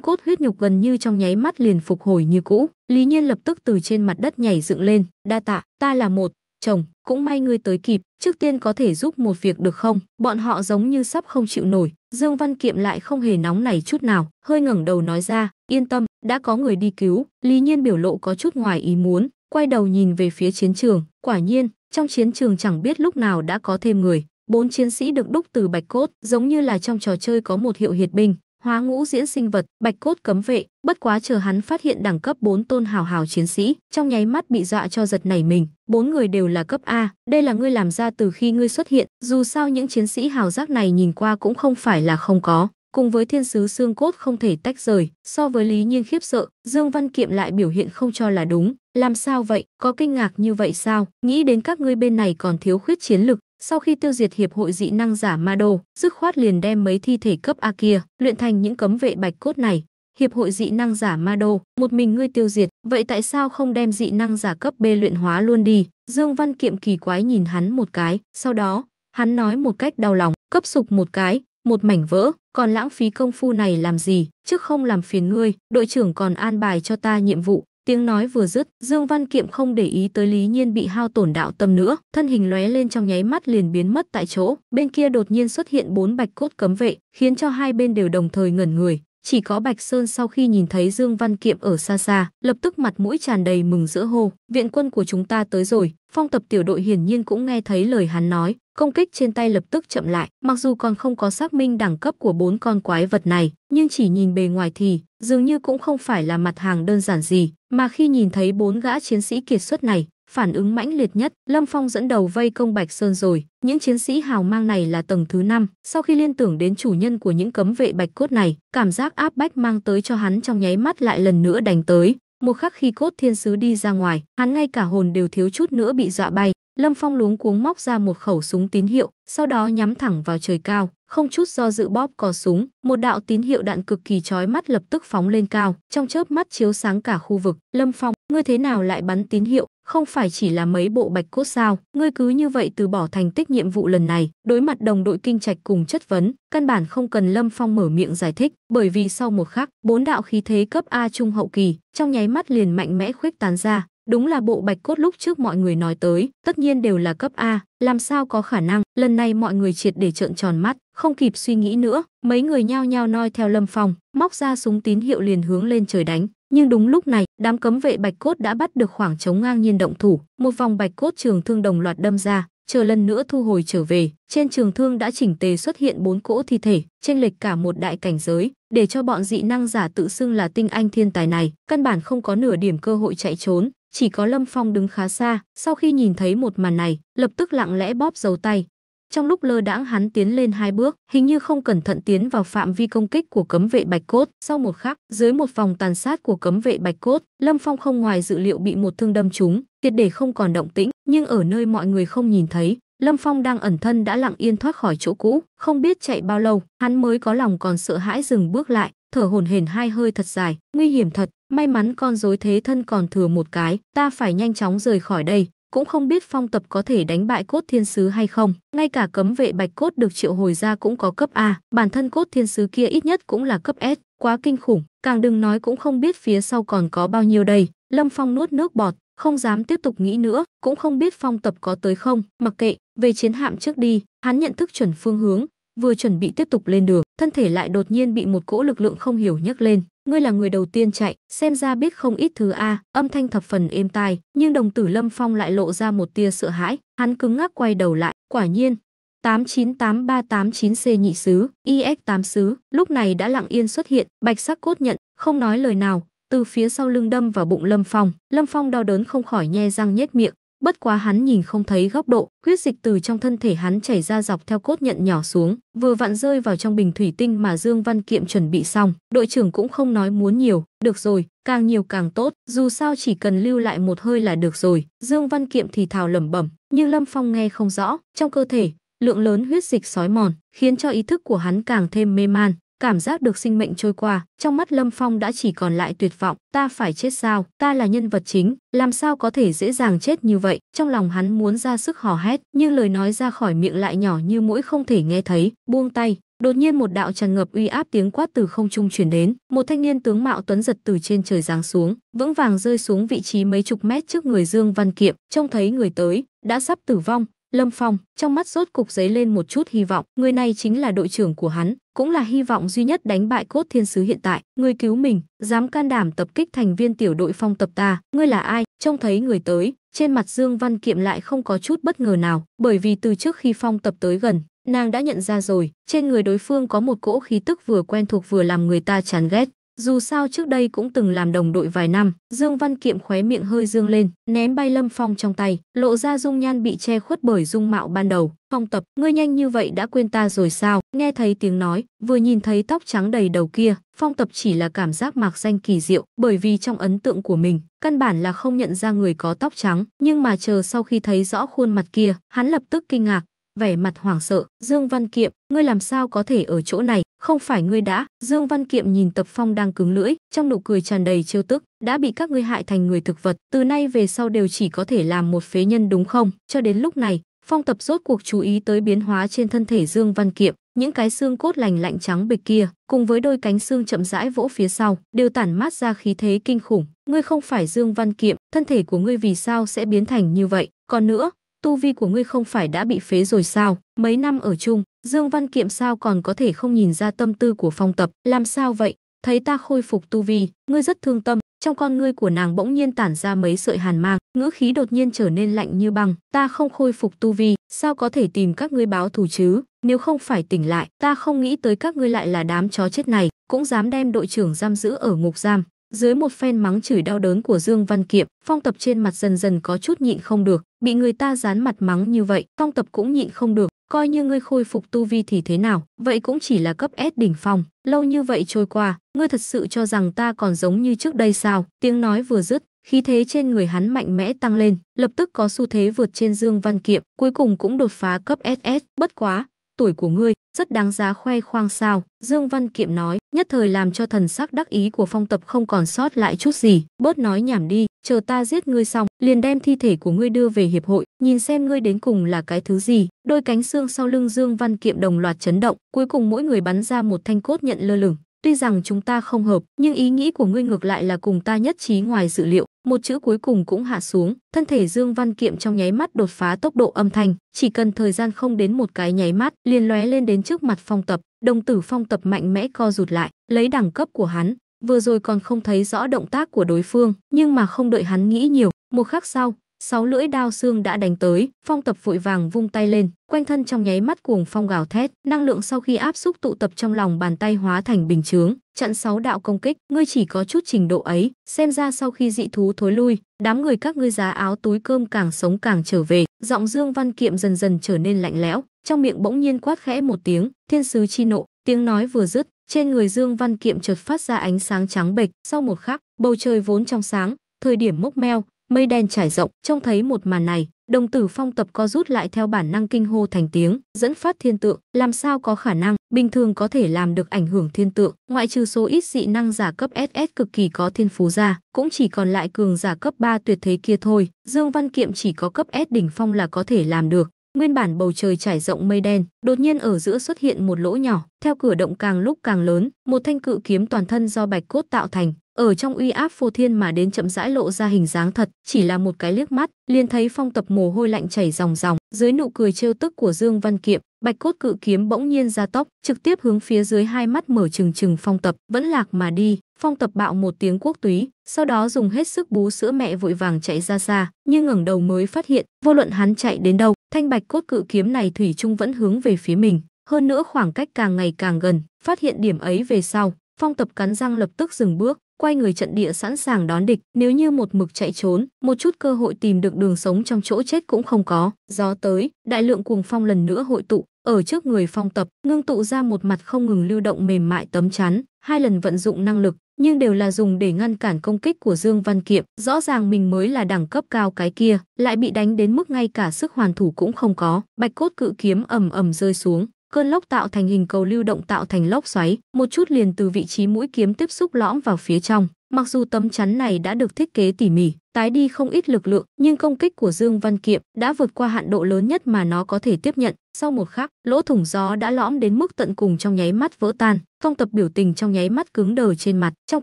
cốt huyết nhục gần như trong nháy mắt liền phục hồi như cũ, Lý Nhiên lập tức từ trên mặt đất nhảy dựng lên, đa tạ, ta là một, chồng, cũng may ngươi tới kịp, trước tiên có thể giúp một việc được không? Bọn họ giống như sắp không chịu nổi, Dương Văn Kiệm lại không hề nóng nảy chút nào, hơi ngẩng đầu nói ra, yên tâm, đã có người đi cứu. Lý Nhiên biểu lộ có chút ngoài ý muốn, quay đầu nhìn về phía chiến trường, quả nhiên, trong chiến trường chẳng biết lúc nào đã có thêm người. Bốn chiến sĩ được đúc từ bạch cốt, giống như là trong trò chơi có một hiệu hiệt binh, Hóa ngũ diễn sinh vật, bạch cốt cấm vệ, bất quá chờ hắn phát hiện đẳng cấp 4 tôn hào hào chiến sĩ, trong nháy mắt bị dọa cho giật nảy mình, bốn người đều là cấp A, đây là ngươi làm ra từ khi ngươi xuất hiện, dù sao những chiến sĩ hào giác này nhìn qua cũng không phải là không có, cùng với thiên sứ xương cốt không thể tách rời, so với Lý Nhiên khiếp sợ, Dương Văn Kiệm lại biểu hiện không cho là đúng, làm sao vậy, có kinh ngạc như vậy sao, nghĩ đến các ngươi bên này còn thiếu khuyết chiến lực, sau khi tiêu diệt hiệp hội dị năng giả Mado, dứt khoát liền đem mấy thi thể cấp A kia luyện thành những cấm vệ bạch cốt này. Hiệp hội dị năng giả Mado, một mình ngươi tiêu diệt, vậy tại sao không đem dị năng giả cấp B luyện hóa luôn đi? Dương Văn Kiệm kỳ quái nhìn hắn một cái, sau đó, hắn nói một cách đau lòng, cấp sục một cái, một mảnh vỡ, còn lãng phí công phu này làm gì, chứ không làm phiền ngươi, đội trưởng còn an bài cho ta nhiệm vụ, Tiếng nói vừa dứt, Dương Văn Kiệm không để ý tới Lý Nhiên bị hao tổn đạo tâm nữa, thân hình lóe lên trong nháy mắt liền biến mất tại chỗ, bên kia đột nhiên xuất hiện bốn bạch cốt cấm vệ, khiến cho hai bên đều đồng thời ngẩn người, chỉ có Bạch Sơn sau khi nhìn thấy Dương Văn Kiệm ở xa xa, lập tức mặt mũi tràn đầy mừng rỡ hô, viện quân của chúng ta tới rồi. Phong tập tiểu đội hiển nhiên cũng nghe thấy lời hắn nói, công kích trên tay lập tức chậm lại, mặc dù còn không có xác minh đẳng cấp của bốn con quái vật này, nhưng chỉ nhìn bề ngoài thì dường như cũng không phải là mặt hàng đơn giản gì, mà khi nhìn thấy bốn gã chiến sĩ kiệt xuất này, Phản ứng mãnh liệt nhất, Lâm Phong dẫn đầu vây công Bạch Sơn rồi, những chiến sĩ hào mang này là tầng thứ năm sau khi liên tưởng đến chủ nhân của những cấm vệ bạch cốt này, cảm giác áp bách mang tới cho hắn trong nháy mắt lại lần nữa đánh tới, một khắc khi cốt thiên sứ đi ra ngoài, hắn ngay cả hồn đều thiếu chút nữa bị dọa bay. Lâm Phong luống cuống móc ra một khẩu súng tín hiệu, sau đó nhắm thẳng vào trời cao, không chút do dự bóp cò súng, một đạo tín hiệu đạn cực kỳ chói mắt lập tức phóng lên cao, trong chớp mắt chiếu sáng cả khu vực. Lâm Phong, ngươi thế nào lại bắn tín hiệu? không phải chỉ là mấy bộ bạch cốt sao, ngươi cứ như vậy từ bỏ thành tích nhiệm vụ lần này, đối mặt đồng đội kinh trạch cùng chất vấn, căn bản không cần Lâm Phong mở miệng giải thích, bởi vì sau một khắc, bốn đạo khí thế cấp A trung hậu kỳ, trong nháy mắt liền mạnh mẽ khuếch tán ra, đúng là bộ bạch cốt lúc trước mọi người nói tới, tất nhiên đều là cấp A, làm sao có khả năng, lần này mọi người triệt để trợn tròn mắt, không kịp suy nghĩ nữa, mấy người nhao nhao noi theo Lâm Phong, móc ra súng tín hiệu liền hướng lên trời đánh. Nhưng đúng lúc này, đám cấm vệ bạch cốt đã bắt được khoảng trống ngang nhiên động thủ, một vòng bạch cốt trường thương đồng loạt đâm ra, chờ lần nữa thu hồi trở về, trên trường thương đã chỉnh tề xuất hiện bốn cỗ thi thể, chênh lệch cả một đại cảnh giới, để cho bọn dị năng giả tự xưng là tinh anh thiên tài này, căn bản không có nửa điểm cơ hội chạy trốn, chỉ có Lâm Phong đứng khá xa, sau khi nhìn thấy một màn này, lập tức lặng lẽ bóp dấu tay, trong lúc lơ đãng hắn tiến lên hai bước, hình như không cẩn thận tiến vào phạm vi công kích của cấm vệ Bạch Cốt. Sau một khắc, dưới một vòng tàn sát của cấm vệ Bạch Cốt, Lâm Phong không ngoài dự liệu bị một thương đâm trúng, tiệt để không còn động tĩnh, nhưng ở nơi mọi người không nhìn thấy, Lâm Phong đang ẩn thân đã lặng yên thoát khỏi chỗ cũ, không biết chạy bao lâu, hắn mới có lòng còn sợ hãi dừng bước lại, thở hổn hển hai hơi thật dài, nguy hiểm thật, may mắn con rối thế thân còn thừa một cái, ta phải nhanh chóng rời khỏi đây, cũng không biết phong tập có thể đánh bại cốt thiên sứ hay không. Ngay cả cấm vệ bạch cốt được triệu hồi ra cũng có cấp A, bản thân cốt thiên sứ kia ít nhất cũng là cấp S, quá kinh khủng, càng đừng nói cũng không biết phía sau còn có bao nhiêu đây. Lâm Phong nuốt nước bọt, không dám tiếp tục nghĩ nữa, cũng không biết phong tập có tới không, mặc kệ, về chiến hạm trước đi, hắn nhận thức chuẩn phương hướng, vừa chuẩn bị tiếp tục lên đường, thân thể lại đột nhiên bị một cỗ lực lượng không hiểu nhấc lên, Ngươi là người đầu tiên chạy, xem ra biết không ít thứ a, âm thanh thập phần êm tai, nhưng đồng tử Lâm Phong lại lộ ra một tia sợ hãi, hắn cứng ngắc quay đầu lại, quả nhiên, tám tám tám chín ba chín c nhị sứ, ix tám sứ, lúc này đã lặng yên xuất hiện, bạch sắc cốt nhận, không nói lời nào, từ phía sau lưng đâm vào bụng Lâm Phong, Lâm Phong đau đớn không khỏi nhe răng nhếch miệng, bất quá hắn nhìn không thấy góc độ, huyết dịch từ trong thân thể hắn chảy ra dọc theo cốt nhận nhỏ xuống, vừa vặn rơi vào trong bình thủy tinh mà Dương Văn Kiệm chuẩn bị xong. Đội trưởng cũng không nói muốn nhiều, được rồi, càng nhiều càng tốt, dù sao chỉ cần lưu lại một hơi là được rồi. Dương Văn Kiệm thì thào lẩm bẩm, nhưng Lâm Phong nghe không rõ, trong cơ thể, lượng lớn huyết dịch sói mòn, khiến cho ý thức của hắn càng thêm mê man cảm giác được sinh mệnh trôi qua, trong mắt Lâm Phong đã chỉ còn lại tuyệt vọng, ta phải chết sao, ta là nhân vật chính, làm sao có thể dễ dàng chết như vậy, trong lòng hắn muốn ra sức hò hét, nhưng lời nói ra khỏi miệng lại nhỏ như mũi không thể nghe thấy, buông tay, đột nhiên một đạo tràn ngập uy áp tiếng quát từ không trung truyền đến một thanh niên tướng mạo tuấn giật từ trên trời giáng xuống vững vàng rơi xuống vị trí mấy chục mét trước người dương văn kiệm trông thấy người tới đã sắp tử vong lâm phong trong mắt rốt cục giấy lên một chút hy vọng người này chính là đội trưởng của hắn cũng là hy vọng duy nhất đánh bại cốt thiên sứ hiện tại. Ngươi cứu mình, dám can đảm tập kích thành viên tiểu đội phong tập ta, ngươi là ai? Trông thấy người tới, trên mặt Dương Văn Kiệm lại không có chút bất ngờ nào, bởi vì từ trước khi phong tập tới gần, nàng đã nhận ra rồi, trên người đối phương có một cỗ khí tức vừa quen thuộc vừa làm người ta chán ghét. Dù sao trước đây cũng từng làm đồng đội vài năm, Dương Văn Kiệm khóe miệng hơi dương lên, ném bay Lâm Phong trong tay, lộ ra dung nhan bị che khuất bởi dung mạo ban đầu. Phong tập, ngươi nhanh như vậy đã quên ta rồi sao? Nghe thấy tiếng nói, vừa nhìn thấy tóc trắng đầy đầu kia, Phong tập chỉ là cảm giác mạc danh kỳ diệu, bởi vì trong ấn tượng của mình, căn bản là không nhận ra người có tóc trắng, nhưng mà chờ sau khi thấy rõ khuôn mặt kia, hắn lập tức kinh ngạc, vẻ mặt hoảng sợ, "Dương Văn Kiệm, ngươi làm sao có thể ở chỗ này?" không phải ngươi đã dương văn kiệm nhìn tập phong đang cứng lưỡi trong nụ cười tràn đầy trêu tức đã bị các ngươi hại thành người thực vật từ nay về sau đều chỉ có thể làm một phế nhân đúng không cho đến lúc này phong tập rốt cuộc chú ý tới biến hóa trên thân thể dương văn kiệm những cái xương cốt lành lạnh trắng bệt kia cùng với đôi cánh xương chậm rãi vỗ phía sau đều tản mát ra khí thế kinh khủng ngươi không phải dương văn kiệm thân thể của ngươi vì sao sẽ biến thành như vậy còn nữa tu vi của ngươi không phải đã bị phế rồi sao? Mấy năm ở chung, Dương Văn Kiệm sao còn có thể không nhìn ra tâm tư của phong tập? Làm sao vậy? Thấy ta khôi phục tu vi, ngươi rất thương tâm. Trong con ngươi của nàng bỗng nhiên tản ra mấy sợi hàn mang, ngữ khí đột nhiên trở nên lạnh như băng. Ta không khôi phục tu vi, sao có thể tìm các ngươi báo thù chứ? Nếu không phải tỉnh lại, ta không nghĩ tới các ngươi lại là đám chó chết này, cũng dám đem đội trưởng giam giữ ở ngục giam. Dưới một phen mắng chửi đau đớn của Dương Văn Kiệm, phong tập trên mặt dần dần có chút nhịn không được, bị người ta dán mặt mắng như vậy, phong tập cũng nhịn không được, coi như ngươi khôi phục tu vi thì thế nào, vậy cũng chỉ là cấp S đỉnh phong, lâu như vậy trôi qua, ngươi thật sự cho rằng ta còn giống như trước đây sao, tiếng nói vừa dứt, khí thế trên người hắn mạnh mẽ tăng lên, lập tức có xu thế vượt trên Dương Văn Kiệm, cuối cùng cũng đột phá cấp SS, bất quá, tuổi của ngươi rất đáng giá khoe khoang sao dương văn kiệm nói nhất thời làm cho thần sắc đắc ý của phong tập không còn sót lại chút gì bớt nói nhảm đi chờ ta giết ngươi xong liền đem thi thể của ngươi đưa về hiệp hội nhìn xem ngươi đến cùng là cái thứ gì đôi cánh xương sau lưng dương văn kiệm đồng loạt chấn động cuối cùng mỗi người bắn ra một thanh cốt nhận lơ lửng Tuy rằng chúng ta không hợp, nhưng ý nghĩ của ngươi ngược lại là cùng ta nhất trí ngoài dự liệu. Một chữ cuối cùng cũng hạ xuống, thân thể Dương Văn Kiệm trong nháy mắt đột phá tốc độ âm thanh, chỉ cần thời gian không đến một cái nháy mắt, liền lóe lên đến trước mặt phong tập, đồng tử phong tập mạnh mẽ co rụt lại, lấy đẳng cấp của hắn, vừa rồi còn không thấy rõ động tác của đối phương, nhưng mà không đợi hắn nghĩ nhiều, một khắc sau, sáu lưỡi đao xương đã đánh tới, phong tập vội vàng vung tay lên, quanh thân trong nháy mắt cuồng phong gào thét, năng lượng sau khi áp xúc tụ tập trong lòng bàn tay hóa thành bình chướng, chặn sáu đạo công kích, ngươi chỉ có chút trình độ ấy, xem ra sau khi dị thú thối lui, đám người các ngươi giá áo túi cơm càng sống càng trở về, giọng Dương Văn Kiệm dần dần trở nên lạnh lẽo, trong miệng bỗng nhiên quát khẽ một tiếng, thiên sứ chi nộ, tiếng nói vừa dứt, trên người Dương Văn Kiệm chợt phát ra ánh sáng trắng bệch, sau một khắc, bầu trời vốn trong sáng, thời điểm mốc meo, mây đen trải rộng, trông thấy một màn này, đồng tử phong tập co rút lại theo bản năng kinh hô thành tiếng, dẫn phát thiên tượng, làm sao có khả năng, bình thường có thể làm được ảnh hưởng thiên tượng, ngoại trừ số ít dị năng giả cấp SS cực kỳ có thiên phú ra, cũng chỉ còn lại cường giả cấp 3 tuyệt thế kia thôi, Dương Văn Kiệm chỉ có cấp S đỉnh phong là có thể làm được. Nguyên bản bầu trời trải rộng mây đen, đột nhiên ở giữa xuất hiện một lỗ nhỏ, theo cửa động càng lúc càng lớn, một thanh cự kiếm toàn thân do bạch cốt tạo thành, ở trong uy áp phô thiên mà đến chậm rãi lộ ra hình dáng thật, chỉ là một cái liếc mắt, liền thấy phong tập mồ hôi lạnh chảy ròng ròng, dưới nụ cười trêu tức của Dương Văn Kiệm, bạch cốt cự kiếm bỗng nhiên ra tốc trực tiếp hướng phía dưới hai mắt mở trừng trừng phong tập, vẫn lạc mà đi, phong tập bạo một tiếng quốc túy, sau đó dùng hết sức bú sữa mẹ vội vàng chạy ra xa, nhưng ngẩng đầu mới phát hiện, vô luận hắn chạy đến đâu, thanh bạch cốt cự kiếm này thủy chung vẫn hướng về phía mình, hơn nữa khoảng cách càng ngày càng gần, phát hiện điểm ấy về sau, phong tập cắn răng lập tức dừng bước, quay người trận địa sẵn sàng đón địch, nếu như một mực chạy trốn, một chút cơ hội tìm được đường sống trong chỗ chết cũng không có. Gió tới, đại lượng cuồng phong lần nữa hội tụ, ở trước người phong tập, ngưng tụ ra một mặt không ngừng lưu động mềm mại tấm chắn, hai lần vận dụng năng lực, nhưng đều là dùng để ngăn cản công kích của Dương Văn Kiệm, rõ ràng mình mới là đẳng cấp cao cái kia, lại bị đánh đến mức ngay cả sức hoàn thủ cũng không có. Bạch cốt cự kiếm ầm ầm rơi xuống, Cơn lốc tạo thành hình cầu lưu động tạo thành lốc xoáy, một chút liền từ vị trí mũi kiếm tiếp xúc lõm vào phía trong. Mặc dù tấm chắn này đã được thiết kế tỉ mỉ, tái đi không ít lực lượng, nhưng công kích của Dương Văn Kiệm đã vượt qua hạn độ lớn nhất mà nó có thể tiếp nhận. Sau một khắc, lỗ thủng gió đã lõm đến mức tận cùng trong nháy mắt vỡ tan. Phong tập biểu tình trong nháy mắt cứng đờ trên mặt, trong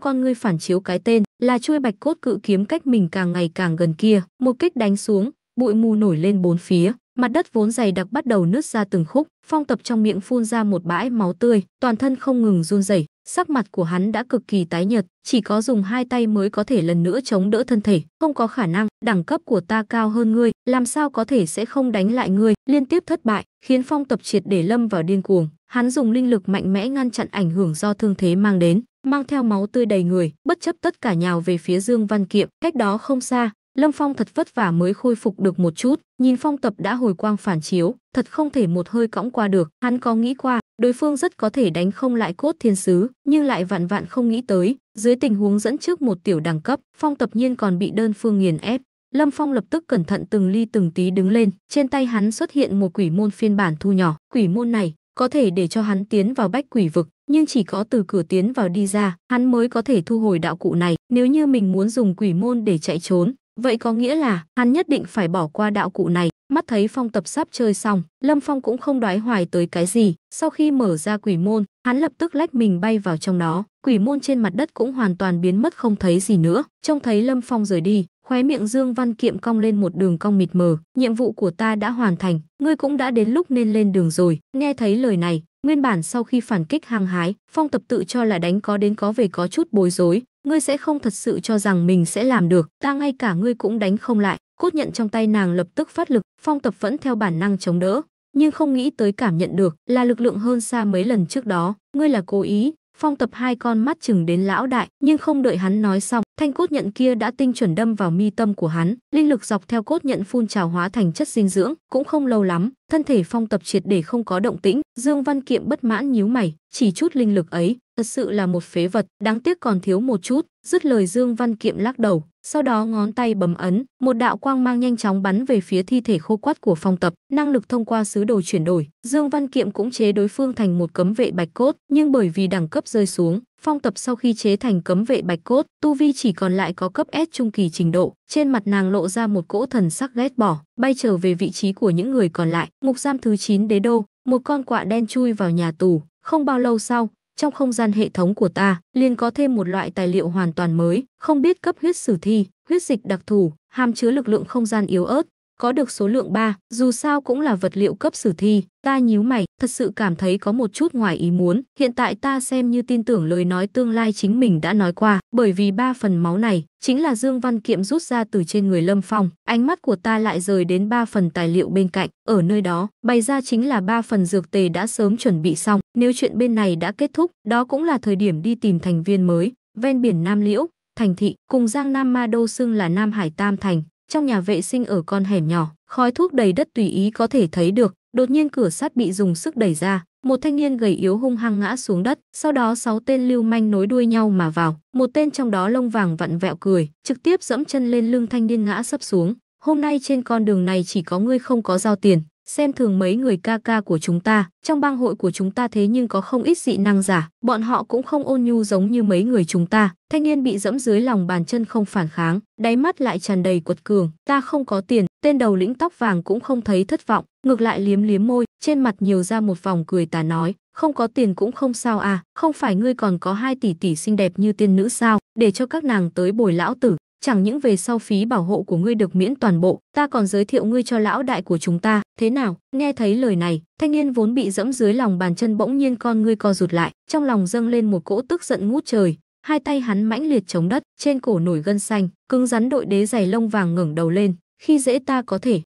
con ngươi phản chiếu cái tên là chui bạch cốt cự kiếm cách mình càng ngày càng gần kia, một kích đánh xuống, bụi mù nổi lên bốn phía mặt đất vốn dày đặc bắt đầu nứt ra từng khúc, phong tập trong miệng phun ra một bãi máu tươi, toàn thân không ngừng run rẩy, sắc mặt của hắn đã cực kỳ tái nhợt, chỉ có dùng hai tay mới có thể lần nữa chống đỡ thân thể, không có khả năng, đẳng cấp của ta cao hơn ngươi, làm sao có thể sẽ không đánh lại ngươi, liên tiếp thất bại, khiến phong tập triệt để lâm vào điên cuồng, hắn dùng linh lực mạnh mẽ ngăn chặn ảnh hưởng do thương thế mang đến, mang theo máu tươi đầy người, bất chấp tất cả nhào về phía Dương Văn Kiệm, cách đó không xa, Lâm Phong thật vất vả mới khôi phục được một chút, nhìn phong tập đã hồi quang phản chiếu, thật không thể một hơi cõng qua được. Hắn có nghĩ qua, đối phương rất có thể đánh không lại cốt thiên sứ, nhưng lại vạn vạn không nghĩ tới, dưới tình huống dẫn trước một tiểu đẳng cấp, phong tập nhiên còn bị đơn phương nghiền ép. Lâm Phong lập tức cẩn thận từng ly từng tí đứng lên, trên tay hắn xuất hiện một quỷ môn phiên bản thu nhỏ, quỷ môn này có thể để cho hắn tiến vào bách quỷ vực, nhưng chỉ có từ cửa tiến vào đi ra, hắn mới có thể thu hồi đạo cụ này. Nếu như mình muốn dùng quỷ môn để chạy trốn, Vậy có nghĩa là hắn nhất định phải bỏ qua đạo cụ này. Mắt thấy phong tập sắp chơi xong, Lâm Phong cũng không đoái hoài tới cái gì. Sau khi mở ra quỷ môn, hắn lập tức lách mình bay vào trong đó. Quỷ môn trên mặt đất cũng hoàn toàn biến mất không thấy gì nữa. Trông thấy Lâm Phong rời đi, khóe miệng Dương Văn Kiệm cong lên một đường cong mịt mờ. Nhiệm vụ của ta đã hoàn thành, ngươi cũng đã đến lúc nên lên đường rồi. Nghe thấy lời này, Nguyên bản sau khi phản kích hàng hái, Phong Tập tự cho là đánh có đến có về có chút bối rối, ngươi sẽ không thật sự cho rằng mình sẽ làm được, ta ngay cả ngươi cũng đánh không lại. Cốt nhận trong tay nàng lập tức phát lực, phong tập vẫn theo bản năng chống đỡ, nhưng không nghĩ tới cảm nhận được là lực lượng hơn xa mấy lần trước đó. Ngươi là cố ý, Phong tập hai con mắt chừng đến lão đại, nhưng không đợi hắn nói xong, thanh cốt nhận kia đã tinh chuẩn đâm vào mi tâm của hắn, linh lực dọc theo cốt nhận phun trào hóa thành chất dinh dưỡng, cũng không lâu lắm, thân thể phong tập triệt để không có động tĩnh, Dương Văn Kiệm bất mãn nhíu mày, chỉ chút linh lực ấy, thật sự là một phế vật, đáng tiếc còn thiếu một chút, Dứt lời Dương Văn Kiệm lắc đầu, sau đó ngón tay bấm ấn, một đạo quang mang nhanh chóng bắn về phía thi thể khô quắt của phong tập, năng lực thông qua sứ đồ chuyển đổi. Dương Văn Kiệm cũng chế đối phương thành một cấm vệ bạch cốt, nhưng bởi vì đẳng cấp rơi xuống, phong tập sau khi chế thành cấm vệ bạch cốt, tu vi chỉ còn lại có cấp S trung kỳ trình độ, trên mặt nàng lộ ra một cỗ thần sắc ghét bỏ, bay trở về vị trí của những người còn lại. Ngục giam thứ 9 đế đô, một con quạ đen chui vào nhà tù, không bao lâu sau, trong không gian hệ thống của ta liền có thêm một loại tài liệu hoàn toàn mới, không biết cấp huyết sử thi, huyết dịch đặc thù, hàm chứa lực lượng không gian yếu ớt, có được số lượng 3, dù sao cũng là vật liệu cấp sử thi, ta nhíu mày, thật sự cảm thấy có một chút ngoài ý muốn, hiện tại ta xem như tin tưởng lời nói tương lai chính mình đã nói qua, bởi vì ba phần máu này chính là Dương Văn Kiệm rút ra từ trên người Lâm Phong, ánh mắt của ta lại rời đến ba phần tài liệu bên cạnh, ở nơi đó, bày ra chính là ba phần dược tề đã sớm chuẩn bị xong, nếu chuyện bên này đã kết thúc, đó cũng là thời điểm đi tìm thành viên mới, ven biển Nam Liễu, thành thị, cùng Giang Nam Ma Đô xưng là Nam Hải Tam Thành, trong nhà vệ sinh ở con hẻm nhỏ, khói thuốc đầy đất tùy ý có thể thấy được, đột nhiên cửa sắt bị dùng sức đẩy ra, một thanh niên gầy yếu hung hăng ngã xuống đất, sau đó sáu tên lưu manh nối đuôi nhau mà vào, một tên trong đó lông vàng vặn vẹo cười, trực tiếp dẫm chân lên lưng thanh niên ngã sấp xuống. Hôm nay trên con đường này chỉ có ngươi không có giao tiền, xem thường mấy người ca ca của chúng ta, trong bang hội của chúng ta thế nhưng có không ít dị năng giả, bọn họ cũng không ôn nhu giống như mấy người chúng ta. Thanh niên bị dẫm dưới lòng bàn chân không phản kháng, đáy mắt lại tràn đầy quật cường, ta không có tiền, tên đầu lĩnh tóc vàng cũng không thấy thất vọng, ngược lại liếm liếm môi, trên mặt nhiều ra một vòng cười tà nói, không có tiền cũng không sao à, không phải ngươi còn có hai tỷ tỷ xinh đẹp như tiên nữ sao, để cho các nàng tới bồi lão tử, chẳng những về sau phí bảo hộ của ngươi được miễn toàn bộ, ta còn giới thiệu ngươi cho lão đại của chúng ta, thế nào? Nghe thấy lời này, thanh niên vốn bị dẫm dưới lòng bàn chân bỗng nhiên con ngươi co rụt lại, trong lòng dâng lên một cỗ tức giận ngút trời, hai tay hắn mãnh liệt chống đất, trên cổ nổi gân xanh, cứng rắn đội đế giày lông vàng ngẩng đầu lên, khi dễ ta có thể,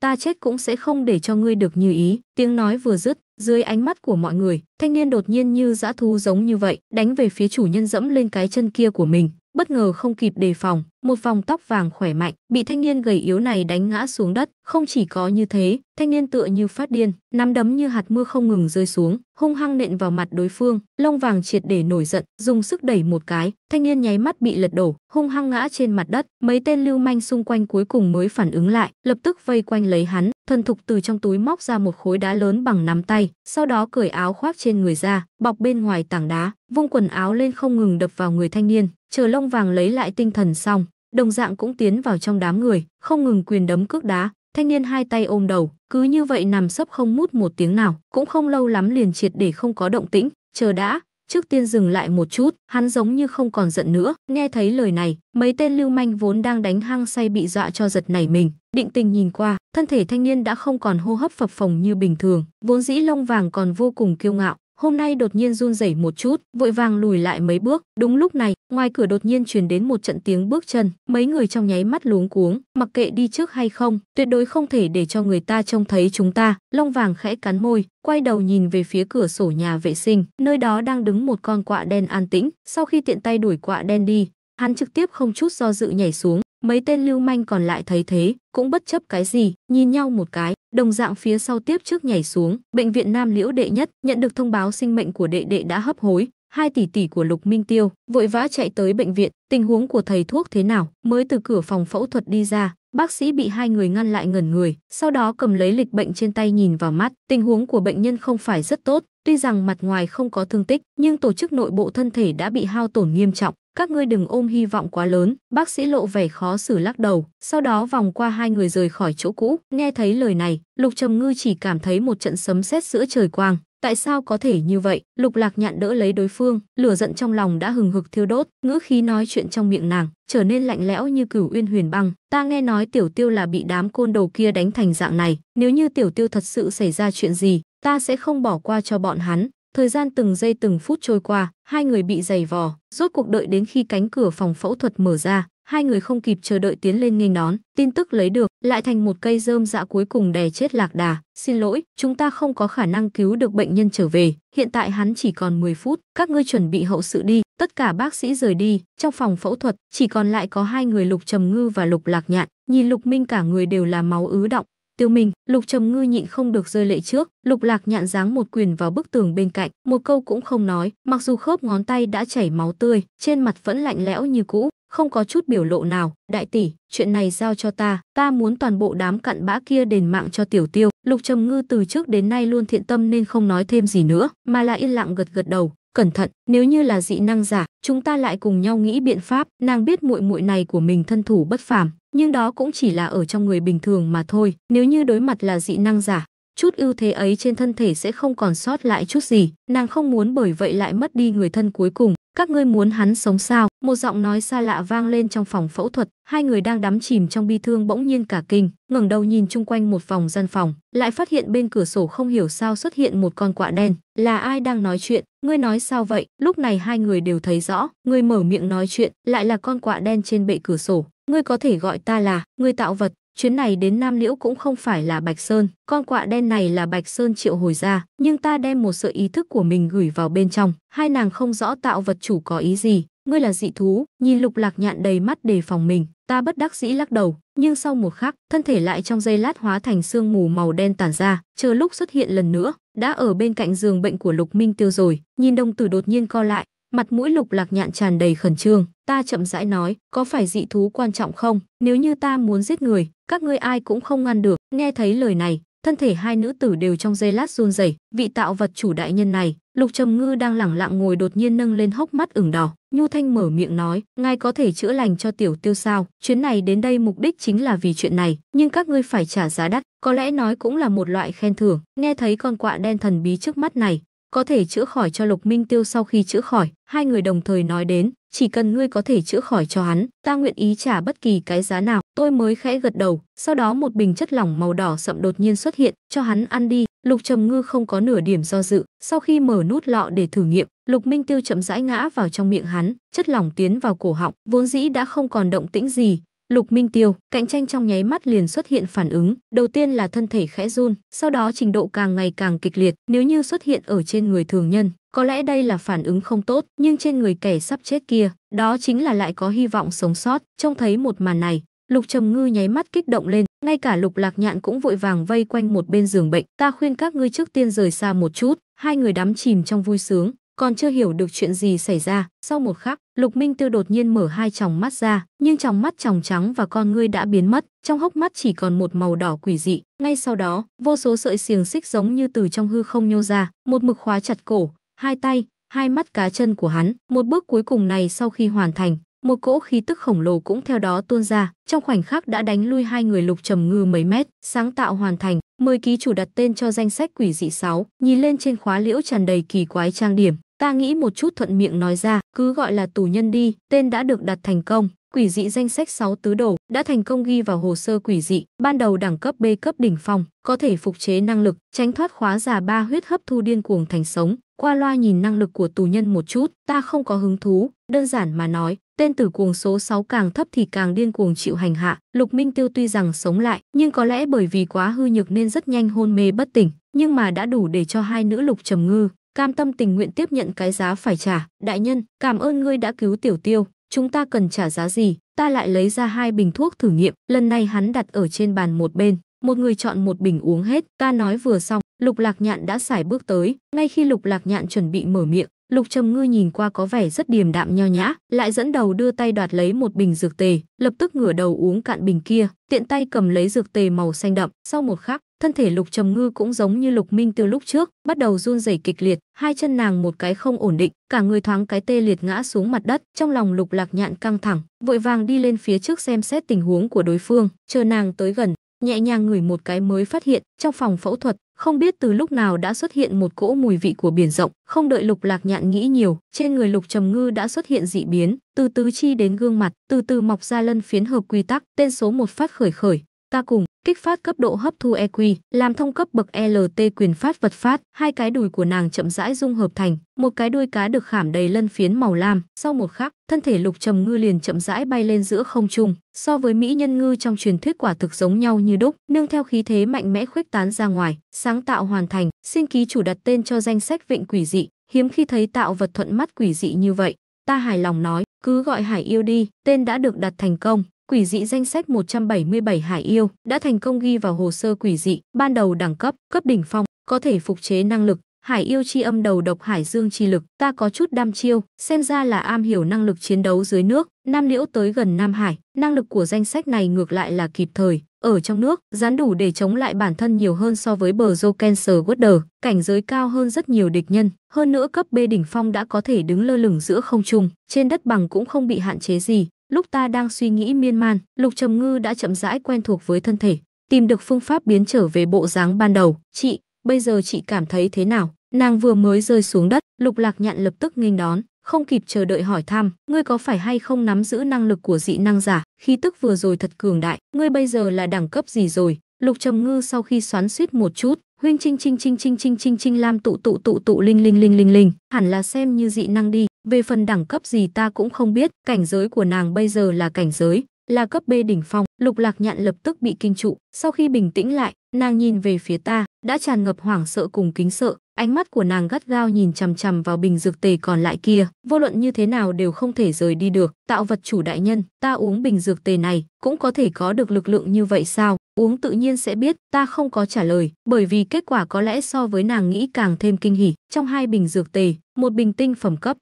ta chết cũng sẽ không để cho ngươi được như ý. Tiếng nói vừa dứt, dưới ánh mắt của mọi người, thanh niên đột nhiên như dã thú giống như vậy, đánh về phía chủ nhân dẫm lên cái chân kia của mình, bất ngờ không kịp đề phòng, một vòng tóc vàng khỏe mạnh bị thanh niên gầy yếu này đánh ngã xuống đất. Không chỉ có như thế, thanh niên tựa như phát điên, nắm đấm như hạt mưa không ngừng rơi xuống, hung hăng nện vào mặt đối phương. Lông vàng triệt để nổi giận, dùng sức đẩy một cái, thanh niên nháy mắt bị lật đổ, hung hăng ngã trên mặt đất. Mấy tên lưu manh xung quanh cuối cùng mới phản ứng lại, lập tức vây quanh lấy hắn. thân thục từ trong túi móc ra một khối đá lớn bằng nắm tay, sau đó cởi áo khoác trên người ra, bọc bên ngoài tảng đá, vung quần áo lên không ngừng đập vào người thanh niên chờ lông vàng lấy lại tinh thần xong, đồng dạng cũng tiến vào trong đám người, không ngừng quyền đấm cước đá, thanh niên hai tay ôm đầu, cứ như vậy nằm sấp không mút một tiếng nào, cũng không lâu lắm liền triệt để không có động tĩnh, chờ đã, trước tiên dừng lại một chút, hắn giống như không còn giận nữa, nghe thấy lời này, mấy tên lưu manh vốn đang đánh hăng say bị dọa cho giật nảy mình, định tình nhìn qua, thân thể thanh niên đã không còn hô hấp phập phồng như bình thường, vốn dĩ lông vàng còn vô cùng kiêu ngạo, hôm nay đột nhiên run rẩy một chút, vội vàng lùi lại mấy bước. Đúng lúc này, ngoài cửa đột nhiên truyền đến một trận tiếng bước chân, mấy người trong nháy mắt luống cuống, mặc kệ đi trước hay không, tuyệt đối không thể để cho người ta trông thấy chúng ta. Long vàng khẽ cắn môi, quay đầu nhìn về phía cửa sổ nhà vệ sinh, nơi đó đang đứng một con quạ đen an tĩnh. Sau khi tiện tay đuổi quạ đen đi, hắn trực tiếp không chút do dự nhảy xuống, Mấy tên lưu manh còn lại thấy thế, cũng bất chấp cái gì, nhìn nhau một cái, đồng dạng phía sau tiếp trước nhảy xuống. Bệnh viện Nam Liễu đệ nhất nhận được thông báo sinh mệnh của đệ đệ đã hấp hối, hai tỷ tỷ của Lục Minh Tiêu vội vã chạy tới bệnh viện, tình huống của thầy thuốc thế nào, mới từ cửa phòng phẫu thuật đi ra, bác sĩ bị hai người ngăn lại ngẩn người, sau đó cầm lấy lịch bệnh trên tay nhìn vào mắt, tình huống của bệnh nhân không phải rất tốt, Tuy rằng mặt ngoài không có thương tích, nhưng tổ chức nội bộ thân thể đã bị hao tổn nghiêm trọng. Các ngươi đừng ôm hy vọng quá lớn, bác sĩ lộ vẻ khó xử lắc đầu, sau đó vòng qua hai người rời khỏi chỗ cũ. Nghe thấy lời này, Lục Trầm Ngư chỉ cảm thấy một trận sấm sét giữa trời quang, tại sao có thể như vậy lục lạc nhạn đỡ lấy đối phương lửa giận trong lòng đã hừng hực thiêu đốt ngữ khí nói chuyện trong miệng nàng trở nên lạnh lẽo như cửu uyên huyền băng ta nghe nói tiểu tiêu là bị đám côn đồ kia đánh thành dạng này nếu như tiểu tiêu thật sự xảy ra chuyện gì Ta sẽ không bỏ qua cho bọn hắn. Thời gian từng giây từng phút trôi qua, hai người bị giày vò, rốt cuộc đợi đến khi cánh cửa phòng phẫu thuật mở ra, hai người không kịp chờ đợi tiến lên nghênh đón, tin tức lấy được lại thành một cây rơm dạ cuối cùng đè chết lạc đà. Xin lỗi, chúng ta không có khả năng cứu được bệnh nhân trở về, hiện tại hắn chỉ còn 10 phút, các ngươi chuẩn bị hậu sự đi. Tất cả bác sĩ rời đi, trong phòng phẫu thuật chỉ còn lại có hai người Lục Trầm Ngư và Lục Lạc Nhạn, nhìn Lục Minh cả người đều là máu ứ động, Tiêu Minh, Lục Trầm Ngư nhịn không được rơi lệ trước, Lục Lạc nhạn dáng một quyền vào bức tường bên cạnh, một câu cũng không nói, mặc dù khớp ngón tay đã chảy máu tươi, trên mặt vẫn lạnh lẽo như cũ, không có chút biểu lộ nào. Đại tỷ, chuyện này giao cho ta, ta muốn toàn bộ đám cặn bã kia đền mạng cho tiểu tiêu. Lục Trầm Ngư từ trước đến nay luôn thiện tâm nên không nói thêm gì nữa, mà là yên lặng gật gật đầu. Cẩn thận, nếu như là dị năng giả, chúng ta lại cùng nhau nghĩ biện pháp. Nàng biết muội muội này của mình thân thủ bất phàm, nhưng đó cũng chỉ là ở trong người bình thường mà thôi. Nếu như đối mặt là dị năng giả, chút ưu thế ấy trên thân thể sẽ không còn sót lại chút gì, nàng không muốn bởi vậy lại mất đi người thân cuối cùng. Các ngươi muốn hắn sống sao? Một giọng nói xa lạ vang lên trong phòng phẫu thuật, hai người đang đắm chìm trong bi thương bỗng nhiên cả kinh, ngẩng đầu nhìn chung quanh một vòng gian phòng, lại phát hiện bên cửa sổ không hiểu sao xuất hiện một con quạ đen, là ai đang nói chuyện? Ngươi nói sao vậy? Lúc này hai người đều thấy rõ, người mở miệng nói chuyện, lại là con quạ đen trên bệ cửa sổ, ngươi có thể gọi ta là, người tạo vật, Chuyến này đến Nam Liễu cũng không phải là Bạch Sơn, con quạ đen này là Bạch Sơn triệu hồi ra, nhưng ta đem một sợi ý thức của mình gửi vào bên trong, hai nàng không rõ tạo vật chủ có ý gì, ngươi là dị thú, nhìn lục lạc nhạn đầy mắt đề phòng mình, ta bất đắc dĩ lắc đầu, nhưng sau một khắc, thân thể lại trong giây lát hóa thành sương mù màu đen tản ra, chờ lúc xuất hiện lần nữa, đã ở bên cạnh giường bệnh của Lục Minh Tiêu rồi, nhìn đồng tử đột nhiên co lại, mặt mũi Lục Lạc Nhạn tràn đầy khẩn trương, ta chậm rãi nói, có phải dị thú quan trọng không, nếu như ta muốn giết người, các ngươi ai cũng không ngăn được. Nghe thấy lời này, thân thể hai nữ tử đều trong giây lát run rẩy, vị tạo vật chủ đại nhân này, Lục Trầm Ngư đang lẳng lặng ngồi đột nhiên nâng lên hốc mắt ửng đỏ, Nhu Thanh mở miệng nói, ngài có thể chữa lành cho tiểu tiêu sao, chuyến này đến đây mục đích chính là vì chuyện này, nhưng các ngươi phải trả giá đắt, có lẽ nói cũng là một loại khen thưởng, nghe thấy con quạ đen thần bí trước mắt này, có thể chữa khỏi cho Lục Minh Tiêu sau khi chữa khỏi, hai người đồng thời nói đến, chỉ cần ngươi có thể chữa khỏi cho hắn, ta nguyện ý trả bất kỳ cái giá nào. Tôi mới khẽ gật đầu, sau đó một bình chất lỏng màu đỏ sậm đột nhiên xuất hiện, cho hắn ăn đi. Lục Trầm Ngư không có nửa điểm do dự, sau khi mở nút lọ để thử nghiệm, Lục Minh Tiêu chậm rãi ngã vào trong miệng hắn, chất lỏng tiến vào cổ họng, vốn dĩ đã không còn động tĩnh gì, Lục Minh Tiêu, cạnh tranh trong nháy mắt liền xuất hiện phản ứng, đầu tiên là thân thể khẽ run, sau đó trình độ càng ngày càng kịch liệt, nếu như xuất hiện ở trên người thường nhân, có lẽ đây là phản ứng không tốt, nhưng trên người kẻ sắp chết kia, đó chính là lại có hy vọng sống sót. Trông thấy một màn này, Lục Trầm Ngư nháy mắt kích động lên, ngay cả Lục Lạc Nhạn cũng vội vàng vây quanh một bên giường bệnh. Ta khuyên các ngươi trước tiên rời xa một chút, hai người đắm chìm trong vui sướng, còn chưa hiểu được chuyện gì xảy ra. Sau một khắc, Lục Minh Tư đột nhiên mở hai tròng mắt ra, nhưng tròng mắt tròng trắng và con ngươi đã biến mất, trong hốc mắt chỉ còn một màu đỏ quỷ dị. Ngay sau đó, vô số sợi xiềng xích giống như từ trong hư không nhô ra, một mực khóa chặt cổ, hai tay, hai mắt cá chân của hắn. Một bước cuối cùng này sau khi hoàn thành, một cỗ khí tức khổng lồ cũng theo đó tuôn ra, trong khoảnh khắc đã đánh lui hai người lục trầm ngư mấy mét, sáng tạo hoàn thành, mời ký chủ đặt tên cho danh sách quỷ dị 6, nhìn lên trên khóa liễu tràn đầy kỳ quái trang điểm, ta nghĩ một chút thuận miệng nói ra, cứ gọi là tù nhân đi, tên đã được đặt thành công. Quỷ dị danh sách 6 tứ đồ đã thành công ghi vào hồ sơ quỷ dị, ban đầu đẳng cấp B cấp đỉnh phong, có thể phục chế năng lực, tránh thoát khóa giả ba huyết hấp thu điên cuồng thành sống, qua loa nhìn năng lực của tù nhân một chút, ta không có hứng thú, đơn giản mà nói, tên tử cuồng số 6 càng thấp thì càng điên cuồng chịu hành hạ. Lục Minh Tiêu tuy rằng sống lại, nhưng có lẽ bởi vì quá hư nhược nên rất nhanh hôn mê bất tỉnh, nhưng mà đã đủ để cho hai nữ Lục Trầm Ngư cam tâm tình nguyện tiếp nhận cái giá phải trả. Đại nhân, cảm ơn ngươi đã cứu Tiểu Tiêu, chúng ta cần trả giá gì? Ta lại lấy ra hai bình thuốc thử nghiệm, lần này hắn đặt ở trên bàn một bên, một người chọn một bình uống hết, ta nói vừa xong, Lục Lạc Nhạn đã xài bước tới, ngay khi Lục Lạc Nhạn chuẩn bị mở miệng, Lục Trầm Ngư nhìn qua có vẻ rất điềm đạm nho nhã, lại dẫn đầu đưa tay đoạt lấy một bình dược tề, lập tức ngửa đầu uống cạn bình kia, tiện tay cầm lấy dược tề màu xanh đậm, sau một khắc, thân thể Lục Trầm Ngư cũng giống như Lục Minh từ lúc trước, bắt đầu run rẩy kịch liệt, hai chân nàng một cái không ổn định, cả người thoáng cái tê liệt ngã xuống mặt đất, trong lòng Lục Lạc Nhạn căng thẳng, vội vàng đi lên phía trước xem xét tình huống của đối phương, chờ nàng tới gần, nhẹ nhàng ngửi một cái mới phát hiện trong phòng phẫu thuật không biết từ lúc nào đã xuất hiện một cỗ mùi vị của biển rộng, không đợi Lục Lạc Nhạn nghĩ nhiều, trên người Lục Trầm Ngư đã xuất hiện dị biến, từ tứ chi đến gương mặt, từ từ mọc ra lân phiến hợp quy tắc, tên số một phát khởi khởi, ta cùng kích phát cấp độ hấp thu EQ, làm thông cấp bậc e LT quyền phát vật phát, hai cái đùi của nàng chậm rãi dung hợp thành, một cái đuôi cá được khảm đầy lân phiến màu lam, sau một khắc, thân thể Lục Trầm Ngư liền chậm rãi bay lên giữa không trung, so với mỹ nhân ngư trong truyền thuyết quả thực giống nhau như đúc, nương theo khí thế mạnh mẽ khuếch tán ra ngoài, sáng tạo hoàn thành, xin ký chủ đặt tên cho danh sách vịnh quỷ dị, hiếm khi thấy tạo vật thuận mắt quỷ dị như vậy, ta hài lòng nói, cứ gọi Hải yêu đi, tên đã được đặt thành công quỷ dị danh sách 177 hải yêu đã thành công ghi vào hồ sơ quỷ dị, ban đầu đẳng cấp, cấp đỉnh phong, có thể phục chế năng lực, hải yêu chi âm đầu độc hải dương chi lực, ta có chút đam chiêu, xem ra là am hiểu năng lực chiến đấu dưới nước, Nam Liễu tới gần Nam Hải, năng lực của danh sách này ngược lại là kịp thời, ở trong nước, gián đủ để chống lại bản thân nhiều hơn so với bờ Joe Cancer Water, cảnh giới cao hơn rất nhiều địch nhân, hơn nữa cấp B đỉnh phong đã có thể đứng lơ lửng giữa không trung, trên đất bằng cũng không bị hạn chế gì, lúc ta đang suy nghĩ miên man, Lục Trầm Ngư đã chậm rãi quen thuộc với thân thể, tìm được phương pháp biến trở về bộ dáng ban đầu. Chị, bây giờ chị cảm thấy thế nào? Nàng vừa mới rơi xuống đất, Lục Lạc Nhạn lập tức nghênh đón, không kịp chờ đợi hỏi thăm, ngươi có phải hay không nắm giữ năng lực của dị năng giả, khí tức vừa rồi thật cường đại, ngươi bây giờ là đẳng cấp gì rồi? Lục Trầm Ngư sau khi xoắn suýt một chút, huynh trinh trinh trinh trinh trinh trinh trinh lam tụ tụ tụ tụ linh linh linh linh linh, hẳn là xem như dị năng đi, về phần đẳng cấp gì ta cũng không biết, cảnh giới của nàng bây giờ là cảnh giới, là cấp B đỉnh phong, Lục Lạc Nhạn lập tức bị kinh trụ, sau khi bình tĩnh lại, nàng nhìn về phía ta, đã tràn ngập hoảng sợ cùng kính sợ, ánh mắt của nàng gắt gao nhìn chằm chằm vào bình dược tề còn lại kia, vô luận như thế nào đều không thể rời đi được. Tạo vật chủ đại nhân, ta uống bình dược tề này, cũng có thể có được lực lượng như vậy sao? Uống tự nhiên sẽ biết, ta không có trả lời, bởi vì kết quả có lẽ so với nàng nghĩ càng thêm kinh hỉ. Trong hai bình dược tề, một bình tinh phẩm cấp,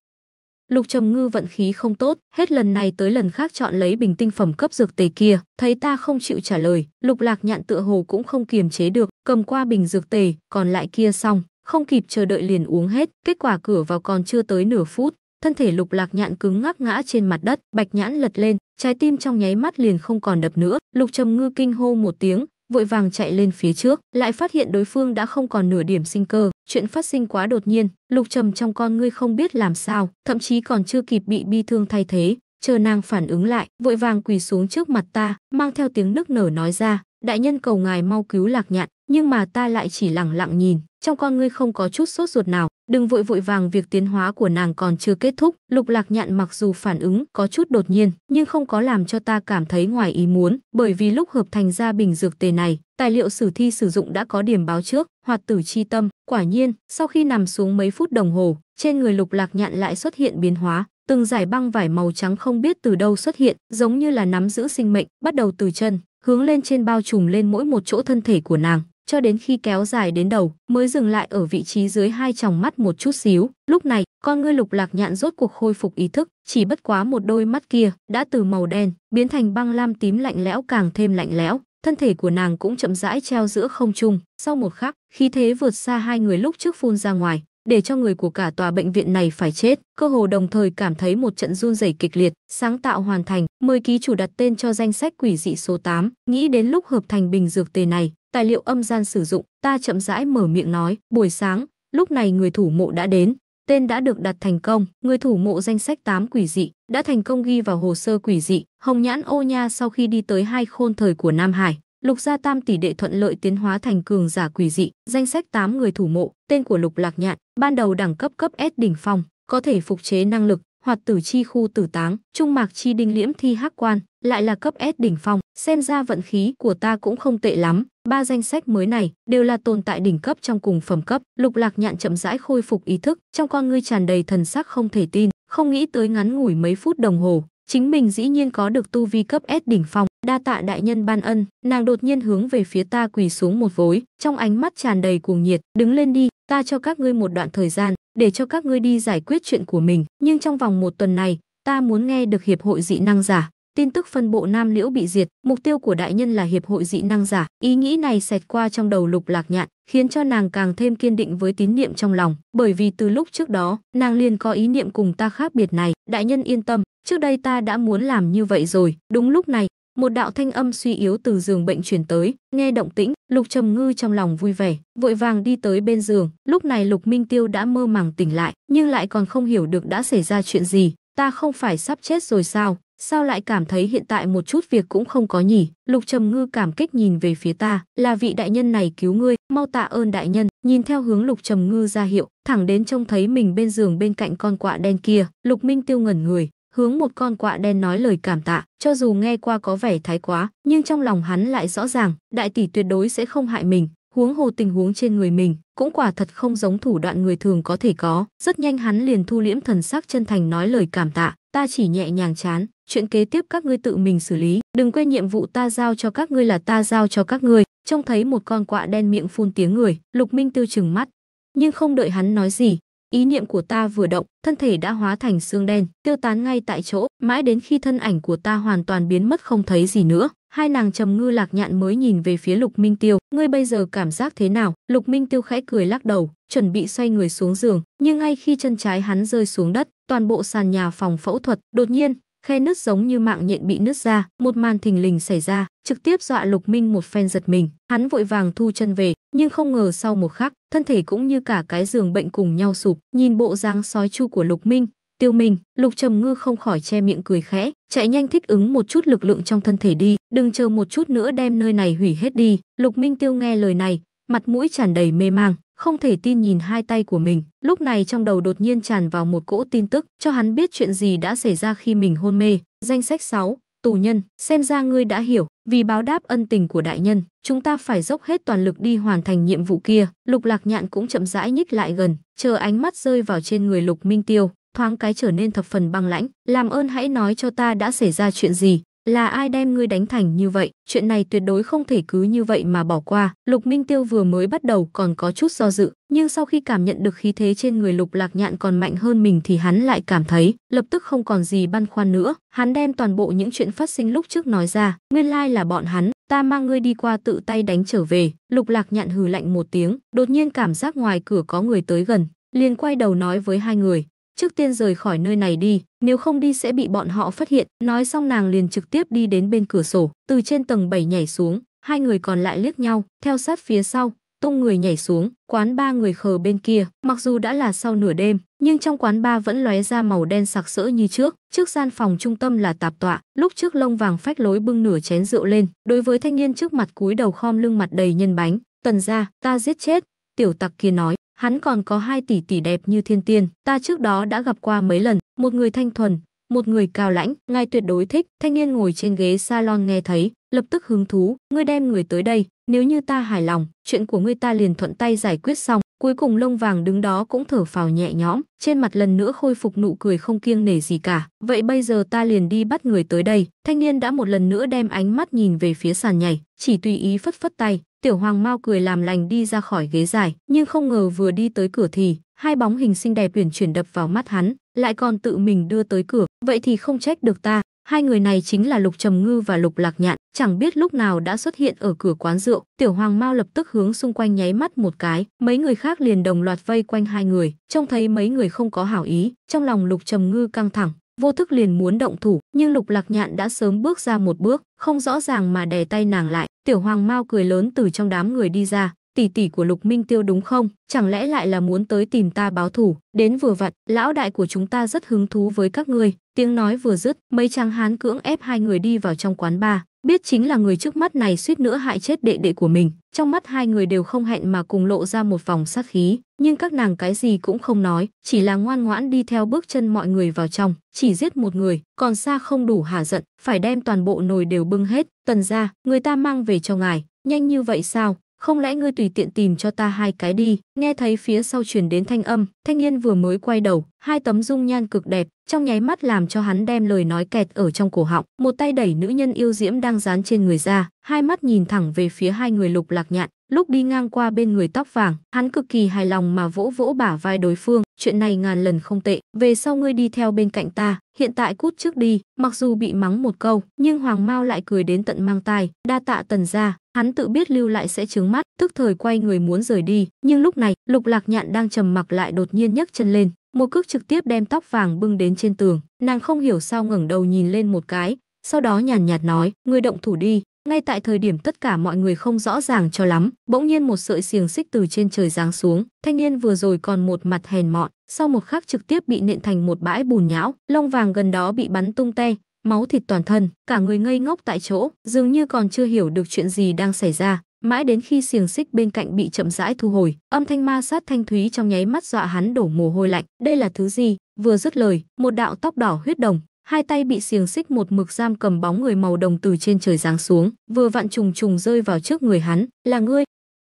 Lục Trầm Ngư vận khí không tốt, hết lần này tới lần khác chọn lấy bình tinh phẩm cấp dược tề kia, thấy ta không chịu trả lời, Lục Lạc Nhạn tựa hồ cũng không kiềm chế được, cầm qua bình dược tề, còn lại kia xong, không kịp chờ đợi liền uống hết, kết quả cửa vào còn chưa tới nửa phút, thân thể Lục Lạc Nhạn cứng ngắc ngã trên mặt đất, Bạch Nhãn lật lên, trái tim trong nháy mắt liền không còn đập nữa, Lục Trầm Ngư kinh hô một tiếng, vội vàng chạy lên phía trước, lại phát hiện đối phương đã không còn nửa điểm sinh cơ, chuyện phát sinh quá đột nhiên, Lục Trầm trong con ngươi không biết làm sao, thậm chí còn chưa kịp bị bi thương thay thế, chờ nàng phản ứng lại, vội vàng quỳ xuống trước mặt ta, mang theo tiếng nức nở nói ra, đại nhân cầu ngài mau cứu Lạc Nhạn, nhưng mà ta lại chỉ lặng lặng nhìn, trong con ngươi không có chút sốt ruột nào, Đừng vội vội vàng việc tiến hóa của nàng còn chưa kết thúc, lục lạc nhạn mặc dù phản ứng có chút đột nhiên, nhưng không có làm cho ta cảm thấy ngoài ý muốn, bởi vì lúc hợp thành ra bình dược tề này, tài liệu sử thi sử dụng đã có điểm báo trước, hoạt tử chi tâm, quả nhiên, sau khi nằm xuống mấy phút đồng hồ, trên người lục lạc nhạn lại xuất hiện biến hóa, từng giải băng vải màu trắng không biết từ đâu xuất hiện, giống như là nắm giữ sinh mệnh, bắt đầu từ chân, hướng lên trên bao trùm lên mỗi một chỗ thân thể của nàng cho đến khi kéo dài đến đầu mới dừng lại ở vị trí dưới hai tròng mắt một chút xíu. Lúc này, con ngươi lục lạc nhạn rốt cuộc khôi phục ý thức, chỉ bất quá một đôi mắt kia đã từ màu đen biến thành băng lam tím lạnh lẽo càng thêm lạnh lẽo. Thân thể của nàng cũng chậm rãi treo giữa không trung, sau một khắc, khí thế vượt xa hai người lúc trước phun ra ngoài, để cho người của cả tòa bệnh viện này phải chết. Cơ hồ đồng thời cảm thấy một trận run rẩy kịch liệt, sáng tạo hoàn thành, mời ký chủ đặt tên cho danh sách quỷ dị số 8, nghĩ đến lúc hợp thành bình dược tề này, tài liệu âm gian sử dụng, ta chậm rãi mở miệng nói, buổi sáng, lúc này người thủ mộ đã đến, tên đã được đặt thành công, người thủ mộ danh sách 8 quỷ dị, đã thành công ghi vào hồ sơ quỷ dị, hồng nhãn ô nha sau khi đi tới hai khôn thời của Nam Hải. Lục gia tam tỷ đệ thuận lợi tiến hóa thành cường giả quỷ dị, danh sách 8 người thủ mộ, tên của Lục Lạc Nhạn, ban đầu đẳng cấp cấp S đỉnh phong, có thể phục chế năng lực, hoạt tử chi khu tử táng, trung mạc chi đinh liễm thi hắc quan, lại là cấp S đỉnh phong, xem ra vận khí của ta cũng không tệ lắm. Ba danh sách mới này đều là tồn tại đỉnh cấp trong cùng phẩm cấp, Lục Lạc Nhạn chậm rãi khôi phục ý thức, trong con ngươi tràn đầy thần sắc không thể tin, không nghĩ tới ngắn ngủi mấy phút đồng hồ, chính mình dĩ nhiên có được tu vi cấp S đỉnh phong, đa tạ đại nhân ban ân, nàng đột nhiên hướng về phía ta quỳ xuống một vối, trong ánh mắt tràn đầy cuồng nhiệt, đứng lên đi, ta cho các ngươi một đoạn thời gian, để cho các ngươi đi giải quyết chuyện của mình. Nhưng trong vòng một tuần này, ta muốn nghe được hiệp hội dị năng giả. Tin tức phân bộ Nam Liễu bị diệt, mục tiêu của đại nhân là hiệp hội dị năng giả. Ý nghĩ này xẹt qua trong đầu Lục Lạc Nhạn, khiến cho nàng càng thêm kiên định với tín niệm trong lòng, bởi vì từ lúc trước đó, nàng liền có ý niệm cùng ta khác biệt này. Đại nhân yên tâm, trước đây ta đã muốn làm như vậy rồi. Đúng lúc này, một đạo thanh âm suy yếu từ giường bệnh chuyển tới nghe động tĩnh lục trầm ngư trong lòng vui vẻ vội vàng đi tới bên giường lúc này lục minh tiêu đã mơ màng tỉnh lại nhưng lại còn không hiểu được đã xảy ra chuyện gì ta không phải sắp chết rồi sao sao lại cảm thấy hiện tại một chút việc cũng không có nhỉ lục trầm ngư cảm kích nhìn về phía ta là vị đại nhân này cứu ngươi mau tạ ơn đại nhân nhìn theo hướng lục trầm ngư ra hiệu thẳng đến trông thấy mình bên giường bên cạnh con quạ đen kia lục minh tiêu ngẩn người hướng một con quạ đen nói lời cảm tạ, cho dù nghe qua có vẻ thái quá, nhưng trong lòng hắn lại rõ ràng, đại tỷ tuyệt đối sẽ không hại mình, huống hồ tình huống trên người mình, cũng quả thật không giống thủ đoạn người thường có thể có. Rất nhanh hắn liền thu liễm thần sắc chân thành nói lời cảm tạ, ta chỉ nhẹ nhàng chán, chuyện kế tiếp các ngươi tự mình xử lý, đừng quên nhiệm vụ ta giao cho các ngươi là ta giao cho các ngươi. Trông thấy một con quạ đen miệng phun tiếng người, Lục Minh tiêu chừng mắt, nhưng không đợi hắn nói gì, Ý niệm của ta vừa động, thân thể đã hóa thành xương đen, tiêu tán ngay tại chỗ, mãi đến khi thân ảnh của ta hoàn toàn biến mất không thấy gì nữa. Hai nàng trầm ngư lạc nhạn mới nhìn về phía Lục Minh Tiêu, ngươi bây giờ cảm giác thế nào? Lục Minh Tiêu khẽ cười lắc đầu, chuẩn bị xoay người xuống giường, nhưng ngay khi chân trái hắn rơi xuống đất, toàn bộ sàn nhà phòng phẫu thuật đột nhiên khe nứt giống như mạng nhện bị nứt ra, một màn thình lình xảy ra, trực tiếp dọa Lục Minh một phen giật mình, hắn vội vàng thu chân về, nhưng không ngờ sau một khắc, thân thể cũng như cả cái giường bệnh cùng nhau sụp, nhìn bộ dáng sói chu của Lục Minh, Tiêu Minh, Lục Trầm Ngư không khỏi che miệng cười khẽ, chạy nhanh thích ứng một chút lực lượng trong thân thể đi, đừng chờ một chút nữa đem nơi này hủy hết đi. Lục Minh Tiêu nghe lời này, mặt mũi tràn đầy mê mang, không thể tin nhìn hai tay của mình. Lúc này trong đầu đột nhiên tràn vào một cỗ tin tức, cho hắn biết chuyện gì đã xảy ra khi mình hôn mê. Danh sách 6, tù nhân, xem ra ngươi đã hiểu, vì báo đáp ân tình của đại nhân, chúng ta phải dốc hết toàn lực đi hoàn thành nhiệm vụ kia. Lục Lạc Nhạn cũng chậm rãi nhích lại gần, chờ ánh mắt rơi vào trên người Lục Minh Tiêu, thoáng cái trở nên thập phần băng lãnh. Làm ơn hãy nói cho ta đã xảy ra chuyện gì, là ai đem ngươi đánh thành như vậy, chuyện này tuyệt đối không thể cứ như vậy mà bỏ qua. Lục Minh Tiêu vừa mới bắt đầu còn có chút do dự, nhưng sau khi cảm nhận được khí thế trên người Lục Lạc Nhạn còn mạnh hơn mình thì hắn lại cảm thấy, lập tức không còn gì băn khoăn nữa. Hắn đem toàn bộ những chuyện phát sinh lúc trước nói ra, nguyên lai là bọn hắn, ta mang ngươi đi qua tự tay đánh trở về. Lục Lạc Nhạn hừ lạnh một tiếng, đột nhiên cảm giác ngoài cửa có người tới gần, liền quay đầu nói với hai người, trước tiên rời khỏi nơi này đi, nếu không đi sẽ bị bọn họ phát hiện. Nói xong nàng liền trực tiếp đi đến bên cửa sổ, từ trên tầng 7 nhảy xuống, hai người còn lại liếc nhau, theo sát phía sau, tung người nhảy xuống, quán ba người khờ bên kia, mặc dù đã là sau nửa đêm, nhưng trong quán ba vẫn lóe ra màu đen sặc sỡ như trước, trước gian phòng trung tâm là tạp tọa, lúc trước lông vàng phách lối bưng nửa chén rượu lên, đối với thanh niên trước mặt cúi đầu khom lưng mặt đầy nhân bánh, tần ra, ta giết chết, tiểu tặc kia nói, hắn còn có hai tỷ tỷ đẹp như thiên tiên, ta trước đó đã gặp qua mấy lần, một người thanh thuần, một người cao lãnh, ngài tuyệt đối thích. Thanh niên ngồi trên ghế salon nghe thấy, lập tức hứng thú, ngươi đem người tới đây, nếu như ta hài lòng, chuyện của ngươi ta liền thuận tay giải quyết xong. Cuối cùng lông vàng đứng đó cũng thở phào nhẹ nhõm, trên mặt lần nữa khôi phục nụ cười không kiêng nể gì cả. Vậy bây giờ ta liền đi bắt người tới đây. Thanh niên đã một lần nữa đem ánh mắt nhìn về phía sàn nhảy, chỉ tùy ý phất phất tay, Tiểu Hoàng Mao cười làm lành đi ra khỏi ghế dài, nhưng không ngờ vừa đi tới cửa thì hai bóng hình xinh đẹp uyển chuyển đập vào mắt hắn, lại còn tự mình đưa tới cửa, vậy thì không trách được ta. Hai người này chính là Lục Trầm Ngư và Lục Lạc Nhạn, chẳng biết lúc nào đã xuất hiện ở cửa quán rượu. Tiểu Hoàng Mao lập tức hướng xung quanh nháy mắt một cái, mấy người khác liền đồng loạt vây quanh hai người, trông thấy mấy người không có hảo ý, trong lòng Lục Trầm Ngư căng thẳng, vô thức liền muốn động thủ, nhưng Lục Lạc Nhạn đã sớm bước ra một bước, không rõ ràng mà đè tay nàng lại. Tiểu Hoàng Mao cười lớn từ trong đám người đi ra, tỷ tỷ của Lục Minh Tiêu đúng không? Chẳng lẽ lại là muốn tới tìm ta báo thủ? Đến vừa vặn, lão đại của chúng ta rất hứng thú với các ngươi, Tiếng nói vừa dứt, mấy tráng hán cưỡng ép hai người đi vào trong quán bar, biết chính là người trước mắt này suýt nữa hại chết đệ đệ của mình. Trong mắt hai người đều không hẹn mà cùng lộ ra một vòng sát khí, nhưng các nàng cái gì cũng không nói, chỉ là ngoan ngoãn đi theo bước chân mọi người vào trong, chỉ giết một người, còn xa không đủ hả giận, phải đem toàn bộ nồi đều bưng hết, tần ra, người ta mang về cho ngài, nhanh như vậy sao, không lẽ ngươi tùy tiện tìm cho ta hai cái đi nghe thấy phía sau chuyển đến thanh âm thanh niên vừa mới quay đầu hai tấm dung nhan cực đẹp trong nháy mắt làm cho hắn đem lời nói kẹt ở trong cổ họng một tay đẩy nữ nhân yêu diễm đang dán trên người ra hai mắt nhìn thẳng về phía hai người lục lạc nhạn Lúc đi ngang qua bên người tóc vàng, hắn cực kỳ hài lòng mà vỗ vỗ bả vai đối phương, chuyện này ngàn lần không tệ, về sau ngươi đi theo bên cạnh ta, hiện tại cút trước đi, mặc dù bị mắng một câu, nhưng Hoàng Mao lại cười đến tận mang tai, đa tạ tần ra, hắn tự biết lưu lại sẽ trướng mắt, tức thời quay người muốn rời đi, nhưng lúc này, Lục Lạc Nhạn đang trầm mặc lại đột nhiên nhấc chân lên, một cước trực tiếp đem tóc vàng bưng đến trên tường, nàng không hiểu sao ngẩng đầu nhìn lên một cái, sau đó nhàn nhạt nói, ngươi động thủ đi, ngay tại thời điểm tất cả mọi người không rõ ràng cho lắm, bỗng nhiên một sợi xiềng xích từ trên trời giáng xuống, thanh niên vừa rồi còn một mặt hèn mọn, sau một khắc trực tiếp bị nện thành một bãi bùn nhão, lông vàng gần đó bị bắn tung te, máu thịt toàn thân, cả người ngây ngốc tại chỗ, dường như còn chưa hiểu được chuyện gì đang xảy ra. Mãi đến khi xiềng xích bên cạnh bị chậm rãi thu hồi, âm thanh ma sát thanh thúy trong nháy mắt dọa hắn đổ mồ hôi lạnh. Đây là thứ gì? Vừa dứt lời, một đạo tóc đỏ huyết đồng hai tay bị xiềng xích một mực giam cầm bóng người màu đồng từ trên trời giáng xuống, vừa vặn trùng trùng rơi vào trước người hắn, là ngươi.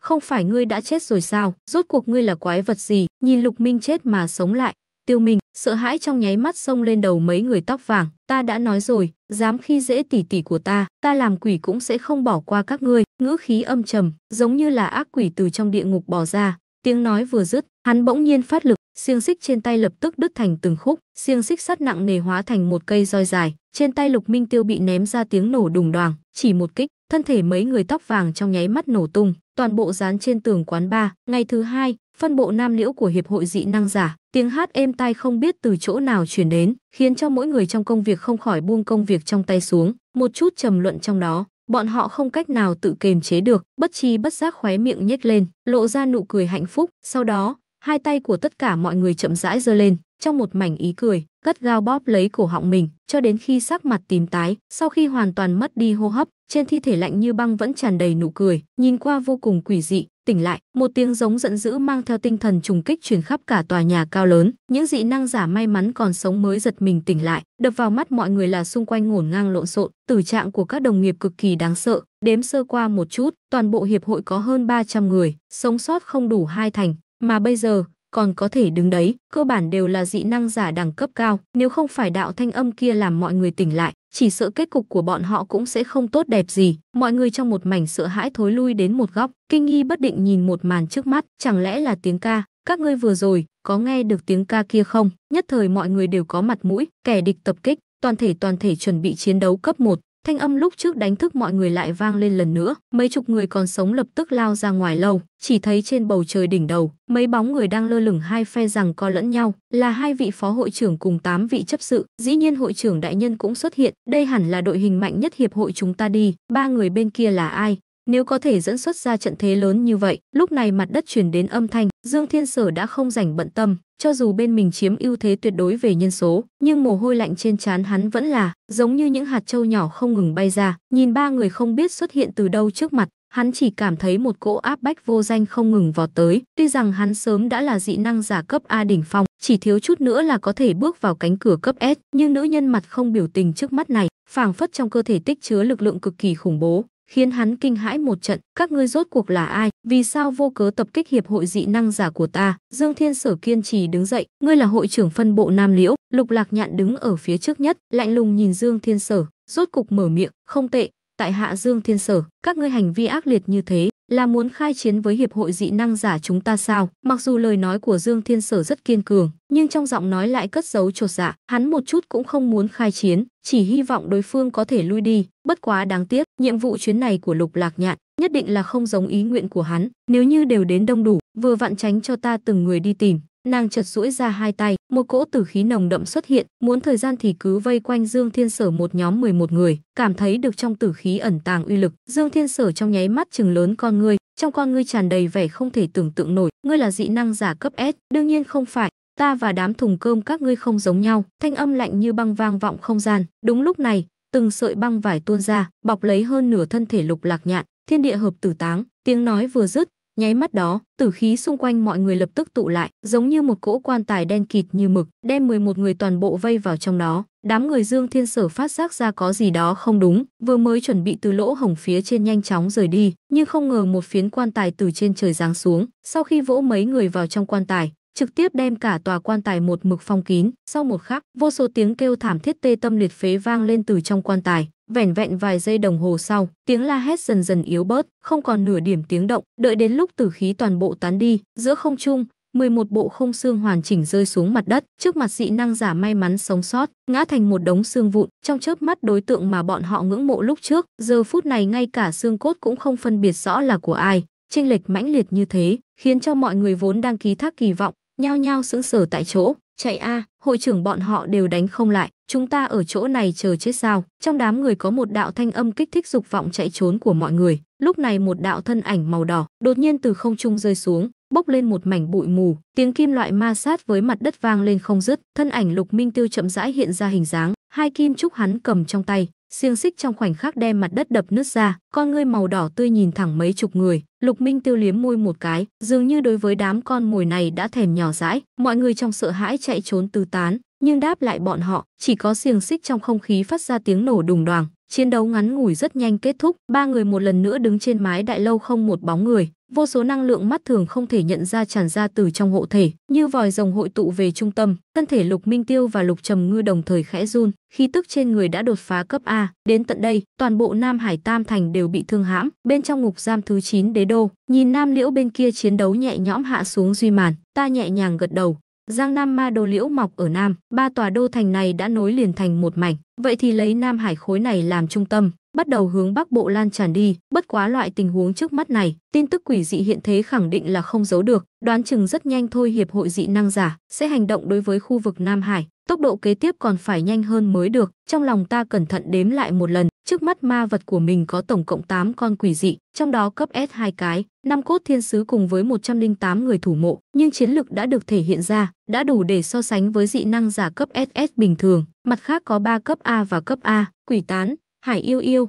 Không phải ngươi đã chết rồi sao, rốt cuộc ngươi là quái vật gì, nhìn lục minh chết mà sống lại, tiêu minh, sợ hãi trong nháy mắt xông lên đầu mấy người tóc vàng, ta đã nói rồi, dám khi dễ tỷ tỷ của ta, ta làm quỷ cũng sẽ không bỏ qua các ngươi, ngữ khí âm trầm, giống như là ác quỷ từ trong địa ngục bỏ ra, tiếng nói vừa dứt, hắn bỗng nhiên phát lực, xiêng xích trên tay lập tức đứt thành từng khúc, xiêng xích sắt nặng nề hóa thành một cây roi dài, trên tay Lục Minh Tiêu bị ném ra tiếng nổ đùng đoàng, chỉ một kích, thân thể mấy người tóc vàng trong nháy mắt nổ tung, toàn bộ dán trên tường quán ba. Ngày thứ hai, phân bộ nam liễu của hiệp hội dị năng giả, tiếng hát êm tai không biết từ chỗ nào truyền đến, khiến cho mỗi người trong công việc không khỏi buông công việc trong tay xuống, một chút trầm luận trong đó. Bọn họ không cách nào tự kềm chế được, bất chi bất giác khóe miệng nhếch lên, lộ ra nụ cười hạnh phúc. Sau đó, hai tay của tất cả mọi người chậm rãi giơ lên, trong một mảnh ý cười, gắt gao bóp lấy cổ họng mình, cho đến khi sắc mặt tím tái, sau khi hoàn toàn mất đi hô hấp, trên thi thể lạnh như băng vẫn tràn đầy nụ cười, nhìn qua vô cùng quỷ dị, tỉnh lại, một tiếng giống giận dữ mang theo tinh thần trùng kích truyền khắp cả tòa nhà cao lớn, những dị năng giả may mắn còn sống mới giật mình tỉnh lại, đập vào mắt mọi người là xung quanh ngổn ngang lộn xộn, tử trạng của các đồng nghiệp cực kỳ đáng sợ, đếm sơ qua một chút, toàn bộ hiệp hội có hơn 300 người, sống sót không đủ hai thành, mà bây giờ, còn có thể đứng đấy, cơ bản đều là dị năng giả đẳng cấp cao, nếu không phải đạo thanh âm kia làm mọi người tỉnh lại, chỉ sợ kết cục của bọn họ cũng sẽ không tốt đẹp gì. Mọi người trong một mảnh sợ hãi thối lui đến một góc, kinh nghi bất định nhìn một màn trước mắt, chẳng lẽ là tiếng ca, các ngươi vừa rồi, có nghe được tiếng ca kia không? Nhất thời mọi người đều có mặt mũi, kẻ địch tập kích, toàn thể toàn thể chuẩn bị chiến đấu cấp 1, Thanh âm lúc trước đánh thức mọi người lại vang lên lần nữa, mấy chục người còn sống lập tức lao ra ngoài lầu, chỉ thấy trên bầu trời đỉnh đầu, mấy bóng người đang lơ lửng hai phe rằng co lẫn nhau, là hai vị phó hội trưởng cùng tám vị chấp sự, dĩ nhiên hội trưởng đại nhân cũng xuất hiện, đây hẳn là đội hình mạnh nhất hiệp hội chúng ta đi, ba người bên kia là ai, nếu có thể dẫn xuất ra trận thế lớn như vậy, lúc này mặt đất chuyển đến âm thanh, Dương Thiên Sở đã không dành bận tâm, cho dù bên mình chiếm ưu thế tuyệt đối về nhân số, nhưng mồ hôi lạnh trên trán hắn vẫn là, giống như những hạt trâu nhỏ không ngừng bay ra, nhìn ba người không biết xuất hiện từ đâu trước mặt, hắn chỉ cảm thấy một cỗ áp bách vô danh không ngừng vọt tới, tuy rằng hắn sớm đã là dị năng giả cấp A đỉnh phong, chỉ thiếu chút nữa là có thể bước vào cánh cửa cấp S, nhưng nữ nhân mặt không biểu tình trước mắt này, phảng phất trong cơ thể tích chứa lực lượng cực kỳ khủng bố, khiến hắn kinh hãi một trận. Các ngươi rốt cuộc là ai? Vì sao vô cớ tập kích hiệp hội dị năng giả của ta? Dương Thiên Sở kiên trì đứng dậy. Ngươi là hội trưởng phân bộ Nam Liễu. Lục Lạc Nhạn đứng ở phía trước nhất, lạnh lùng nhìn Dương Thiên Sở, rốt cục mở miệng. Không tệ, tại hạ Dương Thiên Sở, các ngươi hành vi ác liệt như thế, là muốn khai chiến với hiệp hội dị năng giả chúng ta sao? Mặc dù lời nói của Dương Thiên Sở rất kiên cường, nhưng trong giọng nói lại cất giấu trột dạ, hắn một chút cũng không muốn khai chiến, chỉ hy vọng đối phương có thể lui đi, bất quá đáng tiếc, nhiệm vụ chuyến này của Lục Lạc Nhạn nhất định là không giống ý nguyện của hắn, nếu như đều đến đông đủ, vừa vặn tránh cho ta từng người đi tìm. Nàng chợt duỗi ra hai tay, một cỗ tử khí nồng đậm xuất hiện, muốn thời gian thì cứ vây quanh Dương Thiên Sở một nhóm 11 người, cảm thấy được trong tử khí ẩn tàng uy lực, Dương Thiên Sở trong nháy mắt chừng lớn con ngươi, trong con ngươi tràn đầy vẻ không thể tưởng tượng nổi, ngươi là dị năng giả cấp S, đương nhiên không phải, ta và đám thùng cơm các ngươi không giống nhau, thanh âm lạnh như băng vang vọng không gian, đúng lúc này, từng sợi băng vải tuôn ra, bọc lấy hơn nửa thân thể Lục Lạc Nhạn, thiên địa hợp tử táng, tiếng nói vừa dứt, Nháy mắt đó, tử khí xung quanh mọi người lập tức tụ lại, giống như một cỗ quan tài đen kịt như mực, đem 11 người toàn bộ vây vào trong đó. Đám người Dương Thiên Sở phát giác ra có gì đó không đúng, vừa mới chuẩn bị từ lỗ hổng phía trên nhanh chóng rời đi, nhưng không ngờ một phiến quan tài từ trên trời giáng xuống, sau khi vỗ mấy người vào trong quan tài, trực tiếp đem cả tòa quan tài một mực phong kín. Sau một khắc, vô số tiếng kêu thảm thiết tê tâm liệt phế vang lên từ trong quan tài, Vẻn vẹn vài giây đồng hồ sau, tiếng la hét dần dần yếu bớt, không còn nửa điểm tiếng động, đợi đến lúc tử khí toàn bộ tán đi, giữa không trung, 11 bộ không xương hoàn chỉnh rơi xuống mặt đất, trước mặt dị năng giả may mắn sống sót, ngã thành một đống xương vụn, trong chớp mắt đối tượng mà bọn họ ngưỡng mộ lúc trước, giờ phút này ngay cả xương cốt cũng không phân biệt rõ là của ai, chênh lệch mãnh liệt như thế, khiến cho mọi người vốn đang ký thác kỳ vọng, nhao nhao sững sờ tại chỗ, chạy a, à, hội trưởng bọn họ đều đánh không lại, chúng ta ở chỗ này chờ chết sao? Trong đám người có một đạo thanh âm kích thích dục vọng chạy trốn của mọi người. Lúc này một đạo thân ảnh màu đỏ đột nhiên từ không trung rơi xuống, bốc lên một mảnh bụi mù, tiếng kim loại ma sát với mặt đất vang lên không dứt. Thân ảnh Lục Minh Tiêu chậm rãi hiện ra hình dáng, hai kim trúc hắn cầm trong tay, xiềng xích trong khoảnh khắc đem mặt đất đập nứt ra, con ngươi màu đỏ tươi nhìn thẳng mấy chục người, Lục Minh Tiêu liếm môi một cái, dường như đối với đám con mồi này đã thèm nhỏ dãi, mọi người trong sợ hãi chạy trốn tứ tán, nhưng đáp lại bọn họ chỉ có xiềng xích trong không khí phát ra tiếng nổ đùng đoàng chiến đấu ngắn ngủi rất nhanh kết thúc ba người một lần nữa đứng trên mái đại lâu không một bóng người vô số năng lượng mắt thường không thể nhận ra tràn ra từ trong hộ thể như vòi rồng hội tụ về trung tâm thân thể lục minh tiêu và lục trầm ngư đồng thời khẽ run khi tức trên người đã đột phá cấp a đến tận đây toàn bộ nam hải tam thành đều bị thương hãm bên trong ngục giam thứ 9 đế đô nhìn nam liễu bên kia chiến đấu nhẹ nhõm hạ xuống duy màn ta nhẹ nhàng gật đầu Giang Nam Ma Đồ Liễu Mọc ở Nam, ba tòa đô thành này đã nối liền thành một mảnh, vậy thì lấy Nam Hải khối này làm trung tâm, bắt đầu hướng Bắc Bộ lan tràn đi. Bất quá loại tình huống trước mắt này, tin tức quỷ dị hiện thế khẳng định là không giấu được, đoán chừng rất nhanh thôi hiệp hội dị năng giả sẽ hành động đối với khu vực Nam Hải, tốc độ kế tiếp còn phải nhanh hơn mới được. Trong lòng ta cẩn thận đếm lại một lần, trước mắt ma vật của mình có tổng cộng 8 con quỷ dị, trong đó cấp S 2 cái, 5 cốt thiên sứ cùng với 108 người thủ mộ, nhưng chiến lực đã được thể hiện ra, đã đủ để so sánh với dị năng giả cấp SS bình thường. Mặt khác có 3 cấp A và cấp A, quỷ tán, Hải yêu yêu,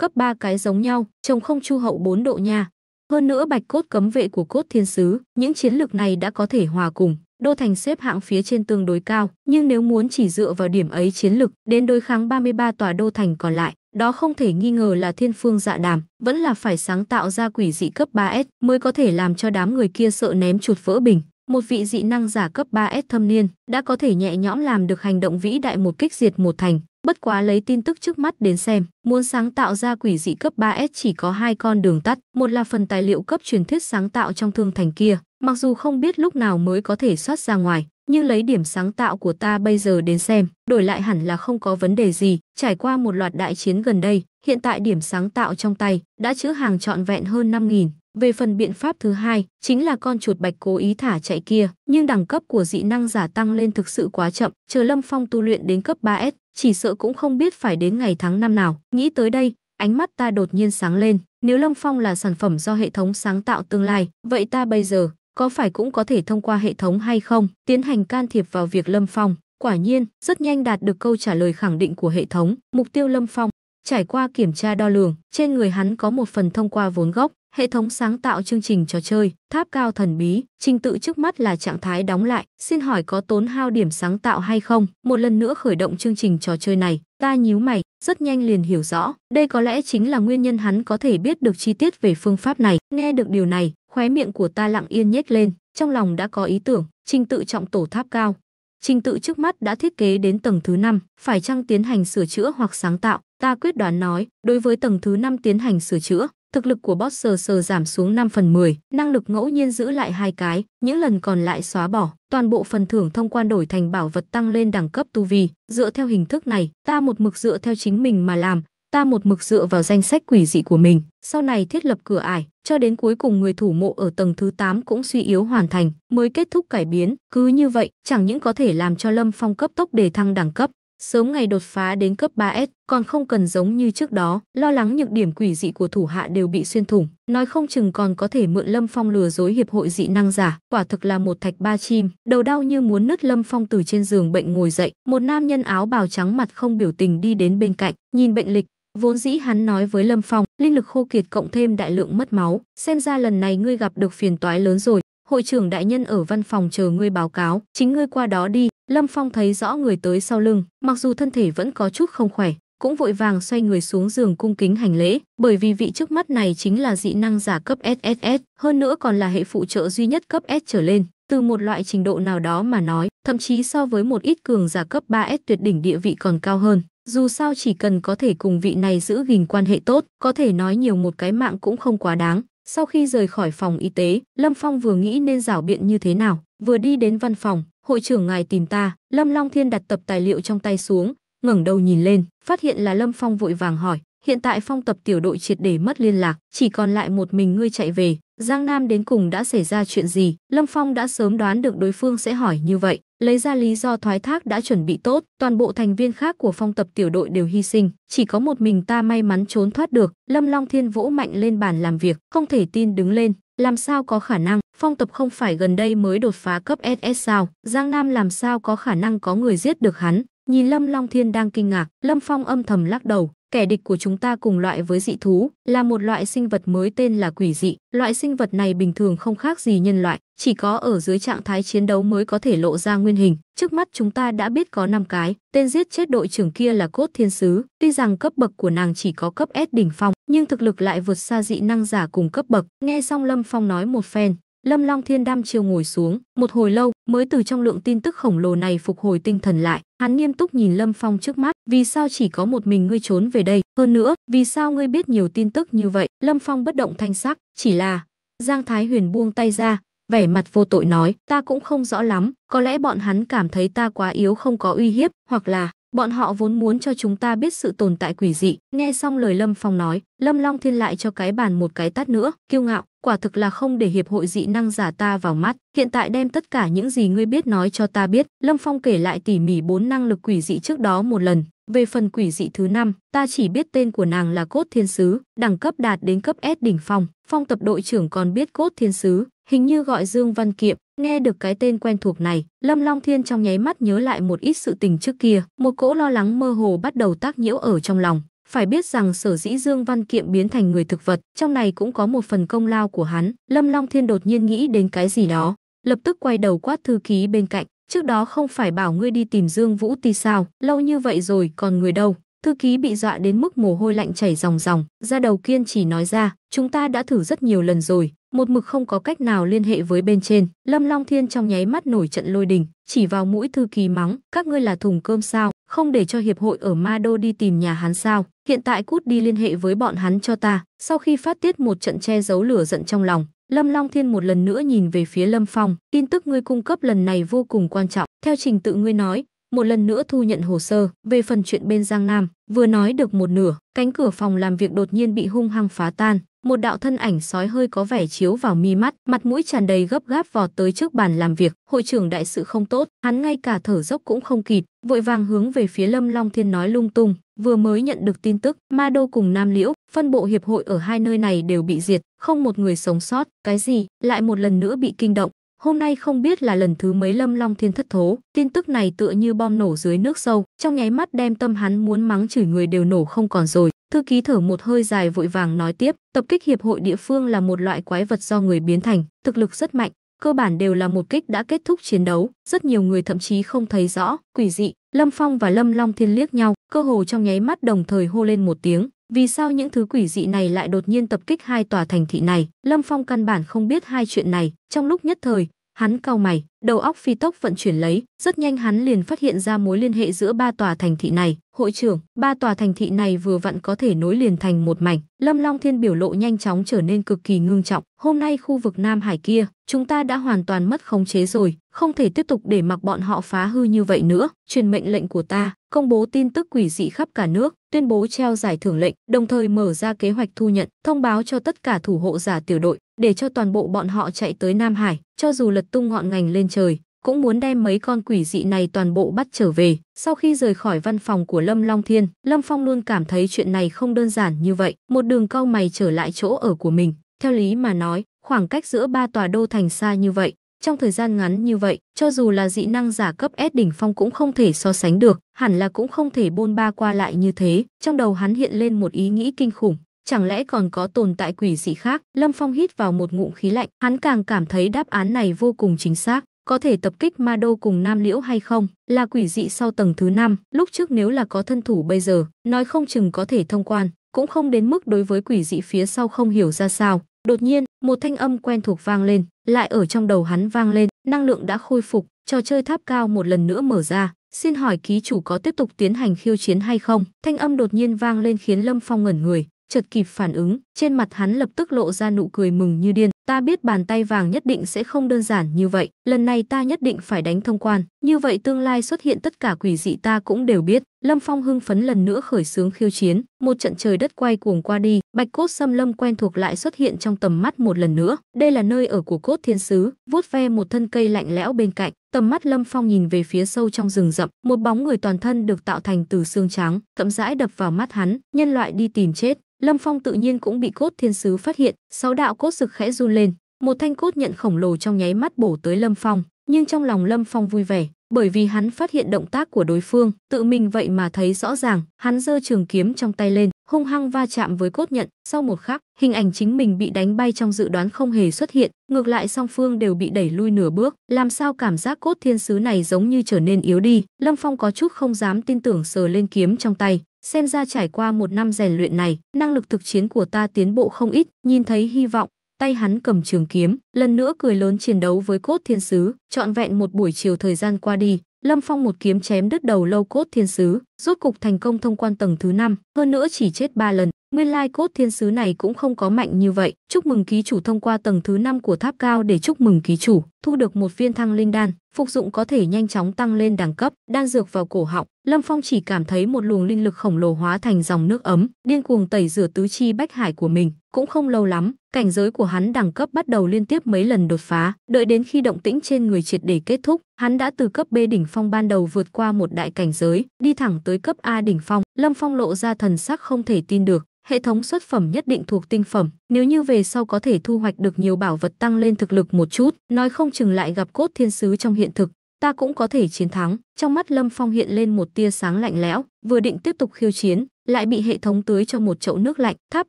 cấp ba cái giống nhau, trồng không chu hậu 4 độ nha. Hơn nữa bạch cốt cấm vệ của cốt thiên sứ, những chiến lược này đã có thể hòa cùng. Đô Thành xếp hạng phía trên tương đối cao, nhưng nếu muốn chỉ dựa vào điểm ấy chiến lược đến đối kháng 33 tòa Đô Thành còn lại, đó không thể nghi ngờ là thiên phương dạ đàm, vẫn là phải sáng tạo ra quỷ dị cấp 3S mới có thể làm cho đám người kia sợ ném chuột vỡ bình. Một vị dị năng giả cấp 3S thâm niên đã có thể nhẹ nhõm làm được hành động vĩ đại một kích diệt một thành, Bất quá lấy tin tức trước mắt đến xem, muốn sáng tạo ra quỷ dị cấp 3S chỉ có hai con đường tắt, một là phần tài liệu cấp truyền thuyết sáng tạo trong thương thành kia, mặc dù không biết lúc nào mới có thể soát ra ngoài, nhưng lấy điểm sáng tạo của ta bây giờ đến xem, đổi lại hẳn là không có vấn đề gì, trải qua một loạt đại chiến gần đây, hiện tại điểm sáng tạo trong tay đã chữ hàng trọn vẹn hơn 5.000. Về phần biện pháp thứ hai, chính là con chuột bạch cố ý thả chạy kia, nhưng đẳng cấp của dị năng giả tăng lên thực sự quá chậm, chờ Lâm Phong tu luyện đến cấp 3S, chỉ sợ cũng không biết phải đến ngày tháng năm nào. Nghĩ tới đây, ánh mắt ta đột nhiên sáng lên. Nếu Long Phong là sản phẩm do hệ thống sáng tạo tương lai, vậy ta bây giờ có phải cũng có thể thông qua hệ thống hay không? Tiến hành can thiệp vào việc Lâm Phong. Quả nhiên, rất nhanh đạt được câu trả lời khẳng định của hệ thống. Mục tiêu Lâm Phong, trải qua kiểm tra đo lường, trên người hắn có một phần thông qua vốn gốc, hệ thống sáng tạo chương trình trò chơi, tháp cao thần bí, trình tự trước mắt là trạng thái đóng lại, xin hỏi có tốn hao điểm sáng tạo hay không? Một lần nữa khởi động chương trình trò chơi này, ta nhíu mày, rất nhanh liền hiểu rõ, đây có lẽ chính là nguyên nhân hắn có thể biết được chi tiết về phương pháp này. Nghe được điều này, khóe miệng của ta lặng yên nhếch lên, trong lòng đã có ý tưởng, trình tự trọng tổ tháp cao. Trình tự trước mắt đã thiết kế đến tầng thứ 5, phải chăng tiến hành sửa chữa hoặc sáng tạo? Ta quyết đoán nói, đối với tầng thứ 5 tiến hành sửa chữa, thực lực của boss sờ sờ giảm xuống 5 phần 10, năng lực ngẫu nhiên giữ lại hai cái, những lần còn lại xóa bỏ, toàn bộ phần thưởng thông quan đổi thành bảo vật tăng lên đẳng cấp tu vi, dựa theo hình thức này, ta một mực dựa theo chính mình mà làm, ta một mực dựa vào danh sách quỷ dị của mình, sau này thiết lập cửa ải, cho đến cuối cùng người thủ mộ ở tầng thứ 8 cũng suy yếu hoàn thành, mới kết thúc cải biến, cứ như vậy, chẳng những có thể làm cho Lâm Phong cấp tốc đề thăng đẳng cấp, sớm ngày đột phá đến cấp 3S, còn không cần giống như trước đó, lo lắng nhược điểm quỷ dị của thủ hạ đều bị xuyên thủng, nói không chừng còn có thể mượn Lâm Phong lừa dối hiệp hội dị năng giả, quả thực là một thạch ba chim, đầu đau như muốn nứt Lâm Phong từ trên giường bệnh ngồi dậy, một nam nhân áo bào trắng mặt không biểu tình đi đến bên cạnh, nhìn bệnh lịch, vốn dĩ hắn nói với Lâm Phong, linh lực khô kiệt cộng thêm đại lượng mất máu, xem ra lần này ngươi gặp được phiền toái lớn rồi, hội trưởng đại nhân ở văn phòng chờ ngươi báo cáo, chính ngươi qua đó đi. Lâm Phong thấy rõ người tới sau lưng, mặc dù thân thể vẫn có chút không khỏe, cũng vội vàng xoay người xuống giường cung kính hành lễ, bởi vì vị trước mắt này chính là dị năng giả cấp SSS, hơn nữa còn là hệ phụ trợ duy nhất cấp S trở lên. Từ một loại trình độ nào đó mà nói, thậm chí so với một ít cường giả cấp 3S tuyệt đỉnh địa vị còn cao hơn. Dù sao chỉ cần có thể cùng vị này giữ gìn quan hệ tốt, có thể nói nhiều một cái mạng cũng không quá đáng. Sau khi rời khỏi phòng y tế, Lâm Phong vừa nghĩ nên rảo biện như thế nào, vừa đi đến văn phòng, hội trưởng ngài tìm ta, Lâm Long Thiên đặt tập tài liệu trong tay xuống, ngẩng đầu nhìn lên, phát hiện là Lâm Phong vội vàng hỏi, hiện tại phong tập tiểu đội triệt để mất liên lạc, chỉ còn lại một mình ngươi chạy về, Giang Nam đến cùng đã xảy ra chuyện gì? Lâm Phong đã sớm đoán được đối phương sẽ hỏi như vậy, lấy ra lý do thoái thác đã chuẩn bị tốt, toàn bộ thành viên khác của phong tập tiểu đội đều hy sinh, chỉ có một mình ta may mắn trốn thoát được. Lâm Long Thiên vỗ mạnh lên bàn làm việc, không thể tin đứng lên, làm sao có khả năng, phong tập không phải gần đây mới đột phá cấp SS sao, Giang Nam làm sao có khả năng có người giết được hắn, Nhìn Lâm Long Thiên đang kinh ngạc, Lâm Phong âm thầm lắc đầu, kẻ địch của chúng ta cùng loại với dị thú, là một loại sinh vật mới tên là quỷ dị. Loại sinh vật này bình thường không khác gì nhân loại, chỉ có ở dưới trạng thái chiến đấu mới có thể lộ ra nguyên hình. Trước mắt chúng ta đã biết có 5 cái, tên giết chết đội trưởng kia là Cốt Thiên Sứ, tuy rằng cấp bậc của nàng chỉ có cấp S đỉnh phong, nhưng thực lực lại vượt xa dị năng giả cùng cấp bậc. Nghe xong Lâm Phong nói một phen, Lâm Long Thiên đam chiêu ngồi xuống, một hồi lâu, mới từ trong lượng tin tức khổng lồ này phục hồi tinh thần lại. Hắn nghiêm túc nhìn Lâm Phong trước mắt, vì sao chỉ có một mình ngươi trốn về đây? Hơn nữa, vì sao ngươi biết nhiều tin tức như vậy? Lâm Phong bất động thanh sắc, chỉ là... Giang Thái Huyền buông tay ra, vẻ mặt vô tội nói, ta cũng không rõ lắm, có lẽ bọn hắn cảm thấy ta quá yếu không có uy hiếp, hoặc là Bọn họ vốn muốn cho chúng ta biết sự tồn tại quỷ dị. Nghe xong lời Lâm Phong nói, Lâm Long Thiên lại cho cái bàn một cái tát nữa, kiêu ngạo, quả thực là không để hiệp hội dị năng giả ta vào mắt. Hiện tại đem tất cả những gì ngươi biết nói cho ta biết. Lâm Phong kể lại tỉ mỉ bốn năng lực quỷ dị trước đó một lần. Về phần quỷ dị thứ năm, ta chỉ biết tên của nàng là Cốt Thiên Sứ, đẳng cấp đạt đến cấp S đỉnh phong. Phong tập đội trưởng còn biết Cốt Thiên Sứ, hình như gọi Dương Văn Kiệm, Nghe được cái tên quen thuộc này, Lâm Long Thiên trong nháy mắt nhớ lại một ít sự tình trước kia, một cỗ lo lắng mơ hồ bắt đầu tác nhiễu ở trong lòng. Phải biết rằng sở dĩ Dương Văn Kiệm biến thành người thực vật, trong này cũng có một phần công lao của hắn. Lâm Long Thiên đột nhiên nghĩ đến cái gì đó, lập tức quay đầu quát thư ký bên cạnh. Trước đó không phải bảo ngươi đi tìm Dương Vũ Ti sao, lâu như vậy rồi còn người đâu, Thư ký bị dọa đến mức mồ hôi lạnh chảy ròng ròng, ra đầu kiên chỉ nói ra, chúng ta đã thử rất nhiều lần rồi, một mực không có cách nào liên hệ với bên trên. Lâm Long Thiên trong nháy mắt nổi trận lôi đình, chỉ vào mũi thư ký mắng, các ngươi là thùng cơm sao, không để cho hiệp hội ở Ma Đô đi tìm nhà hắn sao, hiện tại cút đi liên hệ với bọn hắn cho ta. Sau khi phát tiết một trận che giấu lửa giận trong lòng, Lâm Long Thiên một lần nữa nhìn về phía Lâm Phong, tin tức ngươi cung cấp lần này vô cùng quan trọng. Theo trình tự ngươi nói, một lần nữa thu nhận hồ sơ. Về phần chuyện bên Giang Nam, vừa nói được một nửa, cánh cửa phòng làm việc đột nhiên bị hung hăng phá tan, một đạo thân ảnh sói hơi có vẻ chiếu vào mi mắt, mặt mũi tràn đầy gấp gáp vọt tới trước bàn làm việc, hội trưởng đại sự không tốt, hắn ngay cả thở dốc cũng không kịp, vội vàng hướng về phía Lâm Long Thiên nói lung tung, vừa mới nhận được tin tức, Ma Đô cùng Nam Liễu, phân bộ hiệp hội ở hai nơi này đều bị diệt, không một người sống sót, cái gì, lại một lần nữa bị kinh động, Hôm nay không biết là lần thứ mấy Lâm Long Thiên thất thố, tin tức này tựa như bom nổ dưới nước sâu, trong nháy mắt đem tâm hắn muốn mắng chửi người đều nổ không còn rồi. Thư ký thở một hơi dài vội vàng nói tiếp, tập kích hiệp hội địa phương là một loại quái vật do người biến thành, thực lực rất mạnh, cơ bản đều là một kích đã kết thúc chiến đấu, rất nhiều người thậm chí không thấy rõ, quỷ dị. Lâm Phong và Lâm Long Thiên liếc nhau, cơ hồ trong nháy mắt đồng thời hô lên một tiếng, vì sao những thứ quỷ dị này lại đột nhiên tập kích hai tòa thành thị này? Lâm Phong căn bản không biết hai chuyện này, trong lúc nhất thời, Hắn cao mày, đầu óc phi tốc vận chuyển lấy, rất nhanh hắn liền phát hiện ra mối liên hệ giữa ba tòa thành thị này. Hội trưởng, ba tòa thành thị này vừa vặn có thể nối liền thành một mảnh. Lâm Long Thiên biểu lộ nhanh chóng trở nên cực kỳ ngưng trọng. Hôm nay khu vực Nam Hải kia, chúng ta đã hoàn toàn mất khống chế rồi, không thể tiếp tục để mặc bọn họ phá hư như vậy nữa. Truyền mệnh lệnh của ta, công bố tin tức quỷ dị khắp cả nước, tuyên bố treo giải thưởng lệnh, đồng thời mở ra kế hoạch thu nhận, thông báo cho tất cả thủ hộ giả tiểu đội, để cho toàn bộ bọn họ chạy tới Nam Hải, cho dù lật tung ngọn ngành lên trời, cũng muốn đem mấy con quỷ dị này toàn bộ bắt trở về. Sau khi rời khỏi văn phòng của Lâm Long Thiên, Lâm Phong luôn cảm thấy chuyện này không đơn giản như vậy, một đường cau mày trở lại chỗ ở của mình. Theo lý mà nói, khoảng cách giữa ba tòa đô thành xa như vậy, trong thời gian ngắn như vậy, cho dù là dị năng giả cấp S đỉnh phong cũng không thể so sánh được, hẳn là cũng không thể bôn ba qua lại như thế. Trong đầu hắn hiện lên một ý nghĩ kinh khủng, chẳng lẽ còn có tồn tại quỷ dị khác? Lâm Phong hít vào một ngụm khí lạnh, hắn càng cảm thấy đáp án này vô cùng chính xác. Có thể tập kích ma đô cùng nam liễu hay không, là quỷ dị sau tầng thứ năm lúc trước nếu là có thân thủ bây giờ, nói không chừng có thể thông quan, cũng không đến mức đối với quỷ dị phía sau không hiểu ra sao. Đột nhiên, một thanh âm quen thuộc vang lên, lại ở trong đầu hắn vang lên, năng lượng đã khôi phục, trò chơi tháp cao một lần nữa mở ra, xin hỏi ký chủ có tiếp tục tiến hành khiêu chiến hay không? Thanh âm đột nhiên vang lên khiến Lâm Phong ngẩn người, chợt kịp phản ứng, trên mặt hắn lập tức lộ ra nụ cười mừng như điên ta biết bàn tay vàng nhất định sẽ không đơn giản như vậy, lần này ta nhất định phải đánh thông quan, như vậy tương lai xuất hiện tất cả quỷ dị ta cũng đều biết. Lâm Phong hưng phấn lần nữa khởi xướng khiêu chiến, một trận trời đất quay cuồng qua đi, bạch cốt xâm lâm quen thuộc lại xuất hiện trong tầm mắt một lần nữa. Đây là nơi ở của cốt thiên sứ, vuốt ve một thân cây lạnh lẽo bên cạnh, tầm mắt Lâm Phong nhìn về phía sâu trong rừng rậm, một bóng người toàn thân được tạo thành từ xương trắng, cậm rãi đập vào mắt hắn, nhân loại đi tìm chết. Lâm Phong tự nhiên cũng bị cốt thiên sứ phát hiện, sáu đạo cốt sực khẽ run lên lên, một thanh cốt nhận khổng lồ trong nháy mắt bổ tới Lâm Phong, nhưng trong lòng Lâm Phong vui vẻ, bởi vì hắn phát hiện động tác của đối phương, tự mình vậy mà thấy rõ ràng, hắn giơ trường kiếm trong tay lên, hung hăng va chạm với cốt nhận, sau một khắc, hình ảnh chính mình bị đánh bay trong dự đoán không hề xuất hiện, ngược lại song phương đều bị đẩy lui nửa bước, làm sao cảm giác cốt thiên sứ này giống như trở nên yếu đi, Lâm Phong có chút không dám tin tưởng sờ lên kiếm trong tay, xem ra trải qua một năm rèn luyện này, năng lực thực chiến của ta tiến bộ không ít, nhìn thấy hy vọng, tay hắn cầm trường kiếm, lần nữa cười lớn chiến đấu với cốt thiên sứ, trọn vẹn một buổi chiều thời gian qua đi, Lâm Phong một kiếm chém đứt đầu lâu cốt thiên sứ, rốt cục thành công thông quan tầng thứ 5, hơn nữa chỉ chết 3 lần, nguyên lai cốt thiên sứ này cũng không có mạnh như vậy. Chúc mừng ký chủ thông qua tầng thứ 5 của tháp cao để chúc mừng ký chủ, thu được một viên thăng linh đan phục dụng có thể nhanh chóng tăng lên đẳng cấp, đan dược vào cổ họng, Lâm Phong chỉ cảm thấy một luồng linh lực khổng lồ hóa thành dòng nước ấm, điên cuồng tẩy rửa tứ chi bách hải của mình, cũng không lâu lắm, cảnh giới của hắn đẳng cấp bắt đầu liên tiếp mấy lần đột phá, đợi đến khi động tĩnh trên người triệt để kết thúc, hắn đã từ cấp B đỉnh phong ban đầu vượt qua một đại cảnh giới, đi thẳng tới cấp A đỉnh phong, Lâm Phong lộ ra thần sắc không thể tin được, hệ thống xuất phẩm nhất định thuộc tinh phẩm, nếu như về sau có thể thu hoạch được nhiều bảo vật tăng lên thực lực một chút, nói không chừng lại gặp cốt thiên sứ trong hiện thực, ta cũng có thể chiến thắng. Trong mắt Lâm Phong hiện lên một tia sáng lạnh lẽo, vừa định tiếp tục khiêu chiến, lại bị hệ thống tưới cho một chậu nước lạnh, tháp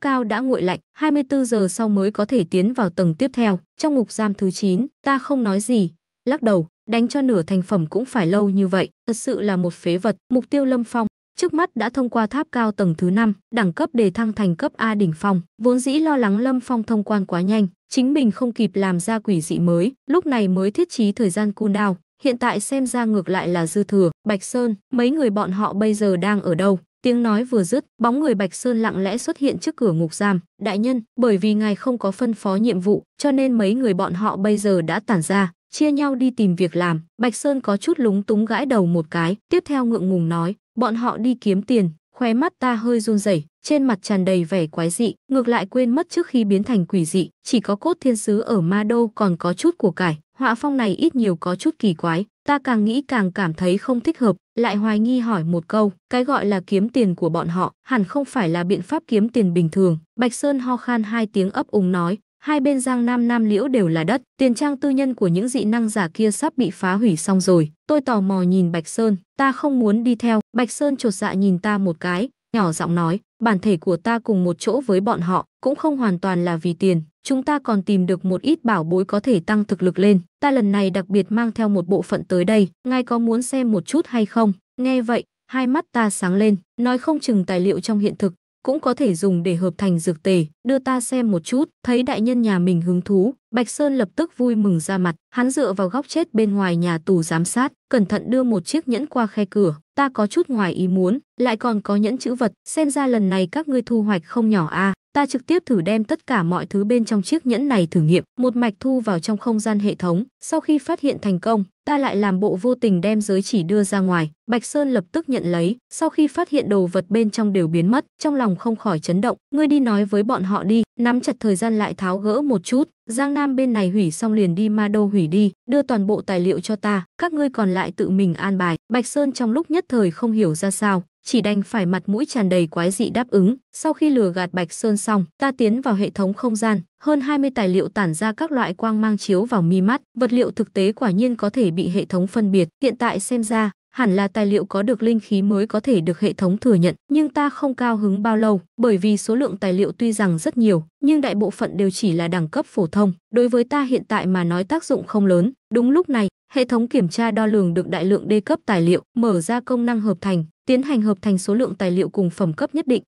cao đã nguội lạnh, 24 giờ sau mới có thể tiến vào tầng tiếp theo, trong ngục giam thứ 9, ta không nói gì, lắc đầu, đánh cho nửa thành phẩm cũng phải lâu như vậy, thật sự là một phế vật, mục tiêu Lâm Phong trước mắt đã thông qua tháp cao tầng thứ 5, đẳng cấp đề thăng thành cấp A đỉnh phong, vốn dĩ lo lắng Lâm Phong thông quan quá nhanh, chính mình không kịp làm ra quỷ dị mới, lúc này mới thiết trí thời gian cooldown, hiện tại xem ra ngược lại là dư thừa, Bạch Sơn, mấy người bọn họ bây giờ đang ở đâu? Tiếng nói vừa dứt, bóng người Bạch Sơn lặng lẽ xuất hiện trước cửa ngục giam. Đại nhân, bởi vì ngài không có phân phó nhiệm vụ, cho nên mấy người bọn họ bây giờ đã tản ra chia nhau đi tìm việc làm. Bạch Sơn có chút lúng túng gãi đầu một cái, tiếp theo ngượng ngùng nói, bọn họ đi kiếm tiền, khóe mắt ta hơi run rẩy, trên mặt tràn đầy vẻ quái dị, ngược lại quên mất trước khi biến thành quỷ dị, chỉ có cốt thiên sứ ở Ma Đô còn có chút của cải, họa phong này ít nhiều có chút kỳ quái, ta càng nghĩ càng cảm thấy không thích hợp, lại hoài nghi hỏi một câu, cái gọi là kiếm tiền của bọn họ, hẳn không phải là biện pháp kiếm tiền bình thường. Bạch Sơn ho khan hai tiếng ấp úng nói, hai bên Giang Nam Nam Liễu đều là đất, tiền trang tư nhân của những dị năng giả kia sắp bị phá hủy xong rồi. Tôi tò mò nhìn Bạch Sơn, ta không muốn đi theo. Bạch Sơn chột dạ nhìn ta một cái, nhỏ giọng nói, bản thể của ta cùng một chỗ với bọn họ, cũng không hoàn toàn là vì tiền. Chúng ta còn tìm được một ít bảo bối có thể tăng thực lực lên. Ta lần này đặc biệt mang theo một bộ phận tới đây, ngài có muốn xem một chút hay không? Nghe vậy, hai mắt ta sáng lên, nói không chừng tài liệu trong hiện thực, cũng có thể dùng để hợp thành dược tề, đưa ta xem một chút, thấy đại nhân nhà mình hứng thú, Bạch Sơn lập tức vui mừng ra mặt, hắn dựa vào góc chết bên ngoài nhà tù giám sát, cẩn thận đưa một chiếc nhẫn qua khe cửa, ta có chút ngoài ý muốn, lại còn có nhẫn chữ vật, xem ra lần này các ngươi thu hoạch không nhỏ a. À. Ta trực tiếp thử đem tất cả mọi thứ bên trong chiếc nhẫn này thử nghiệm, một mạch thu vào trong không gian hệ thống. Sau khi phát hiện thành công, ta lại làm bộ vô tình đem giới chỉ đưa ra ngoài. Bạch Sơn lập tức nhận lấy, sau khi phát hiện đồ vật bên trong đều biến mất, trong lòng không khỏi chấn động. Ngươi đi nói với bọn họ đi, nắm chặt thời gian lại tháo gỡ một chút. Giang Nam bên này hủy xong liền đi Ma Đô hủy đi, đưa toàn bộ tài liệu cho ta, các ngươi còn lại tự mình an bài. Bạch Sơn trong lúc nhất thời không hiểu ra sao, chỉ đành phải mặt mũi tràn đầy quái dị đáp ứng. Sau khi lừa gạt Bạch Sơn xong, ta tiến vào hệ thống không gian, hơn 20 tài liệu tản ra các loại quang mang chiếu vào mi mắt, vật liệu thực tế quả nhiên có thể bị hệ thống phân biệt. Hiện tại xem ra, hẳn là tài liệu có được linh khí mới có thể được hệ thống thừa nhận, nhưng ta không cao hứng bao lâu, bởi vì số lượng tài liệu tuy rằng rất nhiều, nhưng đại bộ phận đều chỉ là đẳng cấp phổ thông, đối với ta hiện tại mà nói tác dụng không lớn. Đúng lúc này, hệ thống kiểm tra đo lường được đại lượng D cấp tài liệu, mở ra công năng hợp thành, tiến hành hợp thành số lượng tài liệu cùng phẩm cấp nhất định.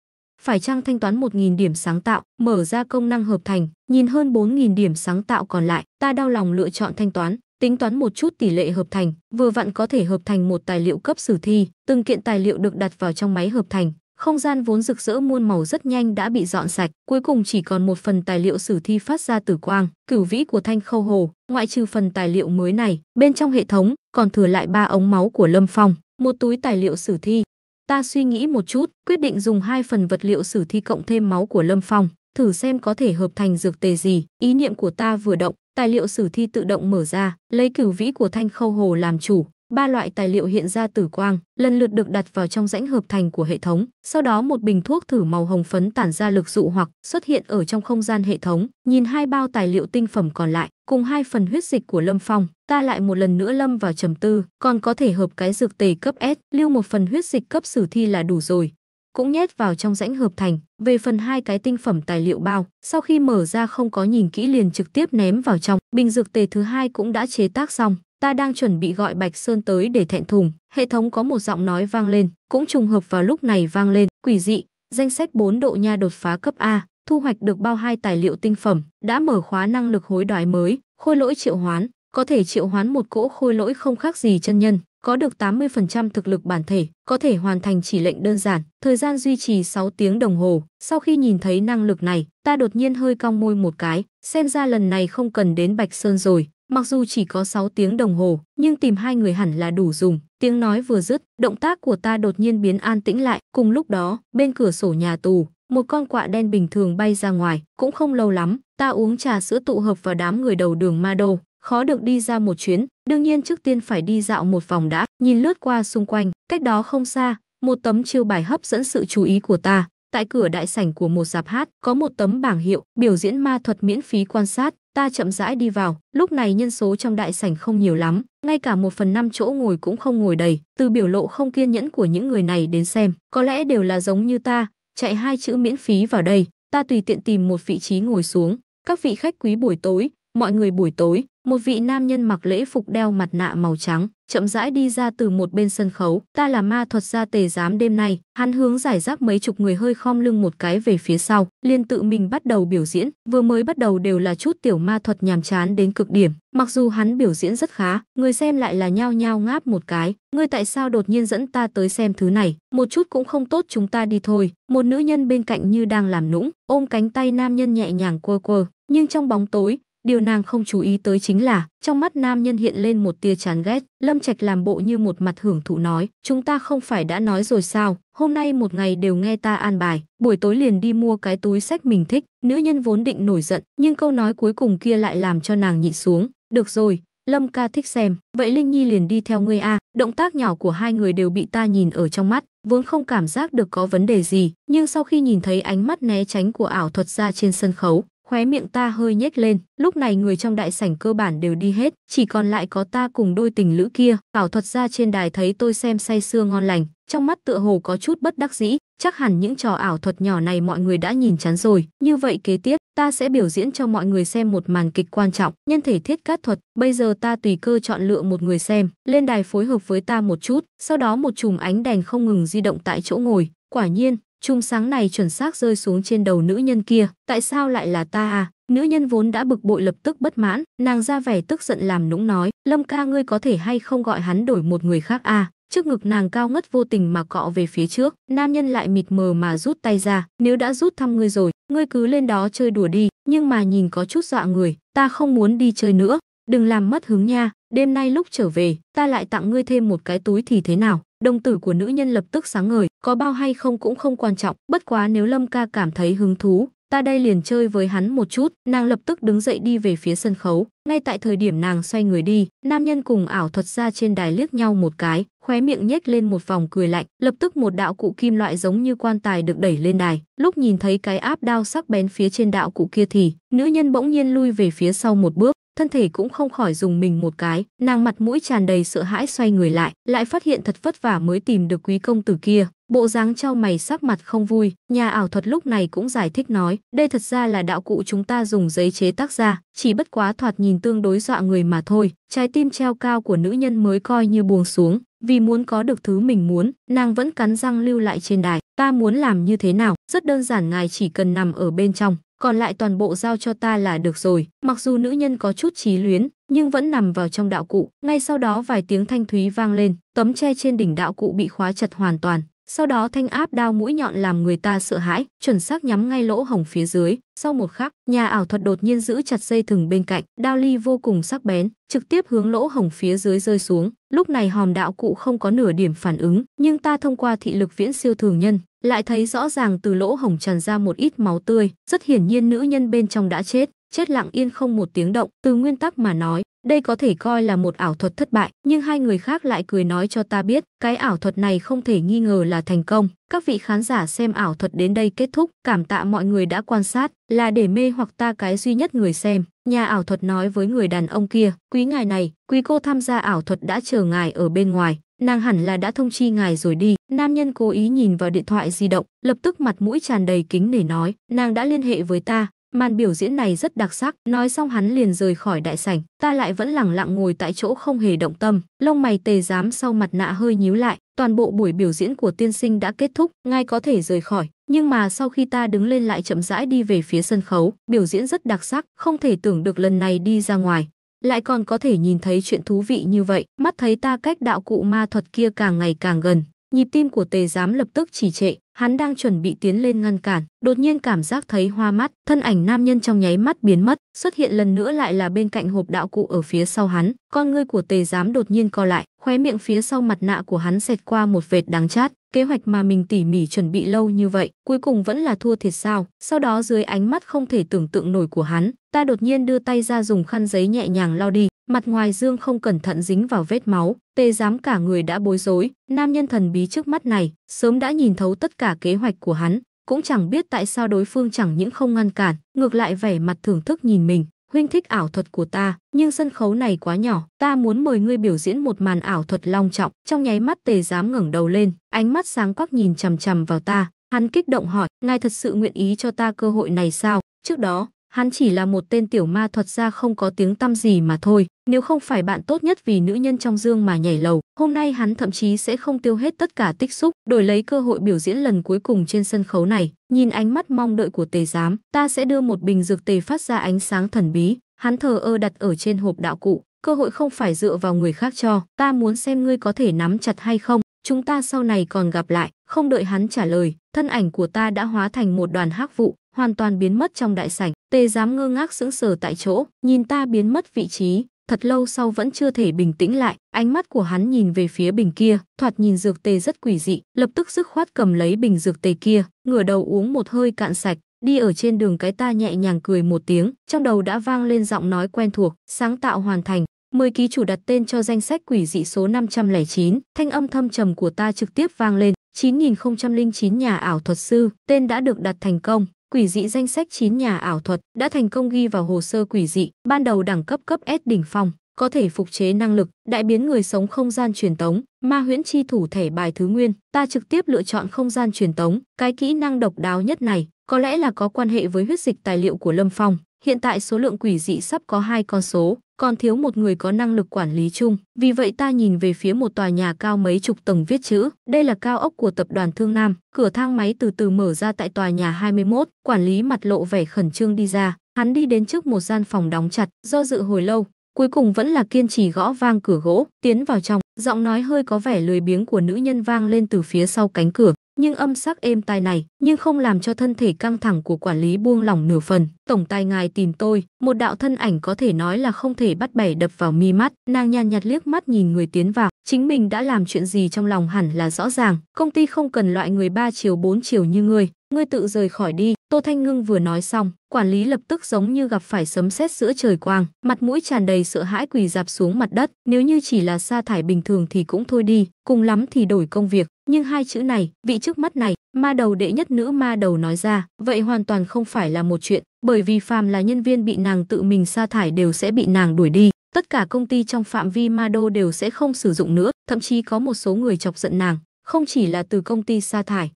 Phải trang thanh toán 1.000 điểm sáng tạo, mở ra công năng hợp thành, nhìn hơn 4.000 điểm sáng tạo còn lại, ta đau lòng lựa chọn thanh toán, tính toán một chút tỷ lệ hợp thành, vừa vặn có thể hợp thành một tài liệu cấp sử thi, từng kiện tài liệu được đặt vào trong máy hợp thành, không gian vốn rực rỡ muôn màu rất nhanh đã bị dọn sạch, cuối cùng chỉ còn một phần tài liệu sử thi phát ra tử quang, cửu vĩ của Thanh Khâu Hồ, ngoại trừ phần tài liệu mới này, bên trong hệ thống còn thừa lại ba ống máu của Lâm Phong, một túi tài liệu sử thi. Ta suy nghĩ một chút, quyết định dùng hai phần vật liệu sử thi cộng thêm máu của Lâm Phong, thử xem có thể hợp thành dược tề gì. Ý niệm của ta vừa động, tài liệu sử thi tự động mở ra, lấy cửu vĩ của Thanh Khâu Hồ làm chủ. Ba loại tài liệu hiện ra tử quang, lần lượt được đặt vào trong rãnh hợp thành của hệ thống. Sau đó một bình thuốc thử màu hồng phấn tản ra lực dụ hoặc xuất hiện ở trong không gian hệ thống. Nhìn hai bao tài liệu tinh phẩm còn lại, cùng hai phần huyết dịch của Lâm Phong, ta lại một lần nữa lâm vào trầm tư, còn có thể hợp cái dược tề cấp S, lưu một phần huyết dịch cấp sử thi là đủ rồi. Cũng nhét vào trong rãnh hợp thành, về phần hai cái tinh phẩm tài liệu bao, sau khi mở ra không có nhìn kỹ liền trực tiếp ném vào trong, bình dược tề thứ hai cũng đã chế tác xong, ta đang chuẩn bị gọi Bạch Sơn tới để thẹn thùng, hệ thống có một giọng nói vang lên, cũng trùng hợp vào lúc này vang lên, quỷ dị, danh sách 4 độ nha đột phá cấp A, thu hoạch được bao hai tài liệu tinh phẩm, đã mở khóa năng lực hối đoái mới, khôi lỗi triệu hoán, có thể triệu hoán một cỗ khôi lỗi không khác gì chân nhân, có được 80% thực lực bản thể, có thể hoàn thành chỉ lệnh đơn giản, thời gian duy trì 6 tiếng đồng hồ. Sau khi nhìn thấy năng lực này, ta đột nhiên hơi cong môi một cái, xem ra lần này không cần đến Bạch Sơn rồi. Mặc dù chỉ có 6 tiếng đồng hồ, nhưng tìm hai người hẳn là đủ dùng. Tiếng nói vừa dứt, động tác của ta đột nhiên biến an tĩnh lại. Cùng lúc đó, bên cửa sổ nhà tù, một con quạ đen bình thường bay ra ngoài, cũng không lâu lắm, ta uống trà sữa tụ hợp vào đám người đầu đường ma đồ khó được đi ra một chuyến, đương nhiên trước tiên phải đi dạo một vòng đã, nhìn lướt qua xung quanh, cách đó không xa, một tấm chiêu bài hấp dẫn sự chú ý của ta. Tại cửa đại sảnh của một giạp hát, có một tấm bảng hiệu biểu diễn ma thuật miễn phí quan sát, ta chậm rãi đi vào, lúc này nhân số trong đại sảnh không nhiều lắm, ngay cả một phần năm chỗ ngồi cũng không ngồi đầy, từ biểu lộ không kiên nhẫn của những người này đến xem, có lẽ đều là giống như ta, chạy hai chữ miễn phí vào đây, ta tùy tiện tìm một vị trí ngồi xuống. Các vị khách quý buổi tối, mọi người buổi tối, một vị nam nhân mặc lễ phục đeo mặt nạ màu trắng, chậm rãi đi ra từ một bên sân khấu. Ta là ma thuật gia tề giám đêm nay, hắn hướng giải rác mấy chục người hơi khom lưng một cái về phía sau, liên tự mình bắt đầu biểu diễn. Vừa mới bắt đầu đều là chút tiểu ma thuật nhàm chán đến cực điểm. Mặc dù hắn biểu diễn rất khá, người xem lại là nhao nhao ngáp một cái. Ngươi tại sao đột nhiên dẫn ta tới xem thứ này? Một chút cũng không tốt chúng ta đi thôi. Một nữ nhân bên cạnh như đang làm nũng, ôm cánh tay nam nhân nhẹ nhàng quơ quơ nhưng trong bóng tối Điều nàng không chú ý tới chính là, trong mắt nam nhân hiện lên một tia chán ghét, Lâm Trạch làm bộ như một mặt hưởng thụ nói, chúng ta không phải đã nói rồi sao, hôm nay một ngày đều nghe ta an bài, buổi tối liền đi mua cái túi sách mình thích, nữ nhân vốn định nổi giận, nhưng câu nói cuối cùng kia lại làm cho nàng nhịn xuống, được rồi, Lâm ca thích xem, vậy Linh Nhi liền đi theo ngươi a. Động tác nhỏ của hai người đều bị ta nhìn ở trong mắt, vốn không cảm giác được có vấn đề gì, nhưng sau khi nhìn thấy ánh mắt né tránh của ảo thuật gia trên sân khấu, khóe miệng ta hơi nhếch lên lúc này người trong đại sảnh cơ bản đều đi hết chỉ còn lại có ta cùng đôi tình lữ kia ảo thuật ra trên đài thấy tôi xem say sưa ngon lành trong mắt tựa hồ có chút bất đắc dĩ chắc hẳn những trò ảo thuật nhỏ này mọi người đã nhìn chán rồi như vậy kế tiếp ta sẽ biểu diễn cho mọi người xem một màn kịch quan trọng nhân thể thiết cát thuật bây giờ ta tùy cơ chọn lựa một người xem lên đài phối hợp với ta một chút sau đó một chùm ánh đèn không ngừng di động tại chỗ ngồi quả nhiên Trung sáng này chuẩn xác rơi xuống trên đầu nữ nhân kia. Tại sao lại là ta à? Nữ nhân vốn đã bực bội lập tức bất mãn, nàng ra vẻ tức giận làm nũng nói, Lâm ca ngươi có thể hay không gọi hắn đổi một người khác à? Trước ngực nàng cao ngất vô tình mà cọ về phía trước, nam nhân lại mịt mờ mà rút tay ra, nếu đã rút thăm ngươi rồi, ngươi cứ lên đó chơi đùa đi, nhưng mà nhìn có chút dọa người, ta không muốn đi chơi nữa, đừng làm mất hứng nha, đêm nay lúc trở về, ta lại tặng ngươi thêm một cái túi thì thế nào? đồng tử của nữ nhân lập tức sáng ngời, có bao hay không cũng không quan trọng, bất quá nếu Lâm ca cảm thấy hứng thú, ta đây liền chơi với hắn một chút, nàng lập tức đứng dậy đi về phía sân khấu, ngay tại thời điểm nàng xoay người đi, nam nhân cùng ảo thuật ra trên đài liếc nhau một cái, khóe miệng nhếch lên một vòng cười lạnh, lập tức một đạo cụ kim loại giống như quan tài được đẩy lên đài, lúc nhìn thấy cái áp đao sắc bén phía trên đạo cụ kia thì, nữ nhân bỗng nhiên lui về phía sau một bước, thân thể cũng không khỏi dùng mình một cái, nàng mặt mũi tràn đầy sợ hãi xoay người lại, lại phát hiện thật vất vả mới tìm được quý công tử kia. Bộ dáng trao mày sắc mặt không vui, nhà ảo thuật lúc này cũng giải thích nói, đây thật ra là đạo cụ chúng ta dùng giấy chế tác ra, chỉ bất quá thoạt nhìn tương đối dọa người mà thôi, trái tim treo cao của nữ nhân mới coi như buông xuống, vì muốn có được thứ mình muốn, nàng vẫn cắn răng lưu lại trên đài, ta muốn làm như thế nào, rất đơn giản ngài chỉ cần nằm ở bên trong, còn lại toàn bộ giao cho ta là được rồi. Mặc dù nữ nhân có chút trí luyến, nhưng vẫn nằm vào trong đạo cụ. Ngay sau đó vài tiếng thanh thúy vang lên, tấm tre trên đỉnh đạo cụ bị khóa chặt hoàn toàn. Sau đó thanh áp đao mũi nhọn làm người ta sợ hãi, chuẩn xác nhắm ngay lỗ hổng phía dưới. Sau một khắc, nhà ảo thuật đột nhiên giữ chặt dây thừng bên cạnh, đao ly vô cùng sắc bén, trực tiếp hướng lỗ hổng phía dưới rơi xuống. Lúc này hòm đạo cụ không có nửa điểm phản ứng, nhưng ta thông qua thị lực viễn siêu thường nhân, lại thấy rõ ràng từ lỗ hổng tràn ra một ít máu tươi, rất hiển nhiên nữ nhân bên trong đã chết, chết lặng yên không một tiếng động, từ nguyên tắc mà nói, đây có thể coi là một ảo thuật thất bại, nhưng hai người khác lại cười nói cho ta biết, cái ảo thuật này không thể nghi ngờ là thành công. Các vị khán giả xem ảo thuật đến đây kết thúc, cảm tạ mọi người đã quan sát, là để mê hoặc ta cái duy nhất người xem. Nhà ảo thuật nói với người đàn ông kia, quý ngài này, quý cô tham gia ảo thuật đã chờ ngài ở bên ngoài nàng hẳn là đã thông chi ngài rồi đi. Nam nhân cố ý nhìn vào điện thoại di động, lập tức mặt mũi tràn đầy kính nể nói, nàng đã liên hệ với ta, màn biểu diễn này rất đặc sắc. Nói xong hắn liền rời khỏi đại sảnh, ta lại vẫn lặng lặng ngồi tại chỗ không hề động tâm, lông mày tề dám sau mặt nạ hơi nhíu lại. Toàn bộ buổi biểu diễn của tiên sinh đã kết thúc, ngài có thể rời khỏi, nhưng mà sau khi ta đứng lên lại chậm rãi đi về phía sân khấu, biểu diễn rất đặc sắc, không thể tưởng được lần này đi ra ngoài, lại còn có thể nhìn thấy chuyện thú vị như vậy. Mắt thấy ta cách đạo cụ ma thuật kia càng ngày càng gần, nhịp tim của tề giám lập tức chỉ trệ, hắn đang chuẩn bị tiến lên ngăn cản đột nhiên cảm giác thấy hoa mắt, thân ảnh nam nhân trong nháy mắt biến mất, xuất hiện lần nữa lại là bên cạnh hộp đạo cụ ở phía sau hắn, con ngươi của Tề Giám đột nhiên co lại, khóe miệng phía sau mặt nạ của hắn xẹt qua một vệt đáng chát, kế hoạch mà mình tỉ mỉ chuẩn bị lâu như vậy, cuối cùng vẫn là thua thiệt sao? Sau đó dưới ánh mắt không thể tưởng tượng nổi của hắn, ta đột nhiên đưa tay ra dùng khăn giấy nhẹ nhàng lau đi, mặt ngoài dương không cẩn thận dính vào vết máu, tề giám cả người đã bối rối, nam nhân thần bí trước mắt này, sớm đã nhìn thấu tất cả kế hoạch của hắn, cũng chẳng biết tại sao đối phương chẳng những không ngăn cản, ngược lại vẻ mặt thưởng thức nhìn mình. Huynh thích ảo thuật của ta, nhưng sân khấu này quá nhỏ, ta muốn mời ngươi biểu diễn một màn ảo thuật long trọng. Trong nháy mắt Tề Giám ngẩng đầu lên, ánh mắt sáng quắc nhìn chằm chằm vào ta, hắn kích động hỏi, ngài thật sự nguyện ý cho ta cơ hội này sao? Trước đó, Hắn chỉ là một tên tiểu ma thuật gia không có tiếng tăm gì mà thôi, nếu không phải bạn tốt nhất vì nữ nhân trong dương mà nhảy lầu, hôm nay hắn thậm chí sẽ không tiêu hết tất cả tích xúc, đổi lấy cơ hội biểu diễn lần cuối cùng trên sân khấu này. Nhìn ánh mắt mong đợi của tề giám, ta sẽ đưa một bình dược tề phát ra ánh sáng thần bí, hắn thờ ơ đặt ở trên hộp đạo cụ, cơ hội không phải dựa vào người khác cho, ta muốn xem ngươi có thể nắm chặt hay không, chúng ta sau này còn gặp lại, không đợi hắn trả lời, thân ảnh của ta đã hóa thành một đoàn hắc vụ, hoàn toàn biến mất trong đại sảnh. Tề dám ngơ ngác sững sờ tại chỗ, nhìn ta biến mất vị trí, thật lâu sau vẫn chưa thể bình tĩnh lại, ánh mắt của hắn nhìn về phía bình kia, thoạt nhìn dược tề rất quỷ dị, lập tức dứt khoát cầm lấy bình dược tề kia, ngửa đầu uống một hơi cạn sạch, đi ở trên đường cái ta nhẹ nhàng cười một tiếng, trong đầu đã vang lên giọng nói quen thuộc, sáng tạo hoàn thành. Mời ký chủ đặt tên cho danh sách quỷ dị số 509, thanh âm thâm trầm của ta trực tiếp vang lên, 9009 nhà ảo thuật sư, tên đã được đặt thành công quỷ dị danh sách 9 nhà ảo thuật đã thành công ghi vào hồ sơ quỷ dị, ban đầu đẳng cấp cấp S đỉnh phong, có thể phục chế năng lực, đại biến người sống không gian truyền tống, ma huyễn chi thủ thẻ bài thứ nguyên, ta trực tiếp lựa chọn không gian truyền tống, cái kỹ năng độc đáo nhất này, có lẽ là có quan hệ với huyết dịch tài liệu của Lâm Phong. Hiện tại số lượng quỷ dị sắp có hai con số, còn thiếu một người có năng lực quản lý chung. Vì vậy ta nhìn về phía một tòa nhà cao mấy chục tầng viết chữ. Đây là cao ốc của tập đoàn Thương Nam. Cửa thang máy từ từ mở ra tại tòa nhà 21. Quản lý mặt lộ vẻ khẩn trương đi ra. Hắn đi đến trước một gian phòng đóng chặt, do dự hồi lâu. Cuối cùng vẫn là kiên trì gõ vang cửa gỗ, tiến vào trong. Giọng nói hơi có vẻ lười biếng của nữ nhân vang lên từ phía sau cánh cửa, nhưng âm sắc êm tai này nhưng không làm cho thân thể căng thẳng của quản lý buông lỏng nửa phần. Tổng tài ngài tìm tôi, một đạo thân ảnh có thể nói là không thể bắt bẻ đập vào mi mắt, nàng nhàn nhạt liếc mắt nhìn người tiến vào, chính mình đã làm chuyện gì trong lòng hẳn là rõ ràng, công ty không cần loại người ba chiều bốn chiều như người ngươi tự rời khỏi đi. Tô Thanh Ngưng vừa nói xong, quản lý lập tức giống như gặp phải sấm sét giữa trời quang, mặt mũi tràn đầy sợ hãi quỳ dạp xuống mặt đất, nếu như chỉ là sa thải bình thường thì cũng thôi đi, cùng lắm thì đổi công việc, nhưng hai chữ này, vị trước mắt này, ma đầu đệ nhất nữ ma đầu nói ra, vậy hoàn toàn không phải là một chuyện, bởi vì phàm là nhân viên bị nàng tự mình sa thải đều sẽ bị nàng đuổi đi, tất cả công ty trong phạm vi ma đô đều sẽ không sử dụng nữa, thậm chí có một số người chọc giận nàng, không chỉ là từ công ty sa thải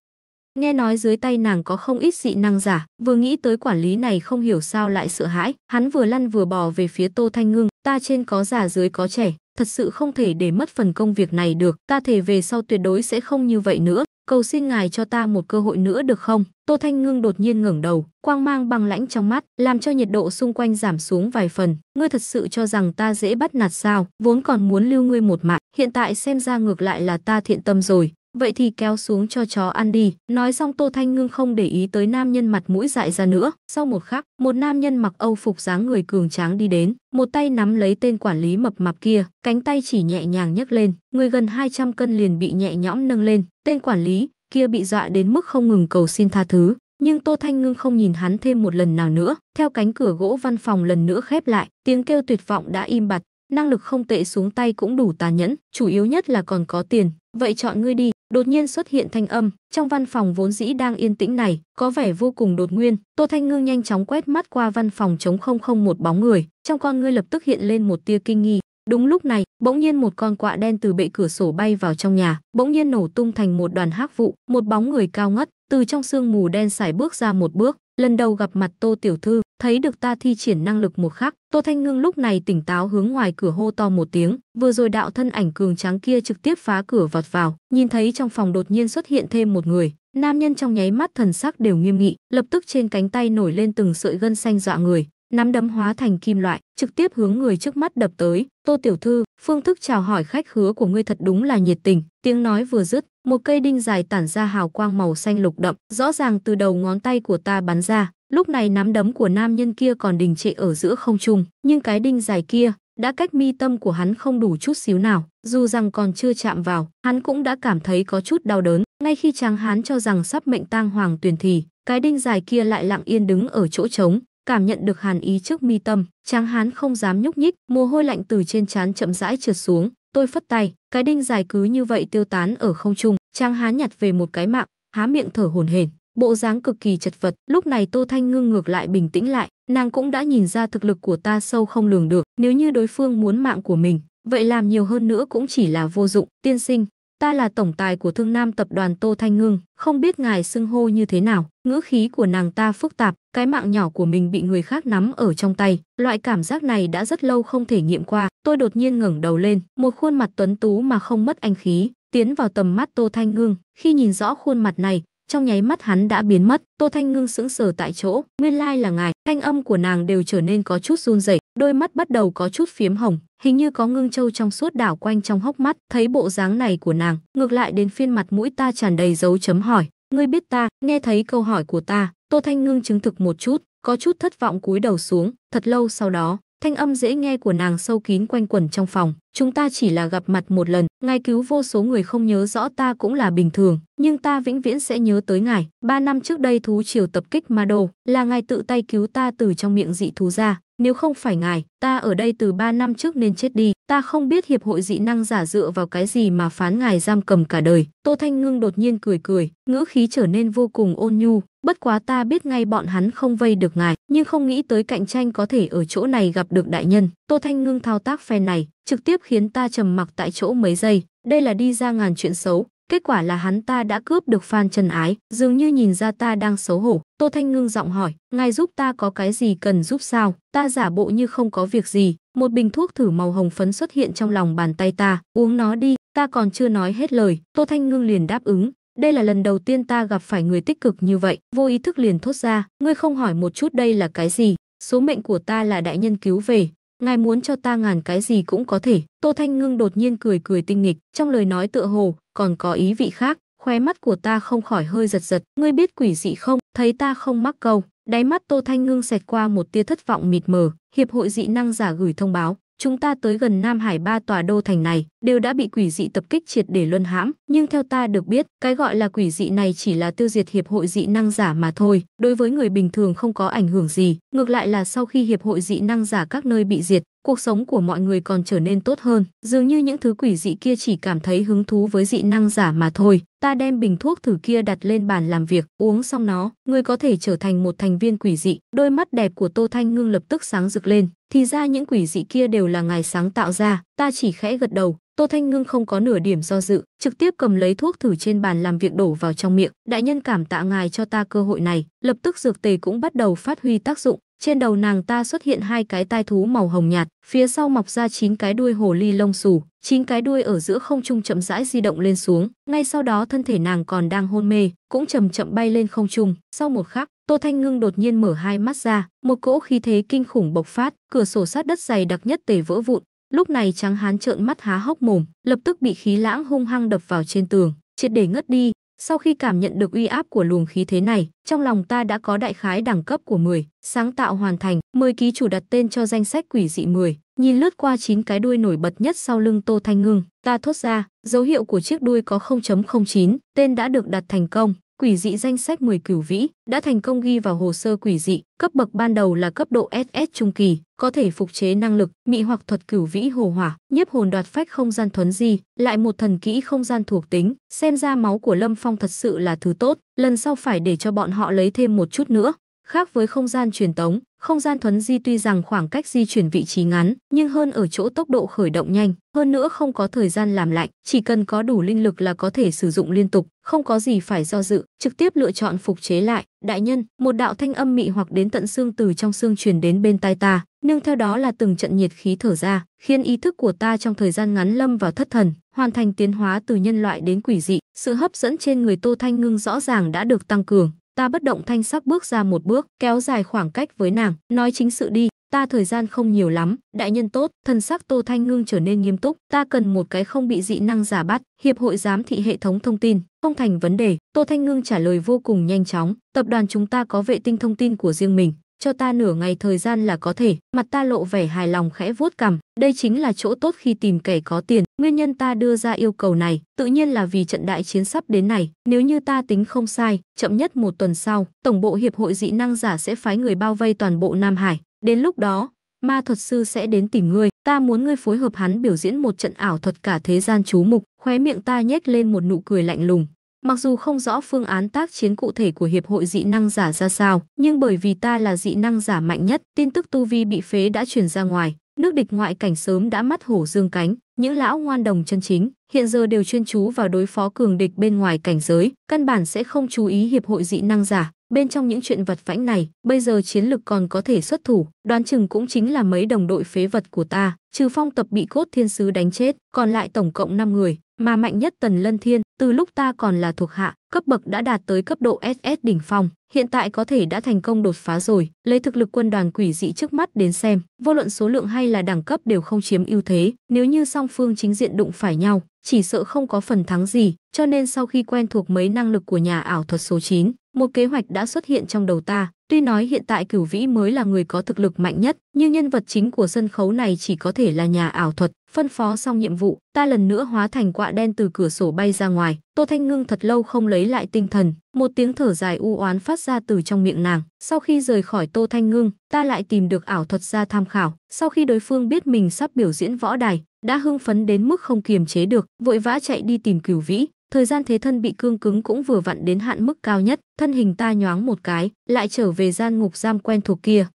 Nghe nói dưới tay nàng có không ít dị năng giả, vừa nghĩ tới quản lý này không hiểu sao lại sợ hãi, hắn vừa lăn vừa bò về phía Tô Thanh Ngưng, ta trên có già dưới có trẻ, thật sự không thể để mất phần công việc này được, ta thể về sau tuyệt đối sẽ không như vậy nữa, cầu xin ngài cho ta một cơ hội nữa được không? Tô Thanh Ngưng đột nhiên ngẩng đầu, quang mang băng lãnh trong mắt, làm cho nhiệt độ xung quanh giảm xuống vài phần, ngươi thật sự cho rằng ta dễ bắt nạt sao, vốn còn muốn lưu ngươi một mạng, hiện tại xem ra ngược lại là ta thiện tâm rồi, Vậy thì kéo xuống cho chó ăn đi. Nói xong Tô Thanh Ngưng không để ý tới nam nhân mặt mũi dại ra nữa. Sau một khắc, một nam nhân mặc âu phục dáng người cường tráng đi đến. Một tay nắm lấy tên quản lý mập mạp kia, cánh tay chỉ nhẹ nhàng nhấc lên. Người gần 200 cân liền bị nhẹ nhõm nâng lên. Tên quản lý kia bị dọa đến mức không ngừng cầu xin tha thứ. Nhưng Tô Thanh Ngưng không nhìn hắn thêm một lần nào nữa. Theo cánh cửa gỗ văn phòng lần nữa khép lại, tiếng kêu tuyệt vọng đã im bặt năng lực không tệ xuống tay cũng đủ tàn nhẫn, chủ yếu nhất là còn có tiền, vậy chọn ngươi đi đột nhiên xuất hiện thanh âm trong văn phòng vốn dĩ đang yên tĩnh này có vẻ vô cùng đột nguyên tô thanh ngư nhanh chóng quét mắt qua văn phòng chống không không một bóng người trong con ngươi lập tức hiện lên một tia kinh nghi đúng lúc này bỗng nhiên một con quạ đen từ bệ cửa sổ bay vào trong nhà bỗng nhiên nổ tung thành một đoàn hắc vụ một bóng người cao ngất từ trong sương mù đen xài bước ra một bước Lần đầu gặp mặt Tô Tiểu Thư, thấy được ta thi triển năng lực một khắc, Tô Thanh Ngưng lúc này tỉnh táo hướng ngoài cửa hô to một tiếng, vừa rồi đạo thân ảnh cường tráng kia trực tiếp phá cửa vọt vào, nhìn thấy trong phòng đột nhiên xuất hiện thêm một người, nam nhân trong nháy mắt thần sắc đều nghiêm nghị, lập tức trên cánh tay nổi lên từng sợi gân xanh dọa người, nắm đấm hóa thành kim loại, trực tiếp hướng người trước mắt đập tới. Tô tiểu thư, phương thức chào hỏi khách hứa của ngươi thật đúng là nhiệt tình. Tiếng nói vừa dứt, một cây đinh dài tản ra hào quang màu xanh lục đậm, rõ ràng từ đầu ngón tay của ta bắn ra. Lúc này nắm đấm của nam nhân kia còn đình trệ ở giữa không trung, nhưng cái đinh dài kia đã cách mi tâm của hắn không đủ chút xíu nào, dù rằng còn chưa chạm vào, hắn cũng đã cảm thấy có chút đau đớn. Ngay khi tráng hắn cho rằng sắp mệnh tang hoàng tuyển thì, cái đinh dài kia lại lặng yên đứng ở chỗ trống, cảm nhận được hàn ý trước mi tâm, Tráng Hán không dám nhúc nhích, mồ hôi lạnh từ trên trán chậm rãi trượt xuống, tôi phất tay, cái đinh dài cứ như vậy tiêu tán ở không trung, Tráng Hán nhặt về một cái mạng, há miệng thở hổn hển, bộ dáng cực kỳ chật vật, lúc này Tô Thanh ngưng ngược lại bình tĩnh lại, nàng cũng đã nhìn ra thực lực của ta sâu không lường được, nếu như đối phương muốn mạng của mình, vậy làm nhiều hơn nữa cũng chỉ là vô dụng, tiên sinh, ta là tổng tài của Thương Nam tập đoàn Tô Thanh Ngưng, không biết ngài xưng hô như thế nào. Ngữ khí của nàng ta phức tạp, cái mạng nhỏ của mình bị người khác nắm ở trong tay, loại cảm giác này đã rất lâu không thể nghiệm qua. Tôi đột nhiên ngẩng đầu lên, một khuôn mặt tuấn tú mà không mất anh khí, tiến vào tầm mắt Tô Thanh Ngưng. Khi nhìn rõ khuôn mặt này, trong nháy mắt hắn đã biến mất. Tô Thanh Ngưng sững sờ tại chỗ, nguyên lai là ngài. Thanh âm của nàng đều trở nên có chút run rẩy, đôi mắt bắt đầu có chút phiếm hồng, hình như có ngưng châu trong suốt đảo quanh trong hốc mắt. Thấy bộ dáng này của nàng, ngược lại đến phiên mặt mũi ta tràn đầy dấu chấm hỏi. Ngươi biết ta, nghe thấy câu hỏi của ta, Tô Thanh Ngưng chứng thực một chút, có chút thất vọng cúi đầu xuống, thật lâu sau đó, thanh âm dễ nghe của nàng sâu kín quanh quẩn trong phòng, chúng ta chỉ là gặp mặt một lần, ngài cứu vô số người không nhớ rõ ta cũng là bình thường, nhưng ta vĩnh viễn sẽ nhớ tới ngài. Ba năm trước đây thú triều tập kích đồ, là ngài tự tay cứu ta từ trong miệng dị thú ra, nếu không phải ngài, ta ở đây từ 3 năm trước nên chết đi. Ta không biết hiệp hội dị năng giả dựa vào cái gì mà phán ngài giam cầm cả đời. Tô Thanh Ngưng đột nhiên cười cười, ngữ khí trở nên vô cùng ôn nhu. Bất quá ta biết ngay bọn hắn không vây được ngài, nhưng không nghĩ tới cạnh tranh có thể ở chỗ này gặp được đại nhân. Tô Thanh Ngưng thao tác phe này, trực tiếp khiến ta trầm mặc tại chỗ mấy giây. Đây là đi ra ngàn chuyện xấu, Kết quả là hắn ta đã cướp được Phan Trần Ái, dường như nhìn ra ta đang xấu hổ. Tô Thanh Ngưng giọng hỏi, ngài giúp ta có cái gì cần giúp sao? Ta giả bộ như không có việc gì. Một bình thuốc thử màu hồng phấn xuất hiện trong lòng bàn tay ta, uống nó đi. Ta còn chưa nói hết lời, Tô Thanh Ngưng liền đáp ứng. Đây là lần đầu tiên ta gặp phải người tích cực như vậy, vô ý thức liền thốt ra, ngươi không hỏi một chút đây là cái gì, số mệnh của ta là đại nhân cứu về, ngài muốn cho ta ngàn cái gì cũng có thể. Tô Thanh Ngưng đột nhiên cười cười tinh nghịch, trong lời nói tựa hồ, còn có ý vị khác, khóe mắt của ta không khỏi hơi giật giật, ngươi biết quỷ dị không, thấy ta không mắc câu, đáy mắt Tô Thanh Ngưng xẹt qua một tia thất vọng mịt mờ, hiệp hội dị năng giả gửi thông báo, chúng ta tới gần Nam Hải ba tòa đô thành này đều đã bị quỷ dị tập kích triệt để luân hãm, nhưng theo ta được biết, cái gọi là quỷ dị này chỉ là tiêu diệt hiệp hội dị năng giả mà thôi, đối với người bình thường không có ảnh hưởng gì, ngược lại là sau khi hiệp hội dị năng giả các nơi bị diệt, cuộc sống của mọi người còn trở nên tốt hơn. Dường như những thứ quỷ dị kia chỉ cảm thấy hứng thú với dị năng giả mà thôi. Ta đem bình thuốc thử kia đặt lên bàn làm việc, uống xong nó, người có thể trở thành một thành viên quỷ dị. Đôi mắt đẹp của Tô Thanh Ngưng lập tức sáng rực lên. Thì ra những quỷ dị kia đều là ngài sáng tạo ra, ta chỉ khẽ gật đầu. Tô Thanh Ngưng không có nửa điểm do dự, trực tiếp cầm lấy thuốc thử trên bàn làm việc đổ vào trong miệng. Đại nhân cảm tạ ngài cho ta cơ hội này, lập tức dược tề cũng bắt đầu phát huy tác dụng, trên đầu nàng ta xuất hiện hai cái tai thú màu hồng nhạt, phía sau mọc ra chín cái đuôi hồ ly lông xù, chín cái đuôi ở giữa không trung chậm rãi di động lên xuống, ngay sau đó thân thể nàng còn đang hôn mê, cũng chậm chậm bay lên không trung. Sau một khắc, Tô Thanh Ngưng đột nhiên mở hai mắt ra, một cỗ khí thế kinh khủng bộc phát, cửa sổ sát đất dày đặc nhất tề vỡ vụn. Lúc này trắng hán trợn mắt há hốc mồm, lập tức bị khí lãng hung hăng đập vào trên tường, triệt để ngất đi, sau khi cảm nhận được uy áp của luồng khí thế này, trong lòng ta đã có đại khái đẳng cấp của 10, sáng tạo hoàn thành, 10 ký chủ đặt tên cho danh sách quỷ dị 10, nhìn lướt qua 9 cái đuôi nổi bật nhất sau lưng Tô Thanh Ngưng, ta thốt ra, dấu hiệu của chiếc đuôi có 0.09, tên đã được đặt thành công, quỷ dị danh sách 10 cửu vĩ đã thành công ghi vào hồ sơ quỷ dị, cấp bậc ban đầu là cấp độ SS trung kỳ, có thể phục chế năng lực, mị hoặc thuật cửu vĩ hồ hỏa, nhiếp hồn đoạt phách không gian thuấn di, lại một thần kỹ không gian thuộc tính, xem ra máu của Lâm Phong thật sự là thứ tốt, lần sau phải để cho bọn họ lấy thêm một chút nữa. Khác với không gian truyền tống, không gian thuấn di tuy rằng khoảng cách di chuyển vị trí ngắn, nhưng hơn ở chỗ tốc độ khởi động nhanh, hơn nữa không có thời gian làm lạnh, chỉ cần có đủ linh lực là có thể sử dụng liên tục, không có gì phải do dự, trực tiếp lựa chọn phục chế lại. Đại nhân, một đạo thanh âm mị hoặc đến tận xương từ trong xương truyền đến bên tai ta, nương theo đó là từng trận nhiệt khí thở ra, khiến ý thức của ta trong thời gian ngắn lâm vào thất thần, hoàn thành tiến hóa từ nhân loại đến quỷ dị, sự hấp dẫn trên người Tô Thanh Ngưng rõ ràng đã được tăng cường. Ta bất động thanh sắc bước ra một bước, kéo dài khoảng cách với nàng, nói chính sự đi, ta thời gian không nhiều lắm, đại nhân tốt, thân sắc Tô Thanh Ngưng trở nên nghiêm túc, ta cần một cái không bị dị năng giả bắt, hiệp hội giám thị hệ thống thông tin, không thành vấn đề, Tô Thanh Ngưng trả lời vô cùng nhanh chóng, tập đoàn chúng ta có vệ tinh thông tin của riêng mình, cho ta nửa ngày thời gian là có thể. Mặt ta lộ vẻ hài lòng khẽ vuốt cằm, đây chính là chỗ tốt khi tìm kẻ có tiền. Nguyên nhân ta đưa ra yêu cầu này, tự nhiên là vì trận đại chiến sắp đến này. Nếu như ta tính không sai, chậm nhất một tuần sau, Tổng bộ Hiệp hội dị năng giả sẽ phái người bao vây toàn bộ Nam Hải. Đến lúc đó, ma thuật sư sẽ đến tìm ngươi. Ta muốn ngươi phối hợp hắn biểu diễn một trận ảo thuật cả thế gian chú mục. Khóe miệng ta nhếch lên một nụ cười lạnh lùng. Mặc dù không rõ phương án tác chiến cụ thể của hiệp hội dị năng giả ra sao, nhưng bởi vì ta là dị năng giả mạnh nhất, tin tức tu vi bị phế đã truyền ra ngoài, nước địch ngoại cảnh sớm đã mắt hổ dương cánh, những lão ngoan đồng chân chính hiện giờ đều chuyên chú vào đối phó cường địch bên ngoài cảnh giới, căn bản sẽ không chú ý hiệp hội dị năng giả. Bên trong những chuyện vật vãnh này, bây giờ chiến lực còn có thể xuất thủ, đoán chừng cũng chính là mấy đồng đội phế vật của ta, trừ phong tập bị cốt thiên sứ đánh chết, còn lại tổng cộng 5 người, mà mạnh nhất Tần Lân Thiên, từ lúc ta còn là thuộc hạ, cấp bậc đã đạt tới cấp độ SS đỉnh phong, hiện tại có thể đã thành công đột phá rồi, lấy thực lực quân đoàn quỷ dị trước mắt đến xem, vô luận số lượng hay là đẳng cấp đều không chiếm ưu thế, nếu như song phương chính diện đụng phải nhau, chỉ sợ không có phần thắng gì, cho nên sau khi quen thuộc mấy năng lực của nhà ảo thuật số 9, một kế hoạch đã xuất hiện trong đầu ta, Tuy nói hiện tại Cửu Vĩ mới là người có thực lực mạnh nhất, nhưng nhân vật chính của sân khấu này chỉ có thể là nhà ảo thuật. Phân phó xong nhiệm vụ, ta lần nữa hóa thành quạ đen từ cửa sổ bay ra ngoài. Tô Thanh Ngưng thật lâu không lấy lại tinh thần, một tiếng thở dài u oán phát ra từ trong miệng nàng. Sau khi rời khỏi Tô Thanh Ngưng, ta lại tìm được ảo thuật ra tham khảo. Sau khi đối phương biết mình sắp biểu diễn võ đài, đã hưng phấn đến mức không kiềm chế được, vội vã chạy đi tìm Cửu Vĩ thời gian thế thân bị cương cứng cũng vừa vặn đến hạn mức cao nhất, thân hình ta nhoáng một cái, lại trở về gian ngục giam quen thuộc kia.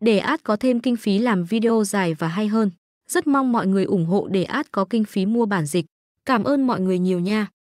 Để át có thêm kinh phí làm video dài và hay hơn. Rất mong mọi người ủng hộ để át có kinh phí mua bản dịch. Cảm ơn mọi người nhiều nha.